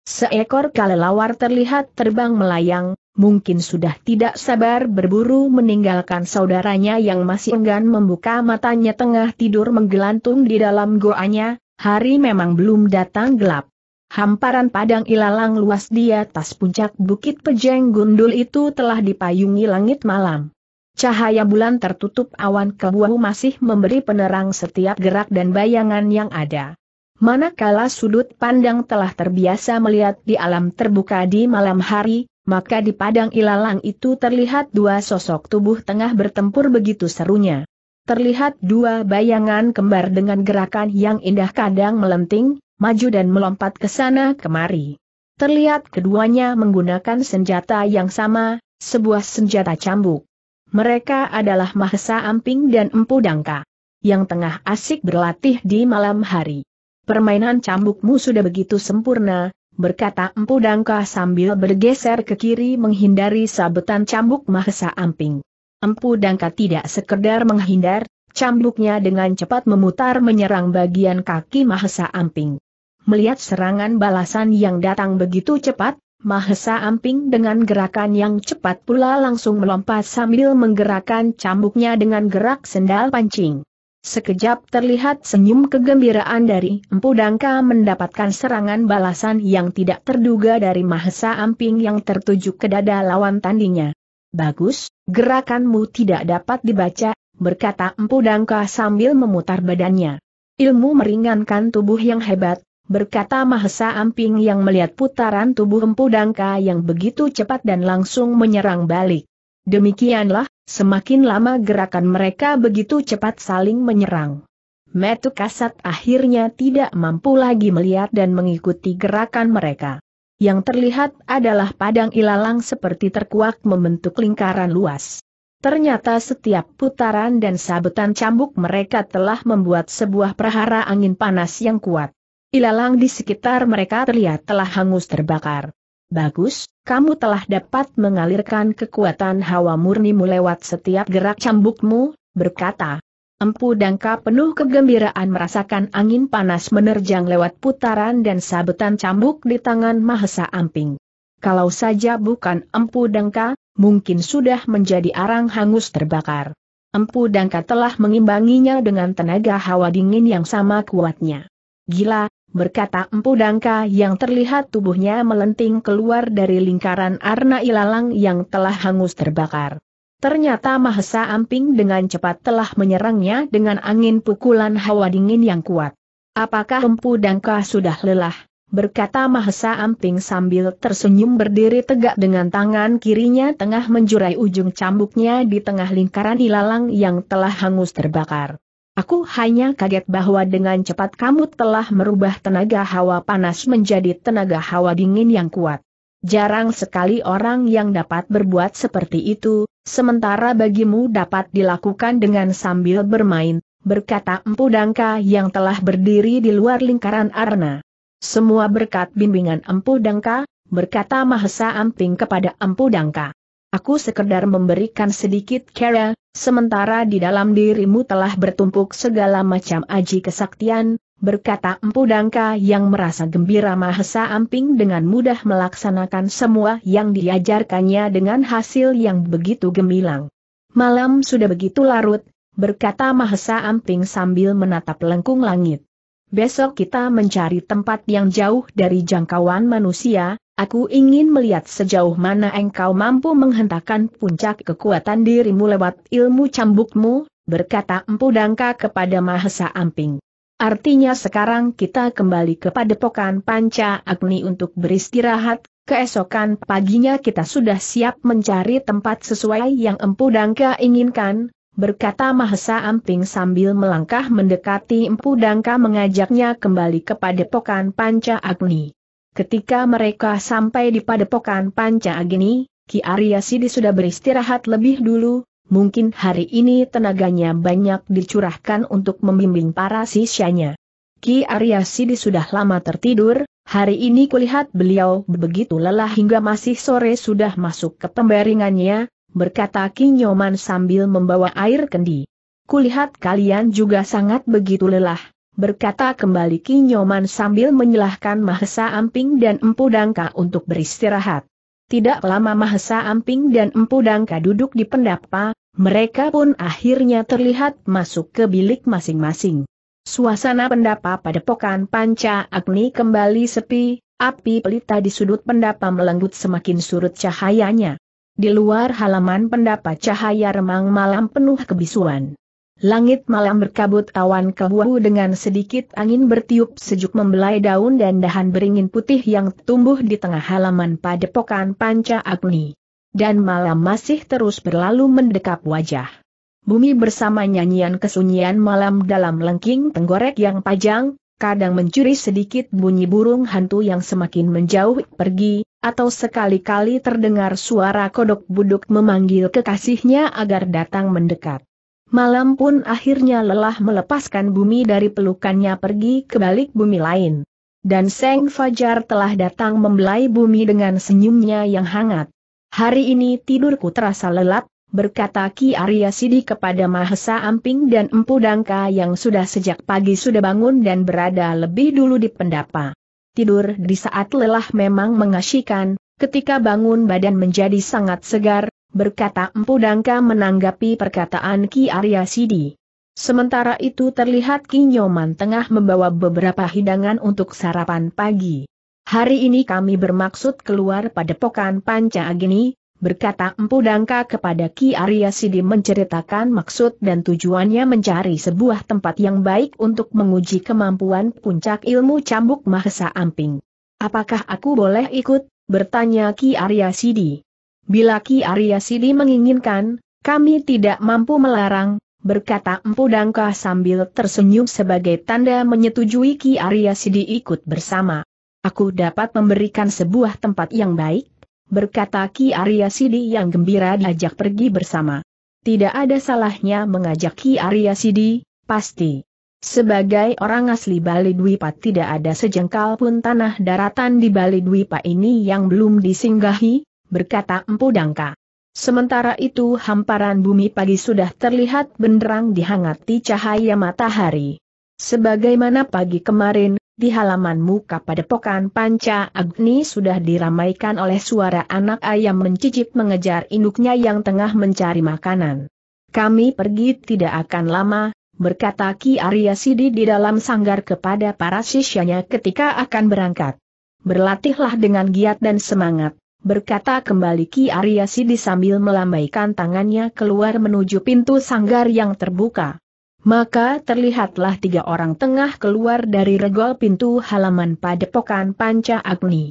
Seekor kalelawar terlihat terbang melayang, mungkin sudah tidak sabar berburu meninggalkan saudaranya yang masih enggan membuka matanya tengah tidur menggelantung di dalam goanya, hari memang belum datang gelap. Hamparan padang ilalang luas di atas puncak bukit pejeng gundul itu telah dipayungi langit malam. Cahaya bulan tertutup awan kebuahu masih memberi penerang setiap gerak dan bayangan yang ada. Manakala sudut pandang telah terbiasa melihat di alam terbuka di malam hari, maka di padang ilalang itu terlihat dua sosok tubuh tengah bertempur begitu serunya. Terlihat dua bayangan kembar dengan gerakan yang indah kadang melenting, maju dan melompat ke sana kemari. Terlihat keduanya menggunakan senjata yang sama, sebuah senjata cambuk. Mereka adalah Mahesa Amping dan Empu Dangka, yang tengah asik berlatih di malam hari. Permainan cambukmu sudah begitu sempurna, berkata Empu Dangka sambil bergeser ke kiri menghindari sabetan cambuk Mahesa Amping. Empu Dangka tidak sekedar menghindar, cambuknya dengan cepat memutar menyerang bagian kaki Mahesa Amping. Melihat serangan balasan yang datang begitu cepat, Mahesa Amping dengan gerakan yang cepat pula langsung melompat sambil menggerakkan cambuknya dengan gerak sendal pancing. Sekejap terlihat senyum kegembiraan dari Empu Dangka mendapatkan serangan balasan yang tidak terduga dari Mahesa Amping yang tertuju ke dada lawan tandingnya. Bagus, gerakanmu tidak dapat dibaca, berkata Empu Dangka sambil memutar badannya. Ilmu meringankan tubuh yang hebat, berkata Mahesa Amping yang melihat putaran tubuh Empu Dangka yang begitu cepat dan langsung menyerang balik. Demikianlah, semakin lama gerakan mereka begitu cepat saling menyerang. Metu Kasat akhirnya tidak mampu lagi melihat dan mengikuti gerakan mereka. Yang terlihat adalah padang ilalang seperti terkuak membentuk lingkaran luas. Ternyata setiap putaran dan sabetan cambuk mereka telah membuat sebuah perhara angin panas yang kuat ilalang di sekitar mereka terlihat telah hangus terbakar. Bagus, kamu telah dapat mengalirkan kekuatan hawa murnimu lewat setiap gerak cambukmu, berkata. Empu Dangka penuh kegembiraan merasakan angin panas menerjang lewat putaran dan sabetan cambuk di tangan Mahesa Amping. Kalau saja bukan Empu Dangka, mungkin sudah menjadi arang hangus terbakar. Empu Dangka telah mengimbanginya dengan tenaga hawa dingin yang sama kuatnya. Gila, berkata Empu Dangka yang terlihat tubuhnya melenting keluar dari lingkaran arna ilalang yang telah hangus terbakar. Ternyata Mahesa Amping dengan cepat telah menyerangnya dengan angin pukulan hawa dingin yang kuat. Apakah Empu Dangka sudah lelah? berkata Mahesa Amping sambil tersenyum berdiri tegak dengan tangan kirinya tengah menjurai ujung cambuknya di tengah lingkaran ilalang yang telah hangus terbakar. Aku hanya kaget bahwa dengan cepat kamu telah merubah tenaga hawa panas menjadi tenaga hawa dingin yang kuat. Jarang sekali orang yang dapat berbuat seperti itu, sementara bagimu dapat dilakukan dengan sambil bermain, berkata Empu Dangka yang telah berdiri di luar lingkaran Arna. Semua berkat bimbingan Empu Dangka, berkata Mahesa Amping kepada Empu Dangka. Aku sekedar memberikan sedikit kera, sementara di dalam dirimu telah bertumpuk segala macam aji kesaktian, berkata Empu Dangka yang merasa gembira Mahesa Amping dengan mudah melaksanakan semua yang diajarkannya dengan hasil yang begitu gemilang. Malam sudah begitu larut, berkata Mahesa Amping sambil menatap lengkung langit. Besok kita mencari tempat yang jauh dari jangkauan manusia, aku ingin melihat sejauh mana engkau mampu menghentakkan puncak kekuatan dirimu lewat ilmu cambukmu, berkata Empu Dangka kepada Mahesa Amping. Artinya sekarang kita kembali kepada pokan Panca Agni untuk beristirahat, keesokan paginya kita sudah siap mencari tempat sesuai yang Empu Dangka inginkan, berkata Mahesa Amping sambil melangkah mendekati Empu Dangka mengajaknya kembali kepada padepokan Panca Agni. Ketika mereka sampai di padepokan Panca Agni, Ki Arya Sidi sudah beristirahat lebih dulu, mungkin hari ini tenaganya banyak dicurahkan untuk membimbing para sisyanya. Ki Arya Sidi sudah lama tertidur, hari ini kulihat beliau begitu lelah hingga masih sore sudah masuk ke pembaringannya, berkata Kinyoman sambil membawa air kendi. Kulihat kalian juga sangat begitu lelah, berkata kembali Kinyoman sambil menyalahkan Mahesa Amping dan Empu Dangka untuk beristirahat. Tidak lama Mahesa Amping dan Empu Dangka duduk di pendapa, mereka pun akhirnya terlihat masuk ke bilik masing-masing. Suasana pendapa pada pokan panca agni kembali sepi, api pelita di sudut pendapa melenggut semakin surut cahayanya. Di luar halaman pendapat cahaya remang malam penuh kebisuan. Langit malam berkabut awan kebuahu dengan sedikit angin bertiup sejuk membelai daun dan dahan beringin putih yang tumbuh di tengah halaman padepokan panca agni. Dan malam masih terus berlalu mendekap wajah. Bumi bersama nyanyian kesunyian malam dalam lengking tenggorek yang pajang, kadang mencuri sedikit bunyi burung hantu yang semakin menjauh pergi, atau sekali-kali terdengar suara kodok buduk memanggil kekasihnya agar datang mendekat. Malam pun akhirnya lelah melepaskan bumi dari pelukannya pergi ke balik bumi lain. Dan Seng Fajar telah datang membelai bumi dengan senyumnya yang hangat. Hari ini tidurku terasa lelap, berkata Ki Arya Sidi kepada Mahesa Amping dan Empu Dangka yang sudah sejak pagi sudah bangun dan berada lebih dulu di pendapa tidur di saat lelah memang mengasyikan, ketika bangun badan menjadi sangat segar, berkata Empu Dangka menanggapi perkataan Ki Arya Sidi. Sementara itu terlihat Ki Nyoman tengah membawa beberapa hidangan untuk sarapan pagi. Hari ini kami bermaksud keluar pada pokan Panca Agni, berkata Empu Dangka kepada Ki Arya Sidi menceritakan maksud dan tujuannya mencari sebuah tempat yang baik untuk menguji kemampuan puncak ilmu cambuk Mahesa Amping. Apakah aku boleh ikut? bertanya Ki Arya Sidi. Bila Ki Arya Sidi menginginkan, kami tidak mampu melarang, berkata Empu Dangka sambil tersenyum sebagai tanda menyetujui Ki Arya Sidi ikut bersama. Aku dapat memberikan sebuah tempat yang baik, berkata Ki Arya Sidi yang gembira diajak pergi bersama. Tidak ada salahnya mengajak Ki Arya Sidi, pasti. Sebagai orang asli Bali Dwipa tidak ada sejengkal pun tanah daratan di Bali Dwipa ini yang belum disinggahi, berkata Empu Dangka. Sementara itu hamparan bumi pagi sudah terlihat benderang dihangati cahaya matahari. Sebagaimana pagi kemarin, di halaman muka pada padepokan panca agni sudah diramaikan oleh suara anak ayam mencicip mengejar induknya yang tengah mencari makanan. Kami pergi tidak akan lama, berkata Ki Arya Sidi di dalam sanggar kepada para sisyanya ketika akan berangkat. Berlatihlah dengan giat dan semangat, berkata kembali Ki Arya Sidi sambil melambaikan tangannya keluar menuju pintu sanggar yang terbuka maka terlihatlah tiga orang tengah keluar dari regol pintu halaman padepokan Panca Agni.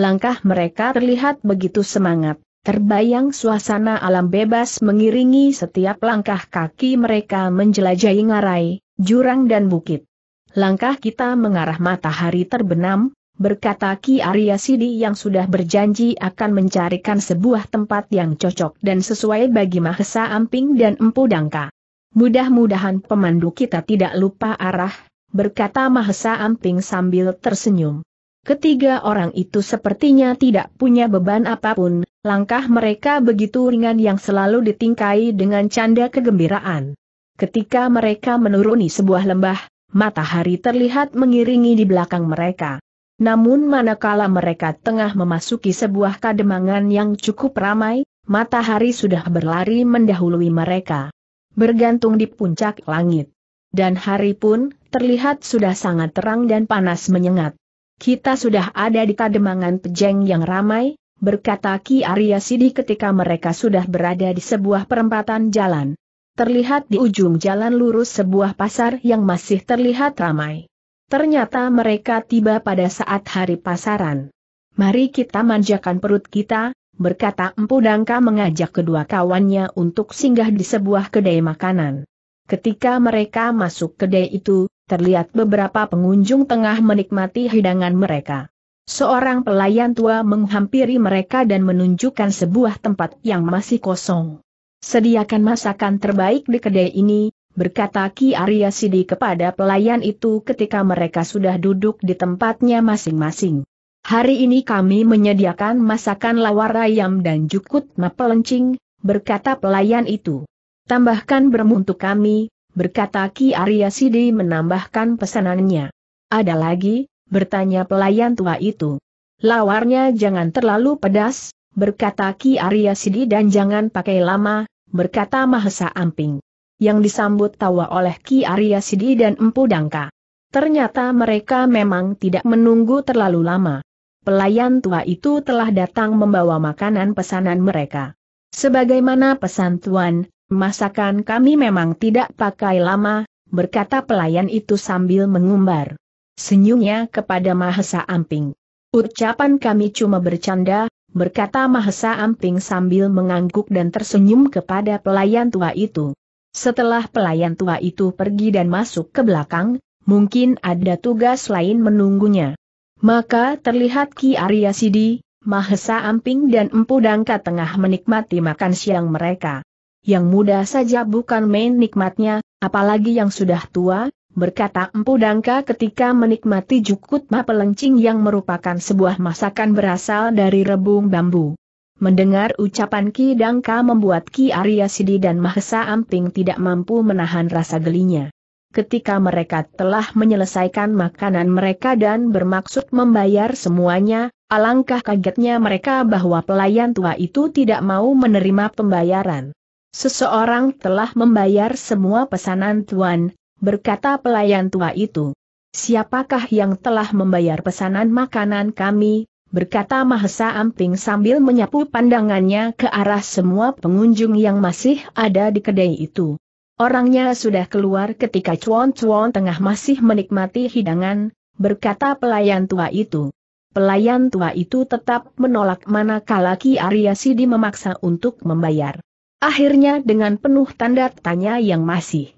Langkah mereka terlihat begitu semangat, terbayang suasana alam bebas mengiringi setiap langkah kaki mereka menjelajahi ngarai, jurang dan bukit. Langkah kita mengarah matahari terbenam, berkata Ki Arya Sidi yang sudah berjanji akan mencarikan sebuah tempat yang cocok dan sesuai bagi Mahesa Amping dan Empu Dangka. Mudah-mudahan pemandu kita tidak lupa arah, berkata Mahesa Amping sambil tersenyum. Ketiga orang itu sepertinya tidak punya beban apapun, langkah mereka begitu ringan yang selalu ditingkai dengan canda kegembiraan. Ketika mereka menuruni sebuah lembah, matahari terlihat mengiringi di belakang mereka. Namun manakala mereka tengah memasuki sebuah kademangan yang cukup ramai, matahari sudah berlari mendahului mereka bergantung di puncak langit. Dan hari pun, terlihat sudah sangat terang dan panas menyengat. Kita sudah ada di kademangan pejeng yang ramai, berkata Ki Arya Sidi ketika mereka sudah berada di sebuah perempatan jalan. Terlihat di ujung jalan lurus sebuah pasar yang masih terlihat ramai. Ternyata mereka tiba pada saat hari pasaran. Mari kita manjakan perut kita, berkata Empu Dangka mengajak kedua kawannya untuk singgah di sebuah kedai makanan. Ketika mereka masuk kedai itu, terlihat beberapa pengunjung tengah menikmati hidangan mereka. Seorang pelayan tua menghampiri mereka dan menunjukkan sebuah tempat yang masih kosong. Sediakan masakan terbaik di kedai ini, berkata Ki Arya Sidi kepada pelayan itu ketika mereka sudah duduk di tempatnya masing-masing. Hari ini kami menyediakan masakan lawar ayam dan jukut mapelencing, berkata pelayan itu. Tambahkan bermuntuk kami, berkata Ki Arya Sidi menambahkan pesanannya. Ada lagi, bertanya pelayan tua itu. Lawarnya jangan terlalu pedas, berkata Ki Arya Sidi dan jangan pakai lama, berkata Mahesa Amping. Yang disambut tawa oleh Ki Arya Sidi dan Empu Dangka. Ternyata mereka memang tidak menunggu terlalu lama pelayan tua itu telah datang membawa makanan pesanan mereka. Sebagaimana pesan tuan, masakan kami memang tidak pakai lama, berkata pelayan itu sambil mengumbar. Senyumnya kepada Mahesa Amping. Ucapan kami cuma bercanda, berkata Mahesa Amping sambil mengangguk dan tersenyum kepada pelayan tua itu. Setelah pelayan tua itu pergi dan masuk ke belakang, mungkin ada tugas lain menunggunya. Maka terlihat Ki Arya Sidi, Mahesa Amping dan Empu Dangka tengah menikmati makan siang mereka. Yang muda saja bukan main nikmatnya, apalagi yang sudah tua, berkata Empu Dangka ketika menikmati jukut ma pelencing yang merupakan sebuah masakan berasal dari rebung bambu. Mendengar ucapan Ki Dangka membuat Ki Arya Sidi dan Mahesa Amping tidak mampu menahan rasa gelinya. Ketika mereka telah menyelesaikan makanan mereka dan bermaksud membayar semuanya, alangkah kagetnya mereka bahwa pelayan tua itu tidak mau menerima pembayaran. Seseorang telah membayar semua pesanan tuan, berkata pelayan tua itu. Siapakah yang telah membayar pesanan makanan kami? berkata Mahesa Amping sambil menyapu pandangannya ke arah semua pengunjung yang masih ada di kedai itu. Orangnya sudah keluar ketika cuan-cuan tengah masih menikmati hidangan, berkata pelayan tua itu. Pelayan tua itu tetap menolak manakala Ki Arya Sidi memaksa untuk membayar. Akhirnya dengan penuh tanda tanya yang masih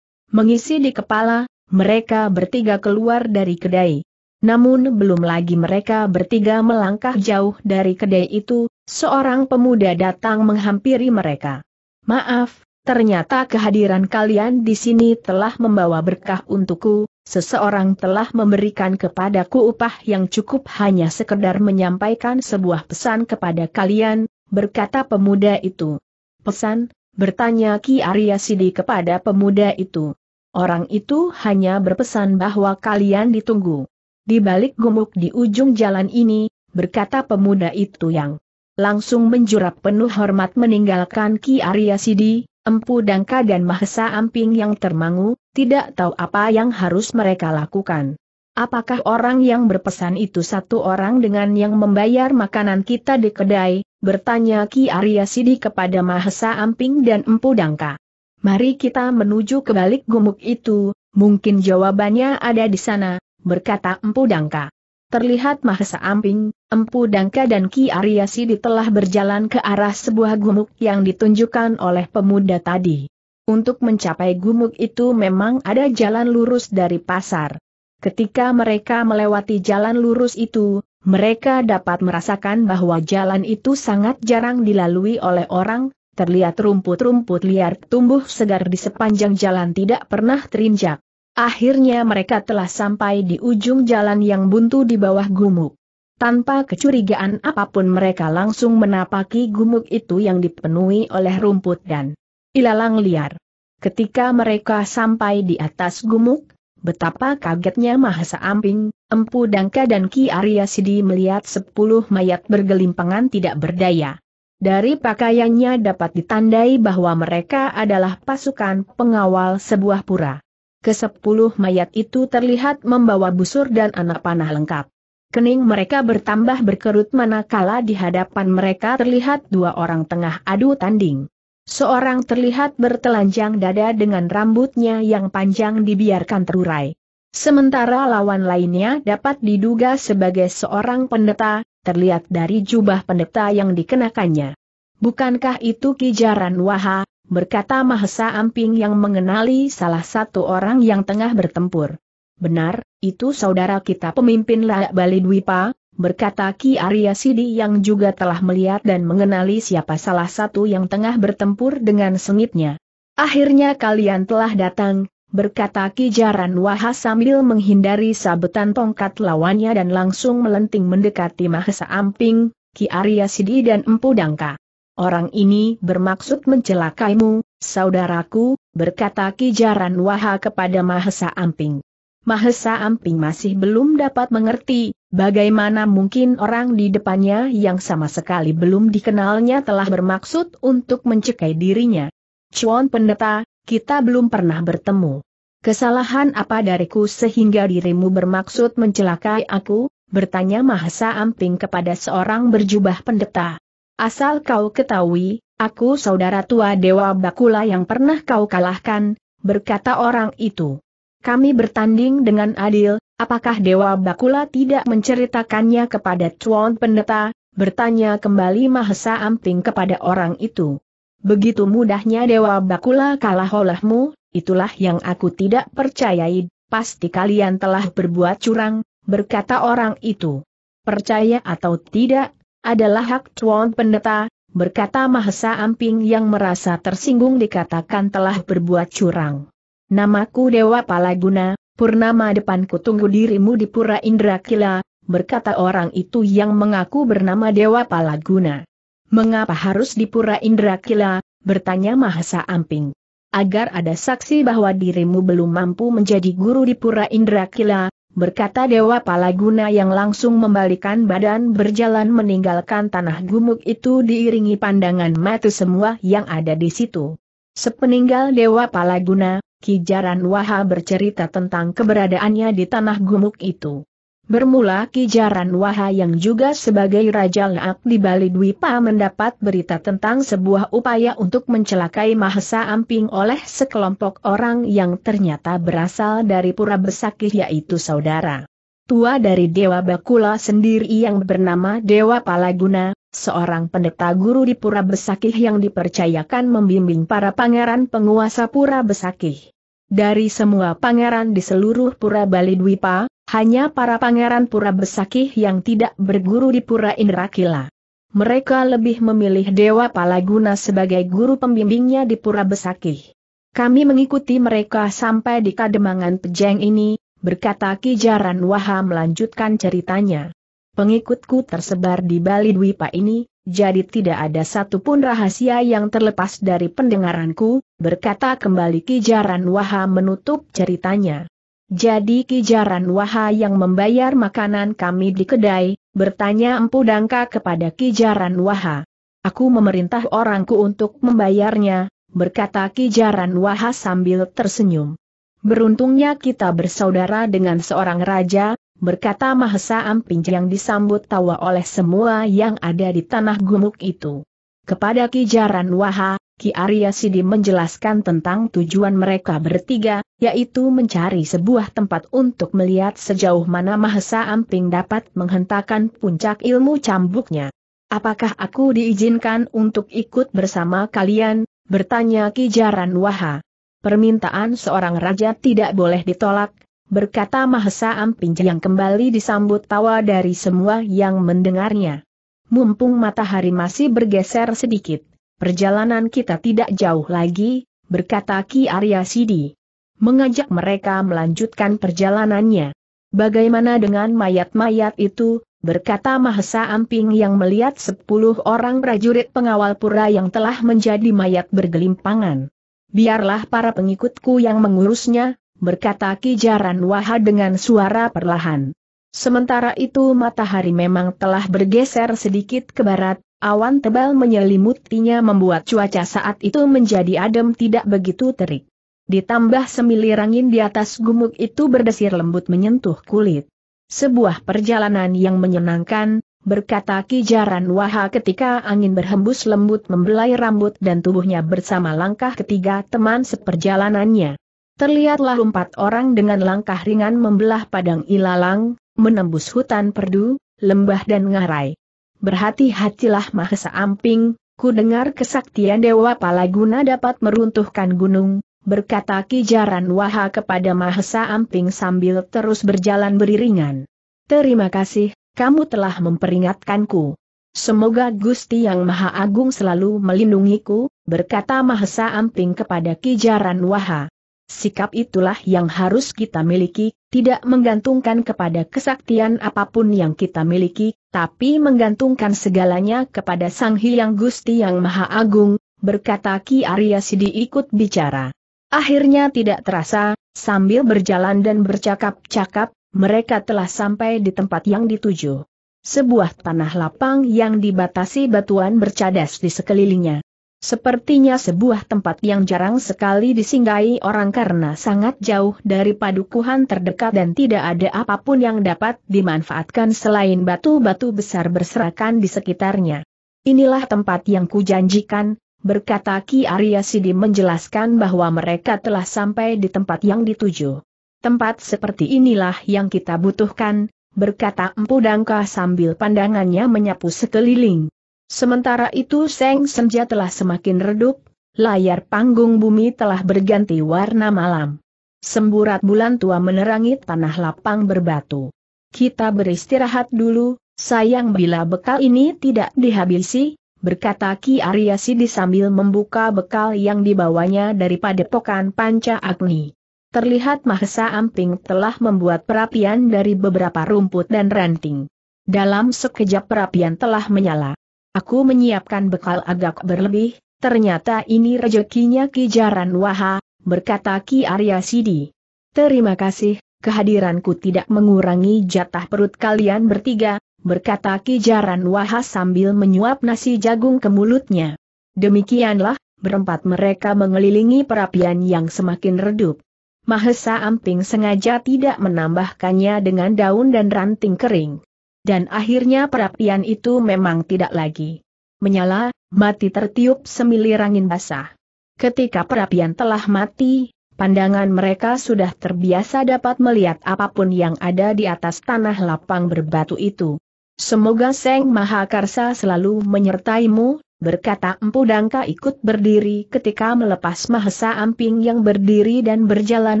mengisi di kepala, mereka bertiga keluar dari kedai. Namun belum lagi mereka bertiga melangkah jauh dari kedai itu, seorang pemuda datang menghampiri mereka. Maaf, Ternyata kehadiran kalian di sini telah membawa berkah untukku, seseorang telah memberikan kepadaku upah yang cukup hanya sekedar menyampaikan sebuah pesan kepada kalian, berkata pemuda itu. Pesan, bertanya Ki Arya Sidi kepada pemuda itu. Orang itu hanya berpesan bahwa kalian ditunggu. Di balik gumuk di ujung jalan ini, berkata pemuda itu yang langsung menjurap penuh hormat meninggalkan Ki Arya Sidi, Empu Dangka dan Mahesa Amping yang termangu, tidak tahu apa yang harus mereka lakukan. Apakah orang yang berpesan itu satu orang dengan yang membayar makanan kita di kedai, bertanya Ki Arya Sidi kepada Mahesa Amping dan Empu Dangka. Mari kita menuju ke balik gumuk itu, mungkin jawabannya ada di sana, berkata Empu Dangka. Terlihat Mahesa Amping, Empu Dangka dan Ki Aryasi telah berjalan ke arah sebuah gumuk yang ditunjukkan oleh pemuda tadi. Untuk mencapai gumuk itu memang ada jalan lurus dari pasar. Ketika mereka melewati jalan lurus itu, mereka dapat merasakan bahwa jalan itu sangat jarang dilalui oleh orang, terlihat rumput-rumput liar tumbuh segar di sepanjang jalan tidak pernah terinjak. Akhirnya mereka telah sampai di ujung jalan yang buntu di bawah gumuk. Tanpa kecurigaan apapun mereka langsung menapaki gumuk itu yang dipenuhi oleh rumput dan ilalang liar. Ketika mereka sampai di atas gumuk, betapa kagetnya Mahasa Amping, Empu Dangka dan Ki Arya Sidi melihat sepuluh mayat bergelimpangan tidak berdaya. Dari pakaiannya dapat ditandai bahwa mereka adalah pasukan pengawal sebuah pura. Kesepuluh mayat itu terlihat membawa busur dan anak panah lengkap. Kening mereka bertambah berkerut manakala di hadapan mereka terlihat dua orang tengah adu tanding. Seorang terlihat bertelanjang dada dengan rambutnya yang panjang dibiarkan terurai. Sementara lawan lainnya dapat diduga sebagai seorang pendeta, terlihat dari jubah pendeta yang dikenakannya. Bukankah itu Kijaran Waha, berkata Mahesa Amping yang mengenali salah satu orang yang tengah bertempur. Benar, itu saudara kita pemimpin Laak Bali Dwipa, berkata Ki Arya Sidi yang juga telah melihat dan mengenali siapa salah satu yang tengah bertempur dengan sengitnya. Akhirnya kalian telah datang, berkata Ki Jaran Waha sambil menghindari sabetan tongkat lawannya dan langsung melenting mendekati Mahesa Amping, Ki Arya Sidi dan Empu Dangka. Orang ini bermaksud mencelakaimu, saudaraku, berkata Ki Jaran Waha kepada Mahesa Amping. Mahesa Amping masih belum dapat mengerti, bagaimana mungkin orang di depannya yang sama sekali belum dikenalnya telah bermaksud untuk mencekai dirinya. Cuan pendeta, kita belum pernah bertemu. Kesalahan apa dariku sehingga dirimu bermaksud mencelakai aku? Bertanya Mahesa Amping kepada seorang berjubah pendeta. Asal kau ketahui, aku saudara tua Dewa Bakula yang pernah kau kalahkan, berkata orang itu kami bertanding dengan adil, apakah Dewa Bakula tidak menceritakannya kepada Tuan Pendeta, bertanya kembali Mahesa Amping kepada orang itu. Begitu mudahnya Dewa Bakula kalah olehmu, itulah yang aku tidak percayai, pasti kalian telah berbuat curang, berkata orang itu. Percaya atau tidak, adalah hak Tuan Pendeta, berkata Mahesa Amping yang merasa tersinggung dikatakan telah berbuat curang. Namaku Dewa Palaguna, Purnama depanku tunggu dirimu di Pura Indrakila, berkata orang itu yang mengaku bernama Dewa Palaguna. Mengapa harus di Pura Indrakila, bertanya Mahasa Amping. Agar ada saksi bahwa dirimu belum mampu menjadi guru di Pura Indrakila, berkata Dewa Palaguna yang langsung membalikan badan berjalan meninggalkan tanah gumuk itu diiringi pandangan mata semua yang ada di situ. Sepeninggal Dewa Palaguna, Kijaran Waha bercerita tentang keberadaannya di tanah gumuk itu. Bermula Kijaran Waha yang juga sebagai Raja Laak di Bali Dwipa mendapat berita tentang sebuah upaya untuk mencelakai Mahesa Amping oleh sekelompok orang yang ternyata berasal dari Pura Besakih yaitu saudara. Tua dari Dewa Bakula sendiri yang bernama Dewa Palaguna, seorang pendeta guru di Pura Besakih yang dipercayakan membimbing para pangeran penguasa Pura Besakih. Dari semua pangeran di seluruh Pura Bali Dwipa, hanya para pangeran Pura Besakih yang tidak berguru di Pura Indrakila. Mereka lebih memilih Dewa Palaguna sebagai guru pembimbingnya di Pura Besakih. Kami mengikuti mereka sampai di kademangan pejeng ini, berkata Kijaran Waha melanjutkan ceritanya. Pengikutku tersebar di Bali Dwipa ini, jadi tidak ada satupun rahasia yang terlepas dari pendengaranku, berkata kembali Kijaran Waha menutup ceritanya. Jadi Kijaran Waha yang membayar makanan kami di kedai, bertanya Empu Dangka kepada Kijaran Waha. Aku memerintah orangku untuk membayarnya, berkata Kijaran Waha sambil tersenyum. Beruntungnya kita bersaudara dengan seorang raja, berkata Mahesa Amping yang disambut tawa oleh semua yang ada di tanah gumuk itu. Kepada Kijaran Waha, Ki Arya Sidi menjelaskan tentang tujuan mereka bertiga, yaitu mencari sebuah tempat untuk melihat sejauh mana Mahesa Amping dapat menghentakkan puncak ilmu cambuknya. Apakah aku diizinkan untuk ikut bersama kalian? Bertanya Ki Jaran Waha. Permintaan seorang raja tidak boleh ditolak, berkata Mahesa Amping yang kembali disambut tawa dari semua yang mendengarnya. Mumpung matahari masih bergeser sedikit, perjalanan kita tidak jauh lagi, berkata Ki Arya Sidi. Mengajak mereka melanjutkan perjalanannya. Bagaimana dengan mayat-mayat itu, berkata Mahesa Amping yang melihat sepuluh orang prajurit pengawal pura yang telah menjadi mayat bergelimpangan. Biarlah para pengikutku yang mengurusnya, berkata Ki Jaran Waha dengan suara perlahan. Sementara itu matahari memang telah bergeser sedikit ke barat, Awan tebal menyelimutinya membuat cuaca saat itu menjadi adem tidak begitu terik. Ditambah semilir angin di atas gumuk itu berdesir lembut menyentuh kulit. Sebuah perjalanan yang menyenangkan, berkata Kijaran Waha ketika angin berhembus lembut membelai rambut dan tubuhnya bersama langkah ketiga teman seperjalanannya. Terlihatlah empat orang dengan langkah ringan membelah padang ilalang, menembus hutan perdu, lembah dan ngarai. Berhati-hatilah Mahesa Amping, ku dengar kesaktian Dewa Palaguna dapat meruntuhkan gunung, berkata Kijaran Waha kepada Mahesa Amping sambil terus berjalan beriringan. Terima kasih, kamu telah memperingatkanku. Semoga Gusti Yang Maha Agung selalu melindungiku, berkata Mahesa Amping kepada Kijaran Waha. Sikap itulah yang harus kita miliki, tidak menggantungkan kepada kesaktian apapun yang kita miliki, tapi menggantungkan segalanya kepada Sang Hyang Gusti yang Maha Agung, berkata Ki Arya Sidi ikut bicara. Akhirnya tidak terasa, sambil berjalan dan bercakap-cakap, mereka telah sampai di tempat yang dituju. Sebuah tanah lapang yang dibatasi batuan bercadas di sekelilingnya. Sepertinya sebuah tempat yang jarang sekali disinggahi orang karena sangat jauh dari padukuhan terdekat dan tidak ada apapun yang dapat dimanfaatkan selain batu-batu besar berserakan di sekitarnya. Inilah tempat yang kujanjikan, berkata Ki Arya Sidi menjelaskan bahwa mereka telah sampai di tempat yang dituju. Tempat seperti inilah yang kita butuhkan, berkata Empu Dangka sambil pandangannya menyapu sekeliling. Sementara itu Seng Senja telah semakin redup, layar panggung bumi telah berganti warna malam. Semburat bulan tua menerangi tanah lapang berbatu. Kita beristirahat dulu, sayang bila bekal ini tidak dihabisi, berkata Ki Arya Sidi sambil membuka bekal yang dibawanya daripada pokan Panca Agni. Terlihat Mahesa Amping telah membuat perapian dari beberapa rumput dan ranting. Dalam sekejap perapian telah menyala. Aku menyiapkan bekal agak berlebih, ternyata ini rezekinya Kijaran Waha, berkata Ki Arya Sidi. Terima kasih, kehadiranku tidak mengurangi jatah perut kalian bertiga, berkata Kijaran Waha sambil menyuap nasi jagung ke mulutnya. Demikianlah, berempat mereka mengelilingi perapian yang semakin redup. Mahesa Amping sengaja tidak menambahkannya dengan daun dan ranting kering dan akhirnya perapian itu memang tidak lagi menyala, mati tertiup semilir angin basah. Ketika perapian telah mati, pandangan mereka sudah terbiasa dapat melihat apapun yang ada di atas tanah lapang berbatu itu. Semoga Seng Mahakarsa selalu menyertaimu berkata Empu Dangka ikut berdiri ketika melepas Mahesa Amping yang berdiri dan berjalan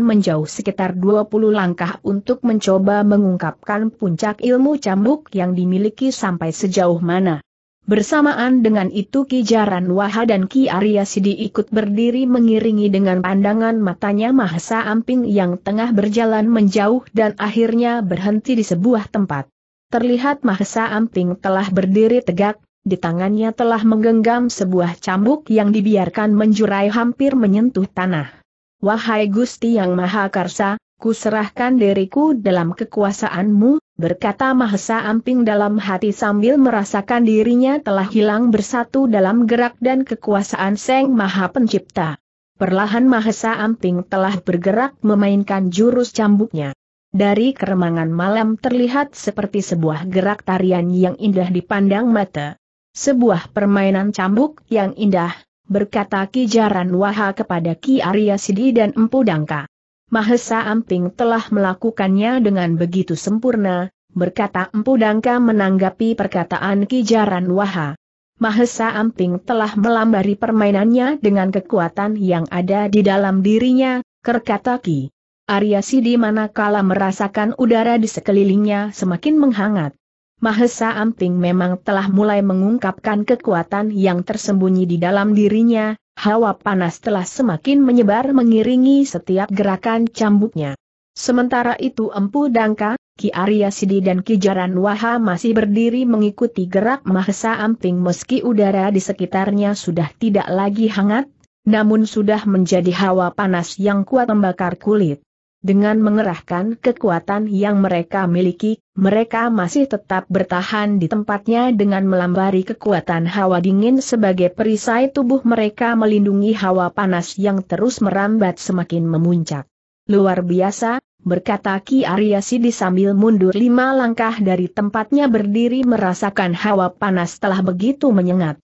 menjauh sekitar 20 langkah untuk mencoba mengungkapkan puncak ilmu cambuk yang dimiliki sampai sejauh mana. Bersamaan dengan itu Ki Jaran Waha dan Ki Arya Sidi ikut berdiri mengiringi dengan pandangan matanya Mahesa Amping yang tengah berjalan menjauh dan akhirnya berhenti di sebuah tempat. Terlihat Mahesa Amping telah berdiri tegak di tangannya telah menggenggam sebuah cambuk yang dibiarkan menjurai hampir menyentuh tanah. Wahai Gusti Yang Maha Karsa, kuserahkan diriku dalam kekuasaanmu, berkata Mahesa Amping dalam hati sambil merasakan dirinya telah hilang bersatu dalam gerak dan kekuasaan Seng Maha Pencipta. Perlahan Mahesa Amping telah bergerak memainkan jurus cambuknya. Dari keremangan malam terlihat seperti sebuah gerak tarian yang indah dipandang mata. Sebuah permainan cambuk yang indah, berkata Kijaran Waha kepada Ki Arya Sidi dan Empu Dangka. Mahesa Amping telah melakukannya dengan begitu sempurna, berkata Empu Dangka menanggapi perkataan Kijaran Waha. Mahesa Amping telah melambari permainannya dengan kekuatan yang ada di dalam dirinya, kerkata Ki. Arya Sidi manakala merasakan udara di sekelilingnya semakin menghangat. Mahesa Amping memang telah mulai mengungkapkan kekuatan yang tersembunyi di dalam dirinya, hawa panas telah semakin menyebar mengiringi setiap gerakan cambuknya. Sementara itu Empu Dangka, Ki Arya Sidi dan Ki Jaran Waha masih berdiri mengikuti gerak Mahesa Amping meski udara di sekitarnya sudah tidak lagi hangat, namun sudah menjadi hawa panas yang kuat membakar kulit. Dengan mengerahkan kekuatan yang mereka miliki, mereka masih tetap bertahan di tempatnya dengan melambari kekuatan hawa dingin sebagai perisai tubuh mereka melindungi hawa panas yang terus merambat semakin memuncak. Luar biasa, berkata Ki Sidi sambil mundur lima langkah dari tempatnya berdiri merasakan hawa panas telah begitu menyengat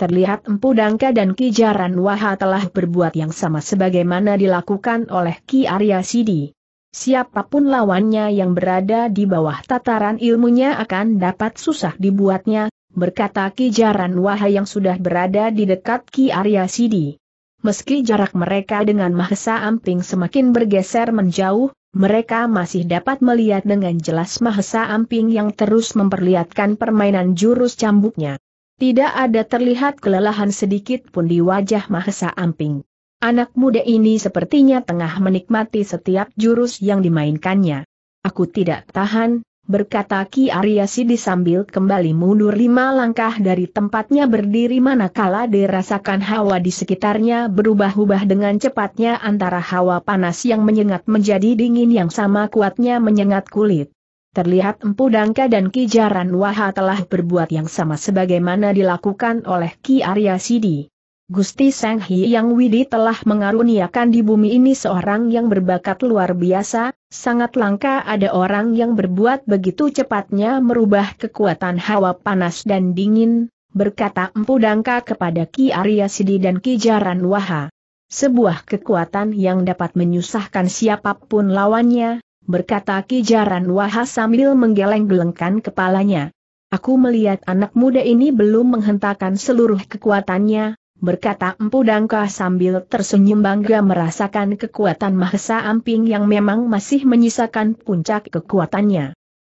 terlihat Empu Dangka dan Ki Jaran Waha telah berbuat yang sama sebagaimana dilakukan oleh Ki Arya Sidi. Siapapun lawannya yang berada di bawah tataran ilmunya akan dapat susah dibuatnya, berkata Ki Jaran Waha yang sudah berada di dekat Ki Arya Sidi. Meski jarak mereka dengan Mahesa Amping semakin bergeser menjauh, mereka masih dapat melihat dengan jelas Mahesa Amping yang terus memperlihatkan permainan jurus cambuknya. Tidak ada terlihat kelelahan sedikit pun di wajah Mahesa Amping. Anak muda ini sepertinya tengah menikmati setiap jurus yang dimainkannya. Aku tidak tahan, berkata Ki Arya Sidi sambil kembali mundur lima langkah dari tempatnya berdiri manakala dirasakan hawa di sekitarnya berubah-ubah dengan cepatnya antara hawa panas yang menyengat menjadi dingin yang sama kuatnya menyengat kulit. Terlihat Empu Dangka dan Ki Jaran Waha telah berbuat yang sama sebagaimana dilakukan oleh Ki Arya Sidi. Gusti Sang Hyang Widi telah mengaruniakan di bumi ini seorang yang berbakat luar biasa, sangat langka ada orang yang berbuat begitu cepatnya merubah kekuatan hawa panas dan dingin, berkata Empu Dangka kepada Ki Arya Sidi dan Ki Jaran Waha. Sebuah kekuatan yang dapat menyusahkan siapapun lawannya, berkata Kijaran Wahas sambil menggeleng-gelengkan kepalanya. Aku melihat anak muda ini belum menghentakkan seluruh kekuatannya, berkata Empu Dangka sambil tersenyum bangga merasakan kekuatan Mahesa Amping yang memang masih menyisakan puncak kekuatannya.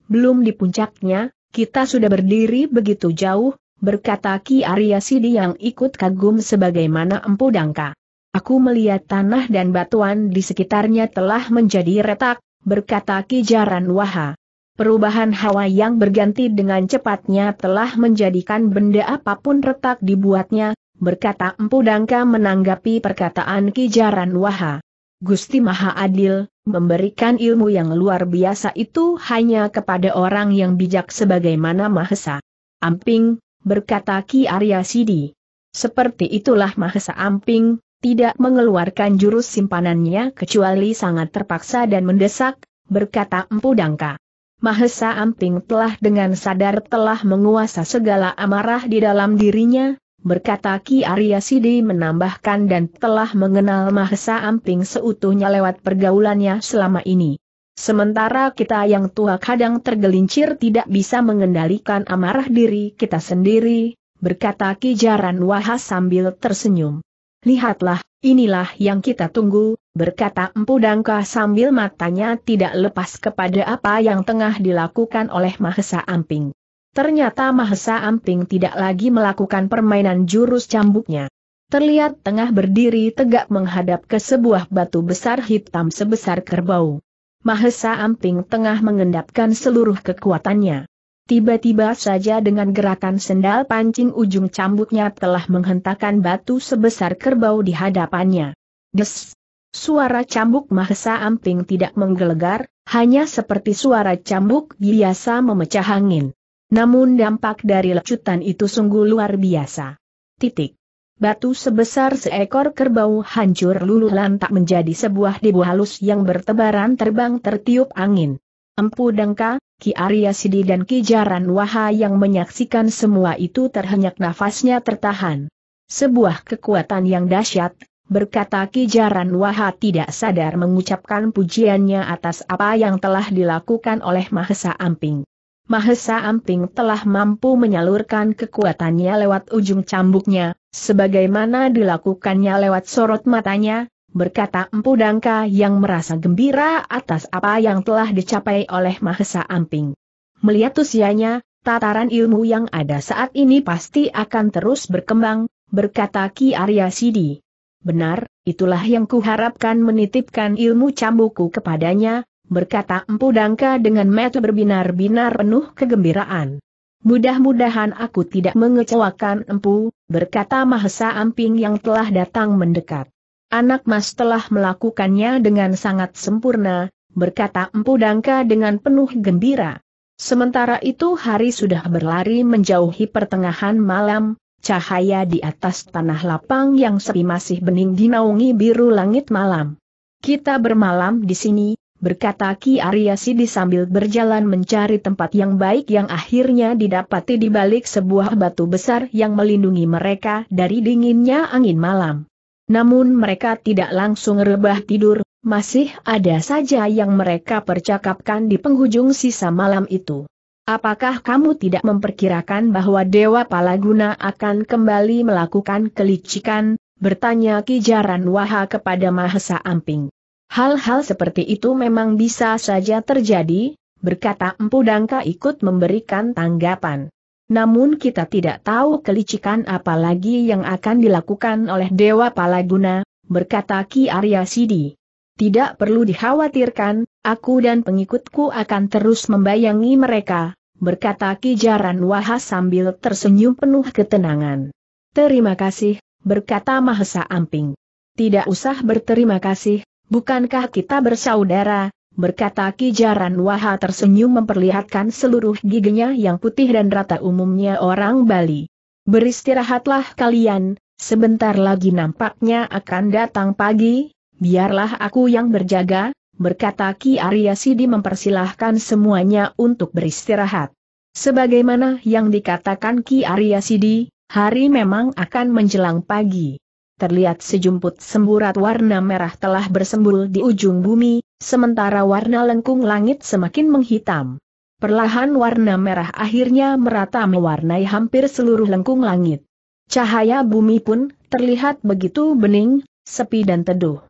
Belum di puncaknya, kita sudah berdiri begitu jauh, berkata Ki Arya Sidi yang ikut kagum sebagaimana Empu Dangka. Aku melihat tanah dan batuan di sekitarnya telah menjadi retak, berkata Kijaran Waha. Perubahan hawa yang berganti dengan cepatnya telah menjadikan benda apapun retak dibuatnya, berkata Empu Dangka menanggapi perkataan Kijaran Waha. Gusti Maha Adil, memberikan ilmu yang luar biasa itu hanya kepada orang yang bijak sebagaimana Mahesa. Amping, berkata Ki Arya Sidi. Seperti itulah Mahesa Amping, tidak mengeluarkan jurus simpanannya kecuali sangat terpaksa dan mendesak, berkata Empu Dangka. Mahesa Amping telah dengan sadar telah menguasa segala amarah di dalam dirinya, berkata Ki Arya Sidi menambahkan dan telah mengenal Mahesa Amping seutuhnya lewat pergaulannya selama ini. Sementara kita yang tua kadang tergelincir tidak bisa mengendalikan amarah diri kita sendiri, berkata Ki Jaran Wahas sambil tersenyum. Lihatlah, inilah yang kita tunggu, berkata Empu Dangka sambil matanya tidak lepas kepada apa yang tengah dilakukan oleh Mahesa Amping. Ternyata Mahesa Amping tidak lagi melakukan permainan jurus cambuknya. Terlihat tengah berdiri tegak menghadap ke sebuah batu besar hitam sebesar kerbau. Mahesa Amping tengah mengendapkan seluruh kekuatannya. Tiba-tiba saja dengan gerakan sendal pancing ujung cambuknya telah menghentakkan batu sebesar kerbau di hadapannya. Des! Suara cambuk Mahesa Amping tidak menggelegar, hanya seperti suara cambuk biasa memecah angin. Namun dampak dari lecutan itu sungguh luar biasa. Titik. Batu sebesar seekor kerbau hancur luluh lantak menjadi sebuah debu halus yang bertebaran terbang tertiup angin. Empu Dengka, Ki Arya Sidi dan Ki Jaran Waha yang menyaksikan semua itu terhenyak nafasnya tertahan. Sebuah kekuatan yang dahsyat, berkata Ki Jaran Waha tidak sadar mengucapkan pujiannya atas apa yang telah dilakukan oleh Mahesa Amping. Mahesa Amping telah mampu menyalurkan kekuatannya lewat ujung cambuknya, sebagaimana dilakukannya lewat sorot matanya, berkata Empu Dangka yang merasa gembira atas apa yang telah dicapai oleh Mahesa Amping. Melihat usianya, tataran ilmu yang ada saat ini pasti akan terus berkembang, berkata Ki Arya Sidi. Benar, itulah yang kuharapkan menitipkan ilmu cambuku kepadanya, berkata Empu Dangka dengan mata berbinar-binar penuh kegembiraan. Mudah-mudahan aku tidak mengecewakan Empu, berkata Mahesa Amping yang telah datang mendekat. Anak mas telah melakukannya dengan sangat sempurna, berkata Empu Dangka dengan penuh gembira. Sementara itu hari sudah berlari menjauhi pertengahan malam, cahaya di atas tanah lapang yang sepi masih bening dinaungi biru langit malam. Kita bermalam di sini, berkata Ki Arya Sidi sambil berjalan mencari tempat yang baik yang akhirnya didapati di balik sebuah batu besar yang melindungi mereka dari dinginnya angin malam. Namun mereka tidak langsung rebah tidur, masih ada saja yang mereka percakapkan di penghujung sisa malam itu. Apakah kamu tidak memperkirakan bahwa Dewa Palaguna akan kembali melakukan kelicikan, bertanya Kijaran Waha kepada Mahesa Amping. Hal-hal seperti itu memang bisa saja terjadi, berkata Empu Dangka ikut memberikan tanggapan. Namun kita tidak tahu kelicikan apa lagi yang akan dilakukan oleh Dewa Palaguna, berkata Ki Arya Sidi. Tidak perlu dikhawatirkan, aku dan pengikutku akan terus membayangi mereka, berkata Ki Jaran Wahas sambil tersenyum penuh ketenangan. Terima kasih, berkata Mahesa Amping. Tidak usah berterima kasih, bukankah kita bersaudara, berkata Kijaran Waha tersenyum memperlihatkan seluruh giginya yang putih dan rata umumnya orang Bali. Beristirahatlah kalian, sebentar lagi nampaknya akan datang pagi, biarlah aku yang berjaga, berkata Ki Arya Sidi mempersilahkan semuanya untuk beristirahat. Sebagaimana yang dikatakan Ki Arya Sidi, hari memang akan menjelang pagi terlihat sejumput semburat warna merah telah bersembul di ujung bumi, sementara warna lengkung langit semakin menghitam. Perlahan warna merah akhirnya merata mewarnai hampir seluruh lengkung langit. Cahaya bumi pun terlihat begitu bening, sepi dan teduh.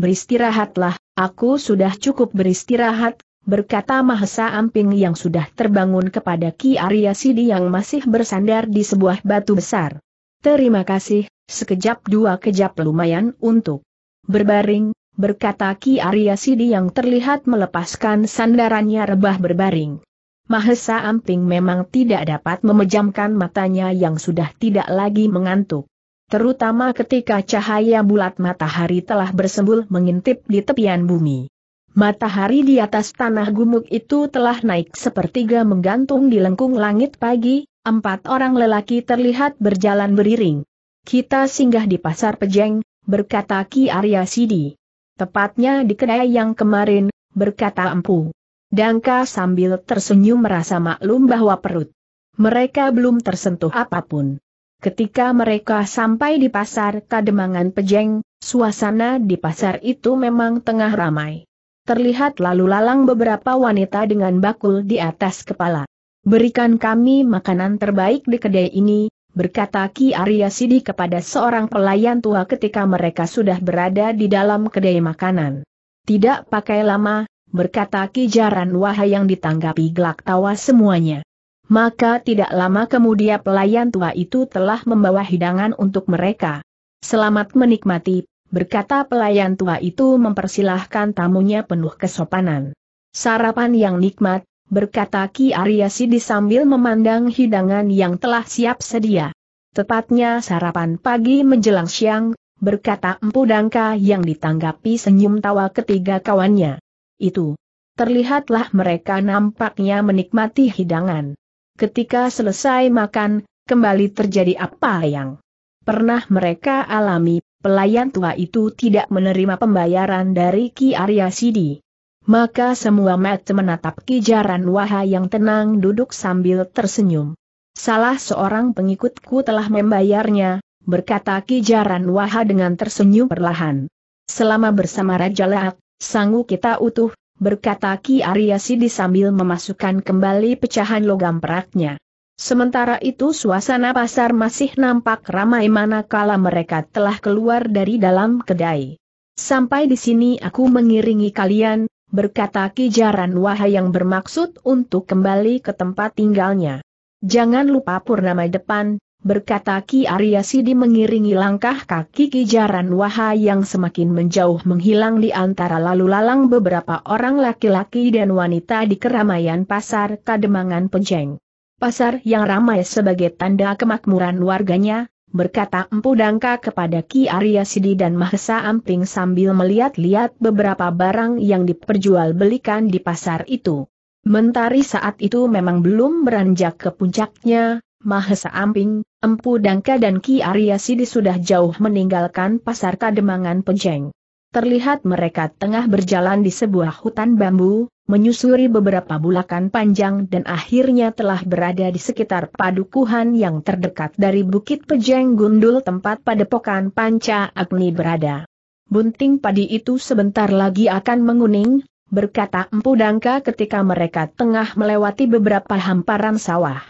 Beristirahatlah, aku sudah cukup beristirahat, berkata Mahesa Amping yang sudah terbangun kepada Ki Arya Sidi yang masih bersandar di sebuah batu besar. Terima kasih, sekejap dua kejap lumayan untuk berbaring, berkata Ki Arya Sidi yang terlihat melepaskan sandarannya rebah berbaring. Mahesa Amping memang tidak dapat memejamkan matanya yang sudah tidak lagi mengantuk. Terutama ketika cahaya bulat matahari telah bersembul mengintip di tepian bumi. Matahari di atas tanah gumuk itu telah naik sepertiga menggantung di lengkung langit pagi, empat orang lelaki terlihat berjalan beriring. Kita singgah di pasar Pejeng, berkata Ki Arya Sidi. Tepatnya di kedai yang kemarin, berkata Empu. Dangka sambil tersenyum merasa maklum bahwa perut mereka belum tersentuh apapun. Ketika mereka sampai di pasar Kademangan Pejeng, suasana di pasar itu memang tengah ramai. Terlihat lalu lalang beberapa wanita dengan bakul di atas kepala. Berikan kami makanan terbaik di kedai ini, berkata Ki Arya Sidi kepada seorang pelayan tua ketika mereka sudah berada di dalam kedai makanan. Tidak pakai lama, berkata Ki Jaran Wahai yang ditanggapi gelak tawa semuanya. Maka tidak lama kemudian pelayan tua itu telah membawa hidangan untuk mereka. Selamat menikmati, berkata pelayan tua itu mempersilahkan tamunya penuh kesopanan. Sarapan yang nikmat, berkata Ki Sidi sambil memandang hidangan yang telah siap sedia. Tepatnya sarapan pagi menjelang siang, berkata Empu Dangka yang ditanggapi senyum tawa ketiga kawannya. Itu. Terlihatlah mereka nampaknya menikmati hidangan. Ketika selesai makan, kembali terjadi apa yang pernah mereka alami, pelayan tua itu tidak menerima pembayaran dari Ki Arya Sidi maka semua mata menatap kijaran waha yang tenang duduk sambil tersenyum. Salah seorang pengikutku telah membayarnya, berkata kijaran waha dengan tersenyum perlahan. Selama bersama Raja Laak, sanggup kita utuh, berkata Ki Arya Sidi sambil memasukkan kembali pecahan logam peraknya. Sementara itu suasana pasar masih nampak ramai manakala mereka telah keluar dari dalam kedai. Sampai di sini aku mengiringi kalian, berkata Kijaran Wahai yang bermaksud untuk kembali ke tempat tinggalnya. Jangan lupa purnama depan, berkata Ki Arya Sidi mengiringi langkah kaki Kijaran Wahai yang semakin menjauh menghilang di antara lalu lalang beberapa orang laki-laki dan wanita di keramaian pasar Kademangan Penjeng, Pasar yang ramai sebagai tanda kemakmuran warganya, berkata Empu Dangka kepada Ki Arya Sidi dan Mahesa Amping sambil melihat-lihat beberapa barang yang diperjualbelikan di pasar itu. Mentari saat itu memang belum beranjak ke puncaknya, Mahesa Amping, Empu Dangka dan Ki Arya Sidi sudah jauh meninggalkan pasar Kademangan Penceng. Terlihat mereka tengah berjalan di sebuah hutan bambu, menyusuri beberapa bulakan panjang dan akhirnya telah berada di sekitar padukuhan yang terdekat dari Bukit Pejeng Gundul tempat padepokan Panca Agni berada. Bunting padi itu sebentar lagi akan menguning, berkata Empu Dangka ketika mereka tengah melewati beberapa hamparan sawah.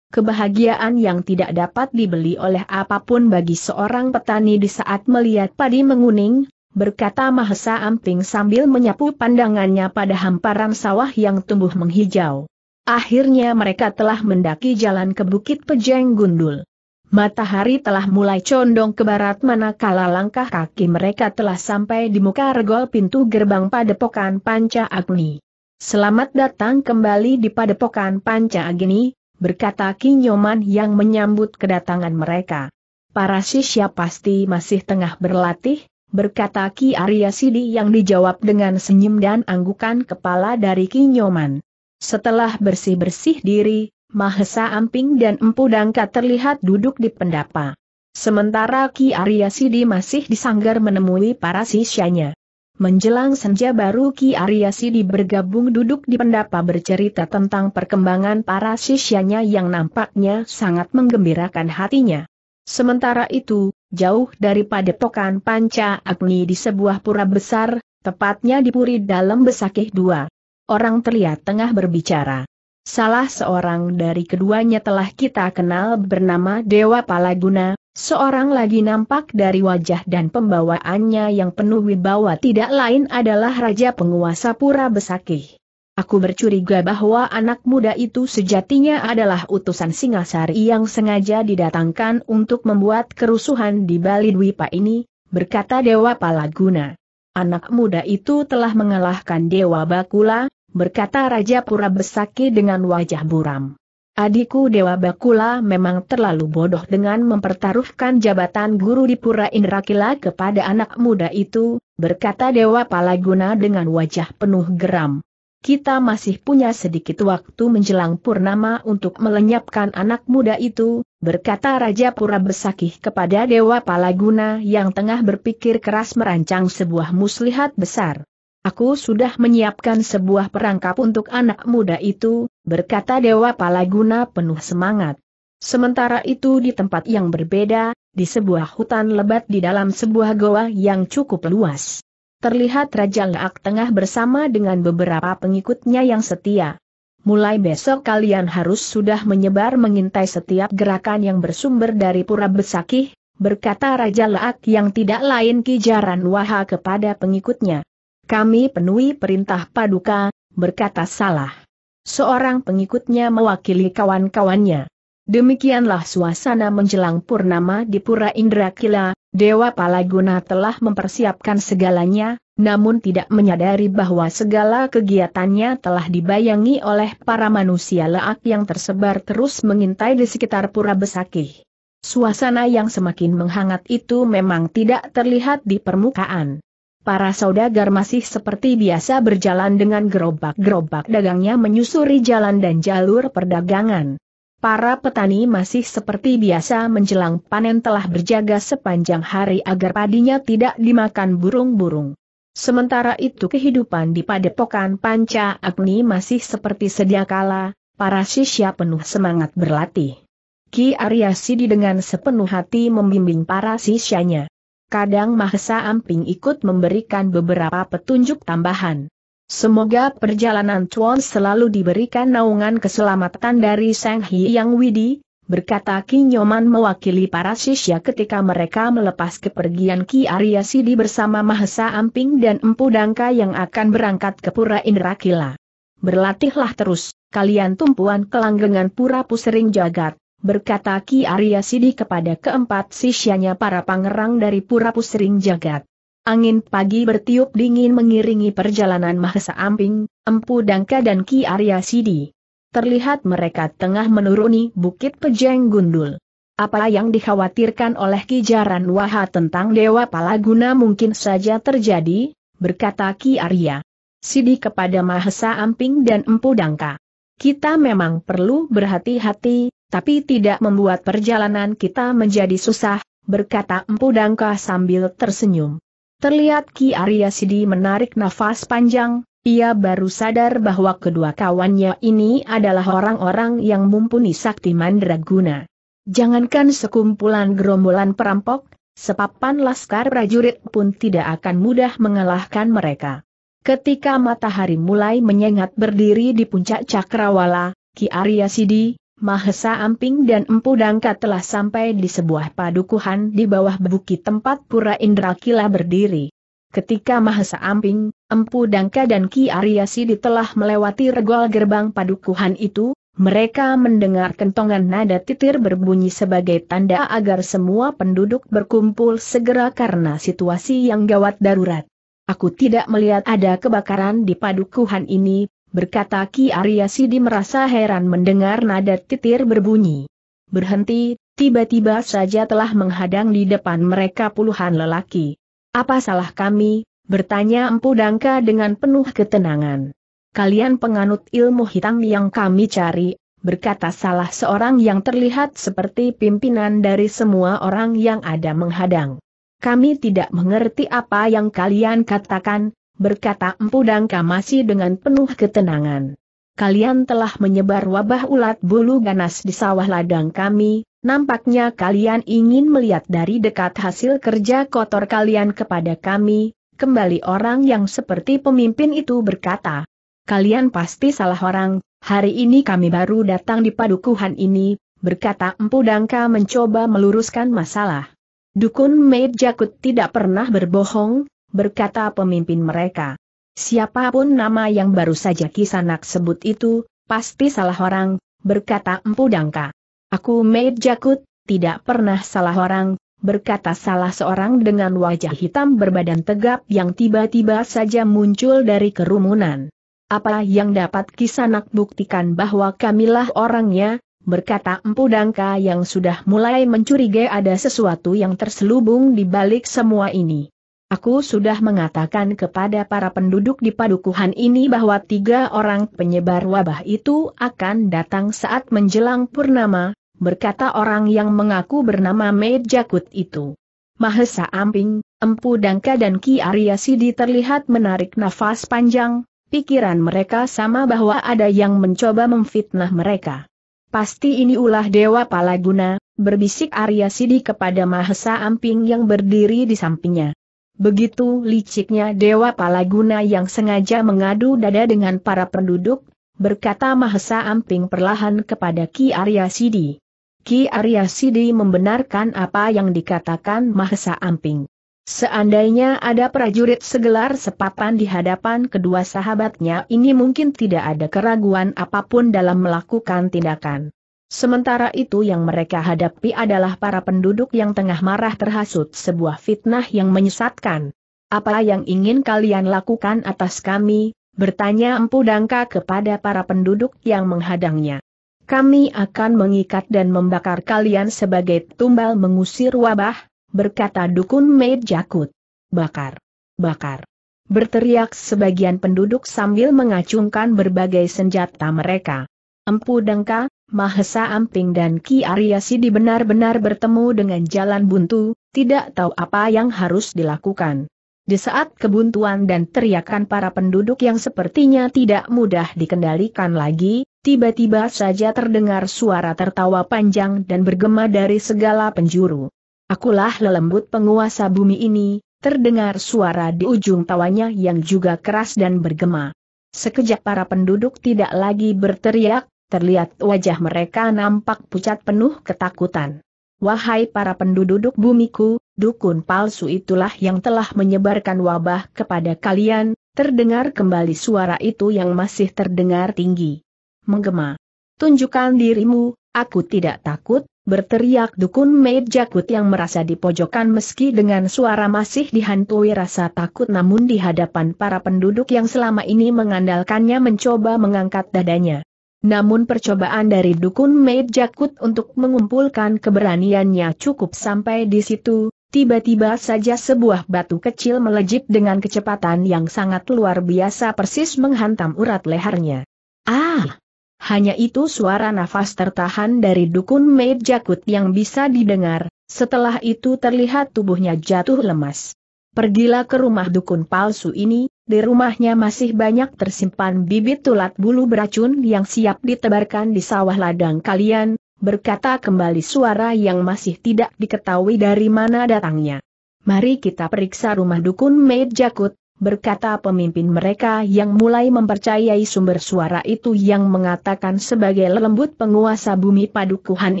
Kebahagiaan yang tidak dapat dibeli oleh apapun bagi seorang petani di saat melihat padi menguning, berkata Mahesa Amping sambil menyapu pandangannya pada hamparan sawah yang tumbuh menghijau. Akhirnya mereka telah mendaki jalan ke Bukit Pejeng Gundul. Matahari telah mulai condong ke barat manakala langkah kaki mereka telah sampai di muka regol pintu gerbang padepokan Panca Agni. Selamat datang kembali di padepokan Panca Agni, berkata Kinyoman yang menyambut kedatangan mereka. Para sisya pasti masih tengah berlatih, berkata Ki Arya Sidi yang dijawab dengan senyum dan anggukan kepala dari Kinyoman. Setelah bersih-bersih diri, Mahesa Amping dan Empu Dangka terlihat duduk di pendapa. Sementara Ki Arya Sidi masih disanggar menemui para sisyanya. Menjelang senja baru Ki Arya Sidi bergabung duduk di pendapa bercerita tentang perkembangan para sisyanya yang nampaknya sangat menggembirakan hatinya. Sementara itu, jauh dari padepokan Panca Agni di sebuah pura besar, tepatnya di puri dalam Besakih dua. Orang terlihat tengah berbicara. Salah seorang dari keduanya telah kita kenal bernama Dewa Palaguna, seorang lagi nampak dari wajah dan pembawaannya yang penuh wibawa tidak lain adalah Raja Penguasa Pura Besakih. Aku bercuriga bahwa anak muda itu sejatinya adalah utusan Singasari yang sengaja didatangkan untuk membuat kerusuhan di Bali Dwipa ini, berkata Dewa Palaguna. Anak muda itu telah mengalahkan Dewa Bakula, berkata Raja Pura Besaki dengan wajah buram. Adikku Dewa Bakula memang terlalu bodoh dengan mempertaruhkan jabatan guru di Pura Indrakila kepada anak muda itu, berkata Dewa Palaguna dengan wajah penuh geram kita masih punya sedikit waktu menjelang purnama untuk melenyapkan anak muda itu, berkata Raja Pura Besakih kepada Dewa Palaguna yang tengah berpikir keras merancang sebuah muslihat besar. Aku sudah menyiapkan sebuah perangkap untuk anak muda itu, berkata Dewa Palaguna penuh semangat. Sementara itu di tempat yang berbeda, di sebuah hutan lebat di dalam sebuah goa yang cukup luas terlihat Raja Ngak tengah bersama dengan beberapa pengikutnya yang setia. Mulai besok kalian harus sudah menyebar mengintai setiap gerakan yang bersumber dari Pura Besakih, berkata Raja Laak yang tidak lain Kijaran Waha kepada pengikutnya. Kami penuhi perintah paduka, berkata salah. Seorang pengikutnya mewakili kawan-kawannya. Demikianlah suasana menjelang Purnama di Pura Indrakila, Dewa Palaguna telah mempersiapkan segalanya, namun tidak menyadari bahwa segala kegiatannya telah dibayangi oleh para manusia leak yang tersebar terus mengintai di sekitar Pura Besakih. Suasana yang semakin menghangat itu memang tidak terlihat di permukaan. Para saudagar masih seperti biasa berjalan dengan gerobak-gerobak dagangnya menyusuri jalan dan jalur perdagangan. Para petani masih seperti biasa menjelang panen telah berjaga sepanjang hari agar padinya tidak dimakan burung-burung. Sementara itu kehidupan di padepokan Panca Agni masih seperti sedia kala, para sisya penuh semangat berlatih. Ki Arya Sidi dengan sepenuh hati membimbing para sisyanya. Kadang Mahesa Amping ikut memberikan beberapa petunjuk tambahan. Semoga perjalanan Chuan selalu diberikan naungan keselamatan dari Sang Yang Widi, berkata Kinyoman mewakili para sisya ketika mereka melepas kepergian Ki Arya Sidi bersama Mahesa Amping dan Empu Dangka yang akan berangkat ke Pura Indrakila. Berlatihlah terus, kalian tumpuan kelanggengan Pura Pusering Jagat, berkata Ki Arya Sidi kepada keempat sisyanya para pangerang dari Pura Pusering Jagat. Angin pagi bertiup dingin mengiringi perjalanan Mahesa Amping, Empu Dangka dan Ki Arya Sidi. Terlihat mereka tengah menuruni Bukit Pejeng Gundul. Apa yang dikhawatirkan oleh Ki Jaran Waha tentang Dewa Palaguna mungkin saja terjadi, berkata Ki Arya. Sidi kepada Mahesa Amping dan Empu Dangka. Kita memang perlu berhati-hati, tapi tidak membuat perjalanan kita menjadi susah, berkata Empu Dangka sambil tersenyum. Terlihat Ki Arya Sidi menarik nafas panjang, ia baru sadar bahwa kedua kawannya ini adalah orang-orang yang mumpuni sakti mandraguna. Jangankan sekumpulan gerombolan perampok, sepapan laskar prajurit pun tidak akan mudah mengalahkan mereka. Ketika matahari mulai menyengat berdiri di puncak cakrawala, Ki Arya Sidi, Mahesa Amping dan Empu Dangka telah sampai di sebuah padukuhan di bawah bukit tempat Pura Indrakila berdiri. Ketika Mahesa Amping, Empu Dangka dan Ki Arya telah melewati regol gerbang padukuhan itu, mereka mendengar kentongan nada titir berbunyi sebagai tanda agar semua penduduk berkumpul segera karena situasi yang gawat darurat. Aku tidak melihat ada kebakaran di padukuhan ini, berkata Ki Arya Sidi merasa heran mendengar nada titir berbunyi. Berhenti, tiba-tiba saja telah menghadang di depan mereka puluhan lelaki. Apa salah kami? bertanya Empu Dangka dengan penuh ketenangan. Kalian penganut ilmu hitam yang kami cari, berkata salah seorang yang terlihat seperti pimpinan dari semua orang yang ada menghadang. Kami tidak mengerti apa yang kalian katakan, berkata Empu Dangka masih dengan penuh ketenangan. Kalian telah menyebar wabah ulat bulu ganas di sawah ladang kami, nampaknya kalian ingin melihat dari dekat hasil kerja kotor kalian kepada kami, kembali orang yang seperti pemimpin itu berkata. Kalian pasti salah orang, hari ini kami baru datang di padukuhan ini, berkata Empu Dangka mencoba meluruskan masalah. Dukun Maid Jakut tidak pernah berbohong, berkata pemimpin mereka. Siapapun nama yang baru saja kisanak sebut itu, pasti salah orang, berkata Empu Dangka. Aku Maid Jakut, tidak pernah salah orang, berkata salah seorang dengan wajah hitam berbadan tegap yang tiba-tiba saja muncul dari kerumunan. Apa yang dapat kisanak buktikan bahwa kamilah orangnya, berkata Empu Dangka yang sudah mulai mencurigai ada sesuatu yang terselubung di balik semua ini. Aku sudah mengatakan kepada para penduduk di padukuhan ini bahwa tiga orang penyebar wabah itu akan datang saat menjelang purnama, berkata orang yang mengaku bernama Jakut itu. Mahesa Amping, Empu Dangka dan Ki Arya Sidi terlihat menarik nafas panjang, pikiran mereka sama bahwa ada yang mencoba memfitnah mereka. Pasti ini ulah Dewa Palaguna, berbisik Arya Sidi kepada Mahesa Amping yang berdiri di sampingnya. Begitu liciknya Dewa Palaguna yang sengaja mengadu dada dengan para penduduk, berkata Mahesa Amping perlahan kepada Ki Arya Sidi. Ki Arya Sidi membenarkan apa yang dikatakan Mahesa Amping. Seandainya ada prajurit segelar sepapan di hadapan kedua sahabatnya ini mungkin tidak ada keraguan apapun dalam melakukan tindakan. Sementara itu yang mereka hadapi adalah para penduduk yang tengah marah terhasut sebuah fitnah yang menyesatkan. Apa yang ingin kalian lakukan atas kami? Bertanya Empu Dangka kepada para penduduk yang menghadangnya. Kami akan mengikat dan membakar kalian sebagai tumbal mengusir wabah, berkata Dukun Maid Jakut. Bakar! Bakar! Berteriak sebagian penduduk sambil mengacungkan berbagai senjata mereka. Empu Dangka, Mahesa Amping dan Ki Sidi benar-benar bertemu dengan jalan buntu, tidak tahu apa yang harus dilakukan. Di saat kebuntuan dan teriakan para penduduk yang sepertinya tidak mudah dikendalikan lagi, tiba-tiba saja terdengar suara tertawa panjang dan bergema dari segala penjuru. Akulah lelembut penguasa bumi ini, terdengar suara di ujung tawanya yang juga keras dan bergema. Sekejap para penduduk tidak lagi berteriak, Terlihat wajah mereka nampak pucat penuh ketakutan. Wahai para penduduk bumiku, dukun palsu itulah yang telah menyebarkan wabah kepada kalian, terdengar kembali suara itu yang masih terdengar tinggi. Menggema. Tunjukkan dirimu, aku tidak takut, berteriak dukun Maid Jakut yang merasa dipojokkan meski dengan suara masih dihantui rasa takut namun di hadapan para penduduk yang selama ini mengandalkannya mencoba mengangkat dadanya. Namun percobaan dari Dukun Maid Jakut untuk mengumpulkan keberaniannya cukup sampai di situ, tiba-tiba saja sebuah batu kecil melejit dengan kecepatan yang sangat luar biasa persis menghantam urat lehernya. Ah! Hanya itu suara nafas tertahan dari Dukun Maid Jakut yang bisa didengar, setelah itu terlihat tubuhnya jatuh lemas. Pergilah ke rumah dukun palsu ini, di rumahnya masih banyak tersimpan bibit tulat bulu beracun yang siap ditebarkan di sawah ladang kalian, berkata kembali suara yang masih tidak diketahui dari mana datangnya. Mari kita periksa rumah dukun Maid Jakut, berkata pemimpin mereka yang mulai mempercayai sumber suara itu yang mengatakan sebagai lembut penguasa bumi padukuhan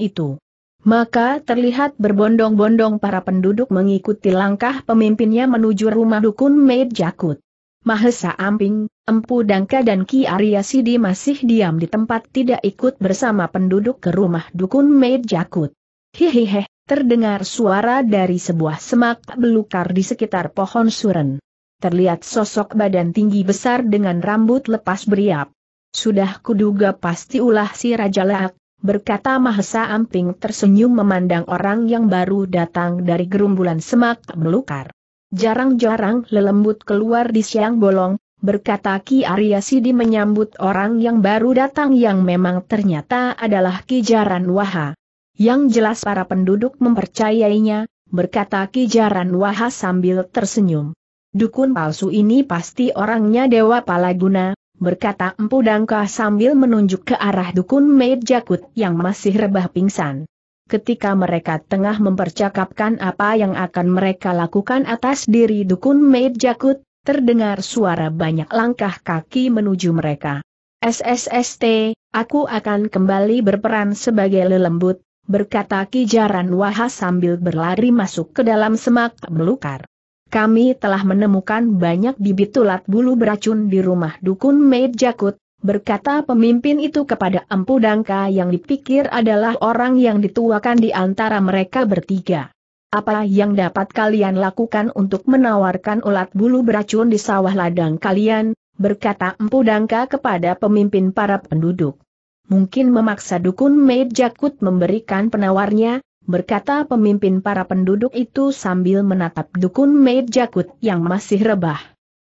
itu. Maka terlihat berbondong-bondong para penduduk mengikuti langkah pemimpinnya menuju rumah dukun Maid Jakut. Mahesa Amping, Empu Dangka dan Ki Arya Sidi masih diam di tempat tidak ikut bersama penduduk ke rumah dukun Maid Jakut. Hihihi, terdengar suara dari sebuah semak belukar di sekitar pohon suren. Terlihat sosok badan tinggi besar dengan rambut lepas beriap. Sudah kuduga pasti ulah si Raja Leak berkata Mahesa Amping tersenyum memandang orang yang baru datang dari gerumbulan semak melukar Jarang-jarang lelembut keluar di siang bolong, berkata Ki Arya Sidi menyambut orang yang baru datang yang memang ternyata adalah Ki Jaran Waha. Yang jelas para penduduk mempercayainya, berkata Ki Jaran Waha sambil tersenyum. Dukun palsu ini pasti orangnya Dewa Palaguna, berkata Empu Dangka sambil menunjuk ke arah dukun Maid Jakut yang masih rebah pingsan. Ketika mereka tengah mempercakapkan apa yang akan mereka lakukan atas diri dukun Maid Jakut, terdengar suara banyak langkah kaki menuju mereka. SSST, aku akan kembali berperan sebagai lelembut, berkata Kijaran Wahas sambil berlari masuk ke dalam semak belukar. Kami telah menemukan banyak bibit ulat bulu beracun di rumah dukun Maid Jakut, berkata pemimpin itu kepada Empu Dangka yang dipikir adalah orang yang dituakan di antara mereka bertiga. Apa yang dapat kalian lakukan untuk menawarkan ulat bulu beracun di sawah ladang kalian, berkata Empu Dangka kepada pemimpin para penduduk. Mungkin memaksa dukun Maid Jakut memberikan penawarnya, berkata pemimpin para penduduk itu sambil menatap dukun Maid Jakut yang masih rebah.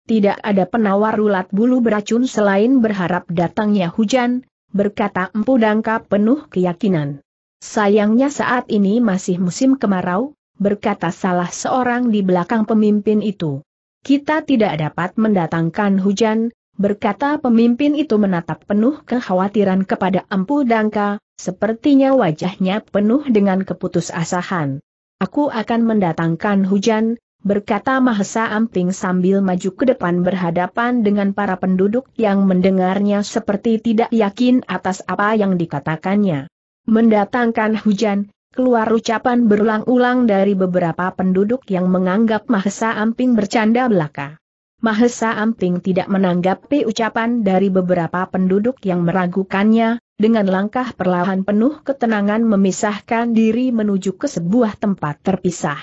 Tidak ada penawar ulat bulu beracun selain berharap datangnya hujan, berkata Empu Dangka penuh keyakinan. Sayangnya saat ini masih musim kemarau, berkata salah seorang di belakang pemimpin itu. Kita tidak dapat mendatangkan hujan, berkata pemimpin itu menatap penuh kekhawatiran kepada Empu Dangka, sepertinya wajahnya penuh dengan keputusasaan. Aku akan mendatangkan hujan, berkata Mahesa Amping sambil maju ke depan berhadapan dengan para penduduk yang mendengarnya seperti tidak yakin atas apa yang dikatakannya. Mendatangkan hujan, keluar ucapan berulang-ulang dari beberapa penduduk yang menganggap Mahesa Amping bercanda belaka. Mahesa Amping tidak menanggapi ucapan dari beberapa penduduk yang meragukannya, dengan langkah perlahan penuh ketenangan memisahkan diri menuju ke sebuah tempat terpisah.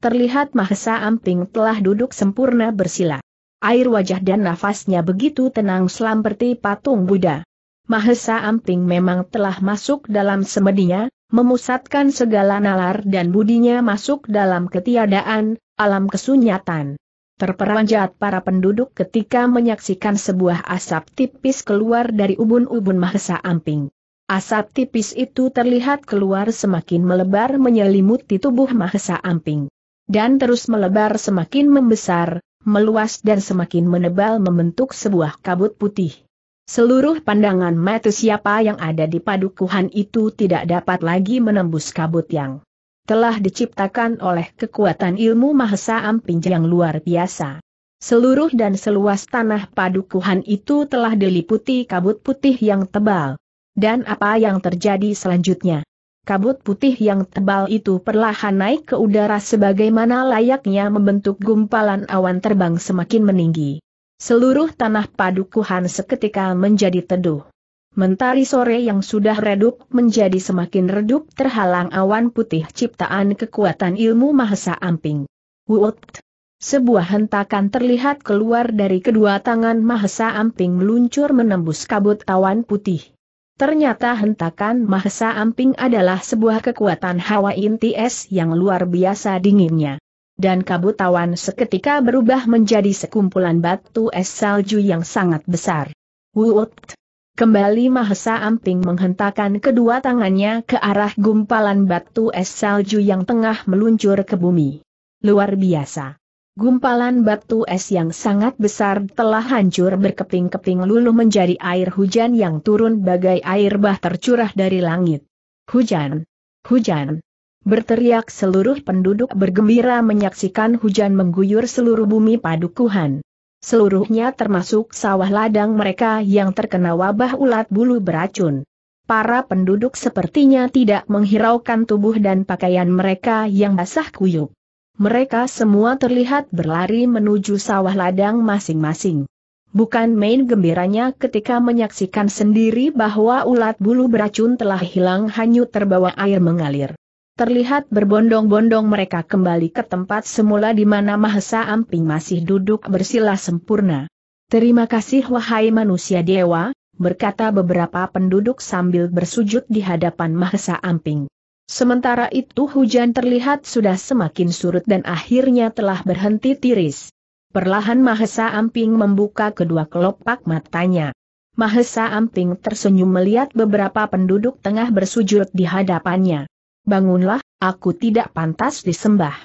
Terlihat Mahesa Amping telah duduk sempurna bersila. Air wajah dan nafasnya begitu tenang seperti patung Buddha. Mahesa Amping memang telah masuk dalam semedinya, memusatkan segala nalar dan budinya masuk dalam ketiadaan, alam kesunyatan. Terperanjat para penduduk ketika menyaksikan sebuah asap tipis keluar dari ubun-ubun Mahesa Amping. Asap tipis itu terlihat keluar semakin melebar menyelimuti tubuh Mahesa Amping. Dan terus melebar semakin membesar, meluas dan semakin menebal membentuk sebuah kabut putih. Seluruh pandangan mata siapa yang ada di padukuhan itu tidak dapat lagi menembus kabut yang telah diciptakan oleh kekuatan ilmu Mahesa Amping yang luar biasa. Seluruh dan seluas tanah padukuhan itu telah diliputi kabut putih yang tebal. Dan apa yang terjadi selanjutnya? Kabut putih yang tebal itu perlahan naik ke udara sebagaimana layaknya membentuk gumpalan awan terbang semakin meninggi. Seluruh tanah padukuhan seketika menjadi teduh. Mentari sore yang sudah redup menjadi semakin redup terhalang awan putih ciptaan kekuatan ilmu Mahesa amping. Wut! Sebuah hentakan terlihat keluar dari kedua tangan Mahesa amping meluncur menembus kabut awan putih. Ternyata hentakan Mahesa Amping adalah sebuah kekuatan hawa inti es yang luar biasa dinginnya. Dan kabut awan seketika berubah menjadi sekumpulan batu es salju yang sangat besar. Wut! Kembali Mahesa Amping menghentakkan kedua tangannya ke arah gumpalan batu es salju yang tengah meluncur ke bumi. Luar biasa. Gumpalan batu es yang sangat besar telah hancur berkeping-keping luluh menjadi air hujan yang turun bagai air bah tercurah dari langit. Hujan! Hujan! Berteriak seluruh penduduk bergembira menyaksikan hujan mengguyur seluruh bumi padukuhan. Seluruhnya termasuk sawah ladang mereka yang terkena wabah ulat bulu beracun. Para penduduk sepertinya tidak menghiraukan tubuh dan pakaian mereka yang basah kuyup. Mereka semua terlihat berlari menuju sawah ladang masing-masing. Bukan main gembiranya ketika menyaksikan sendiri bahwa ulat bulu beracun telah hilang hanyut terbawa air mengalir. Terlihat berbondong-bondong mereka kembali ke tempat semula di mana Mahesa Amping masih duduk bersila sempurna. Terima kasih wahai manusia dewa, berkata beberapa penduduk sambil bersujud di hadapan Mahesa Amping. Sementara itu hujan terlihat sudah semakin surut dan akhirnya telah berhenti tiris. Perlahan Mahesa Amping membuka kedua kelopak matanya. Mahesa Amping tersenyum melihat beberapa penduduk tengah bersujud di hadapannya bangunlah, aku tidak pantas disembah.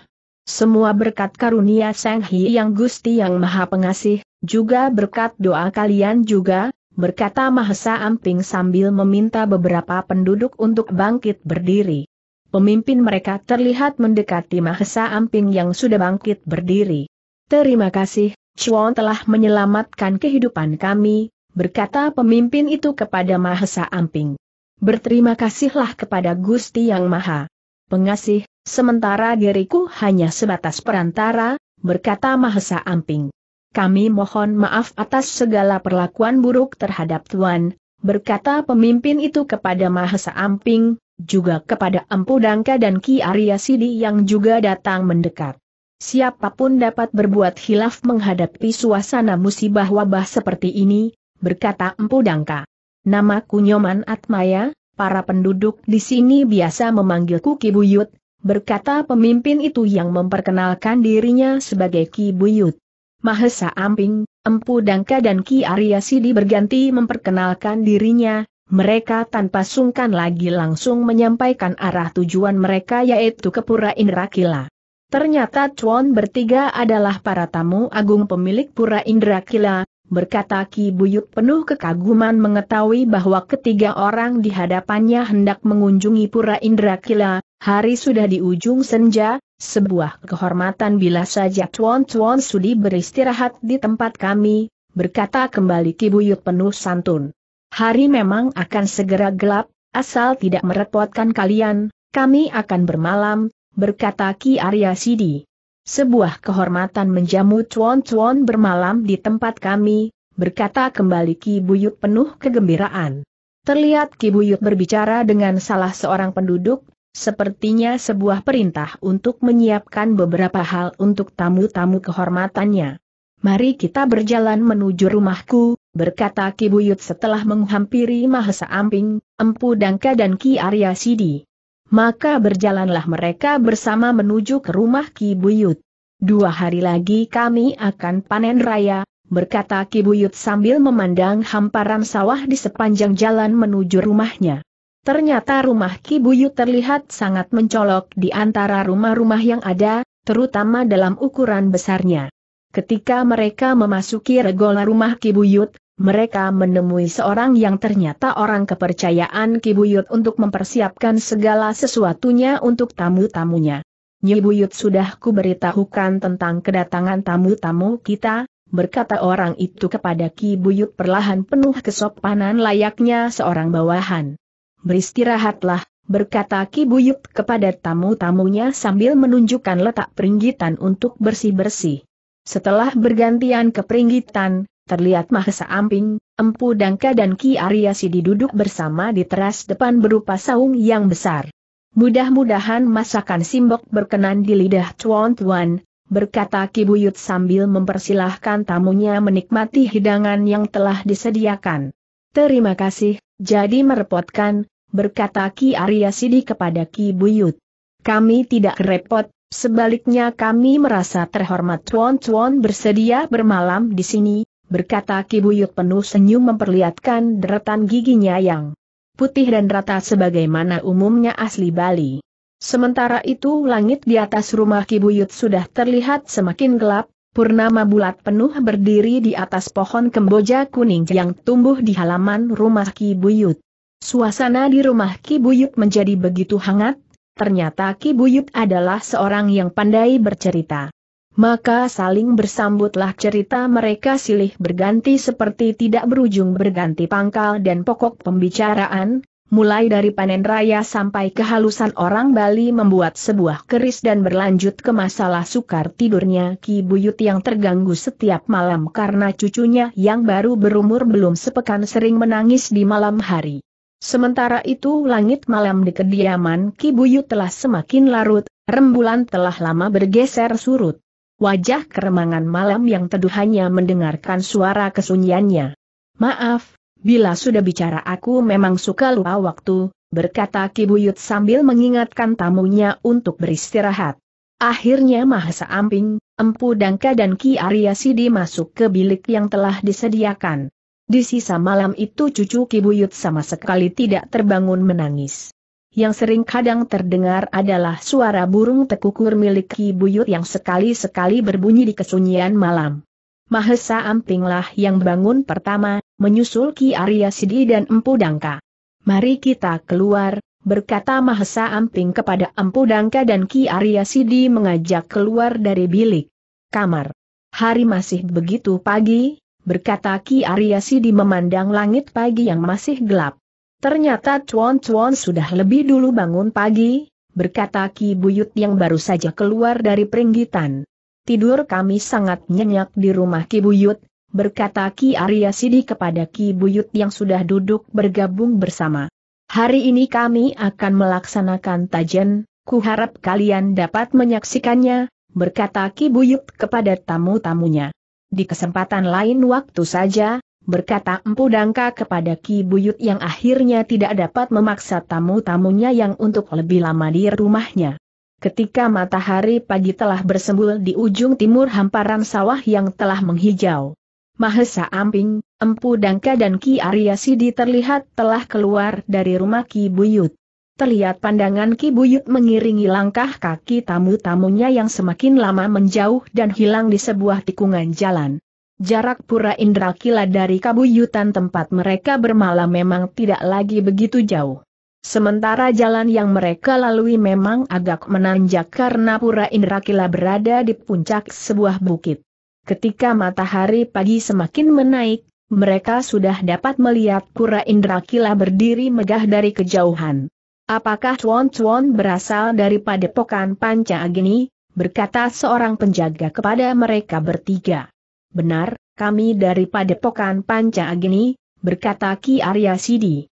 Semua berkat karunia Sang Hi yang Gusti yang Maha Pengasih, juga berkat doa kalian juga, berkata Mahesa Amping sambil meminta beberapa penduduk untuk bangkit berdiri. Pemimpin mereka terlihat mendekati Mahesa Amping yang sudah bangkit berdiri. Terima kasih, Chuan telah menyelamatkan kehidupan kami, berkata pemimpin itu kepada Mahesa Amping berterima kasihlah kepada Gusti Yang Maha Pengasih, sementara diriku hanya sebatas perantara, berkata Mahesa Amping. Kami mohon maaf atas segala perlakuan buruk terhadap Tuan, berkata pemimpin itu kepada Mahesa Amping, juga kepada Empu Dangka dan Ki Arya Sidi yang juga datang mendekat. Siapapun dapat berbuat hilaf menghadapi suasana musibah wabah seperti ini, berkata Empu Dangka. Nama kunyoman Atmaya, para penduduk di sini biasa memanggilku Ki Buyut, berkata pemimpin itu yang memperkenalkan dirinya sebagai Ki Buyut. Mahesa Amping, Empu Dangka dan Ki Arya Sidi berganti memperkenalkan dirinya, mereka tanpa sungkan lagi langsung menyampaikan arah tujuan mereka yaitu ke Pura Indrakila. Ternyata Chuan bertiga adalah para tamu agung pemilik Pura Indrakila, berkata Ki Buyut penuh kekaguman mengetahui bahwa ketiga orang di hadapannya hendak mengunjungi Pura Indrakila, hari sudah di ujung senja, sebuah kehormatan bila saja Tuan Tuan Sudi beristirahat di tempat kami, berkata kembali Ki Buyut penuh santun. Hari memang akan segera gelap, asal tidak merepotkan kalian, kami akan bermalam, berkata Ki Arya Sidi. Sebuah kehormatan menjamu cuan-cuan bermalam di tempat kami, berkata kembali Ki Buyut penuh kegembiraan. Terlihat Ki Buyut berbicara dengan salah seorang penduduk, sepertinya sebuah perintah untuk menyiapkan beberapa hal untuk tamu-tamu kehormatannya. Mari kita berjalan menuju rumahku, berkata Ki Buyut setelah menghampiri Mahesa Amping, Empu Dangka dan Ki Arya Sidi maka berjalanlah mereka bersama menuju ke rumah Ki Buyut. Dua hari lagi kami akan panen raya, berkata Ki Buyut sambil memandang hamparan sawah di sepanjang jalan menuju rumahnya. Ternyata rumah Ki Buyut terlihat sangat mencolok di antara rumah-rumah yang ada, terutama dalam ukuran besarnya. Ketika mereka memasuki regola rumah Ki Buyut, mereka menemui seorang yang ternyata orang kepercayaan Kibuyut untuk mempersiapkan segala sesuatunya untuk tamu-tamunya. Nyi Nyibuyut sudah kuberitahukan tentang kedatangan tamu-tamu kita, berkata orang itu kepada Kibuyut perlahan penuh kesopanan layaknya seorang bawahan. Beristirahatlah, berkata Kibuyut kepada tamu-tamunya sambil menunjukkan letak peringgitan untuk bersih-bersih. Setelah bergantian ke peringgitan, terlihat Mahesa Amping, Empu Dangka dan Ki Sidi duduk bersama di teras depan berupa saung yang besar. Mudah-mudahan masakan simbok berkenan di lidah tuan-tuan, berkata Ki Buyut sambil mempersilahkan tamunya menikmati hidangan yang telah disediakan. Terima kasih, jadi merepotkan, berkata Ki Arya Sidi kepada Ki Buyut. Kami tidak repot, sebaliknya kami merasa terhormat tuan-tuan bersedia bermalam di sini, berkata Kibuyut penuh senyum memperlihatkan deretan giginya yang putih dan rata sebagaimana umumnya asli Bali. Sementara itu langit di atas rumah Kibuyut sudah terlihat semakin gelap, Purnama bulat penuh berdiri di atas pohon kemboja kuning yang tumbuh di halaman rumah Kibuyut. Suasana di rumah Kibuyut menjadi begitu hangat, ternyata Kibuyut adalah seorang yang pandai bercerita maka saling bersambutlah cerita mereka silih berganti seperti tidak berujung berganti pangkal dan pokok pembicaraan, mulai dari panen raya sampai kehalusan orang Bali membuat sebuah keris dan berlanjut ke masalah sukar tidurnya Ki Buyut yang terganggu setiap malam karena cucunya yang baru berumur belum sepekan sering menangis di malam hari. Sementara itu langit malam di kediaman Ki Buyut telah semakin larut, rembulan telah lama bergeser surut wajah keremangan malam yang teduh hanya mendengarkan suara kesunyiannya. Maaf, bila sudah bicara aku memang suka lupa waktu, berkata Kibuyut sambil mengingatkan tamunya untuk beristirahat. Akhirnya Mahasa Amping, Empu Dangka dan Ki Arya Sidi masuk ke bilik yang telah disediakan. Di sisa malam itu cucu Kibuyut sama sekali tidak terbangun menangis yang sering kadang terdengar adalah suara burung tekukur milik Ki Buyut yang sekali-sekali berbunyi di kesunyian malam. Mahesa Ampinglah yang bangun pertama, menyusul Ki Arya Sidi dan Empu Dangka. Mari kita keluar, berkata Mahesa Amping kepada Empu Dangka dan Ki Arya Sidi mengajak keluar dari bilik kamar. Hari masih begitu pagi, berkata Ki Arya Sidi memandang langit pagi yang masih gelap. Ternyata Chuan Chuan sudah lebih dulu bangun pagi, berkata Ki Buyut yang baru saja keluar dari peringgitan. Tidur kami sangat nyenyak di rumah Ki Buyut, berkata Ki Arya Sidi kepada Ki Buyut yang sudah duduk bergabung bersama. Hari ini kami akan melaksanakan tajen, kuharap kalian dapat menyaksikannya, berkata Ki Buyut kepada tamu-tamunya. Di kesempatan lain waktu saja, berkata Empu Dangka kepada Ki Buyut yang akhirnya tidak dapat memaksa tamu-tamunya yang untuk lebih lama di rumahnya. Ketika matahari pagi telah bersembul di ujung timur hamparan sawah yang telah menghijau. Mahesa Amping, Empu Dangka dan Ki Arya Sidi terlihat telah keluar dari rumah Ki Buyut. Terlihat pandangan Ki Buyut mengiringi langkah kaki tamu-tamunya yang semakin lama menjauh dan hilang di sebuah tikungan jalan. Jarak Pura Indrakila dari kabuyutan tempat mereka bermalam memang tidak lagi begitu jauh. Sementara jalan yang mereka lalui memang agak menanjak karena Pura Indrakila berada di puncak sebuah bukit. Ketika matahari pagi semakin menaik, mereka sudah dapat melihat Pura Indrakila berdiri megah dari kejauhan. Apakah Tuan Tuan berasal dari padepokan Panca Agni? berkata seorang penjaga kepada mereka bertiga. Benar, kami dari Padepokan Panca Agni, berkata Ki Arya Sidi.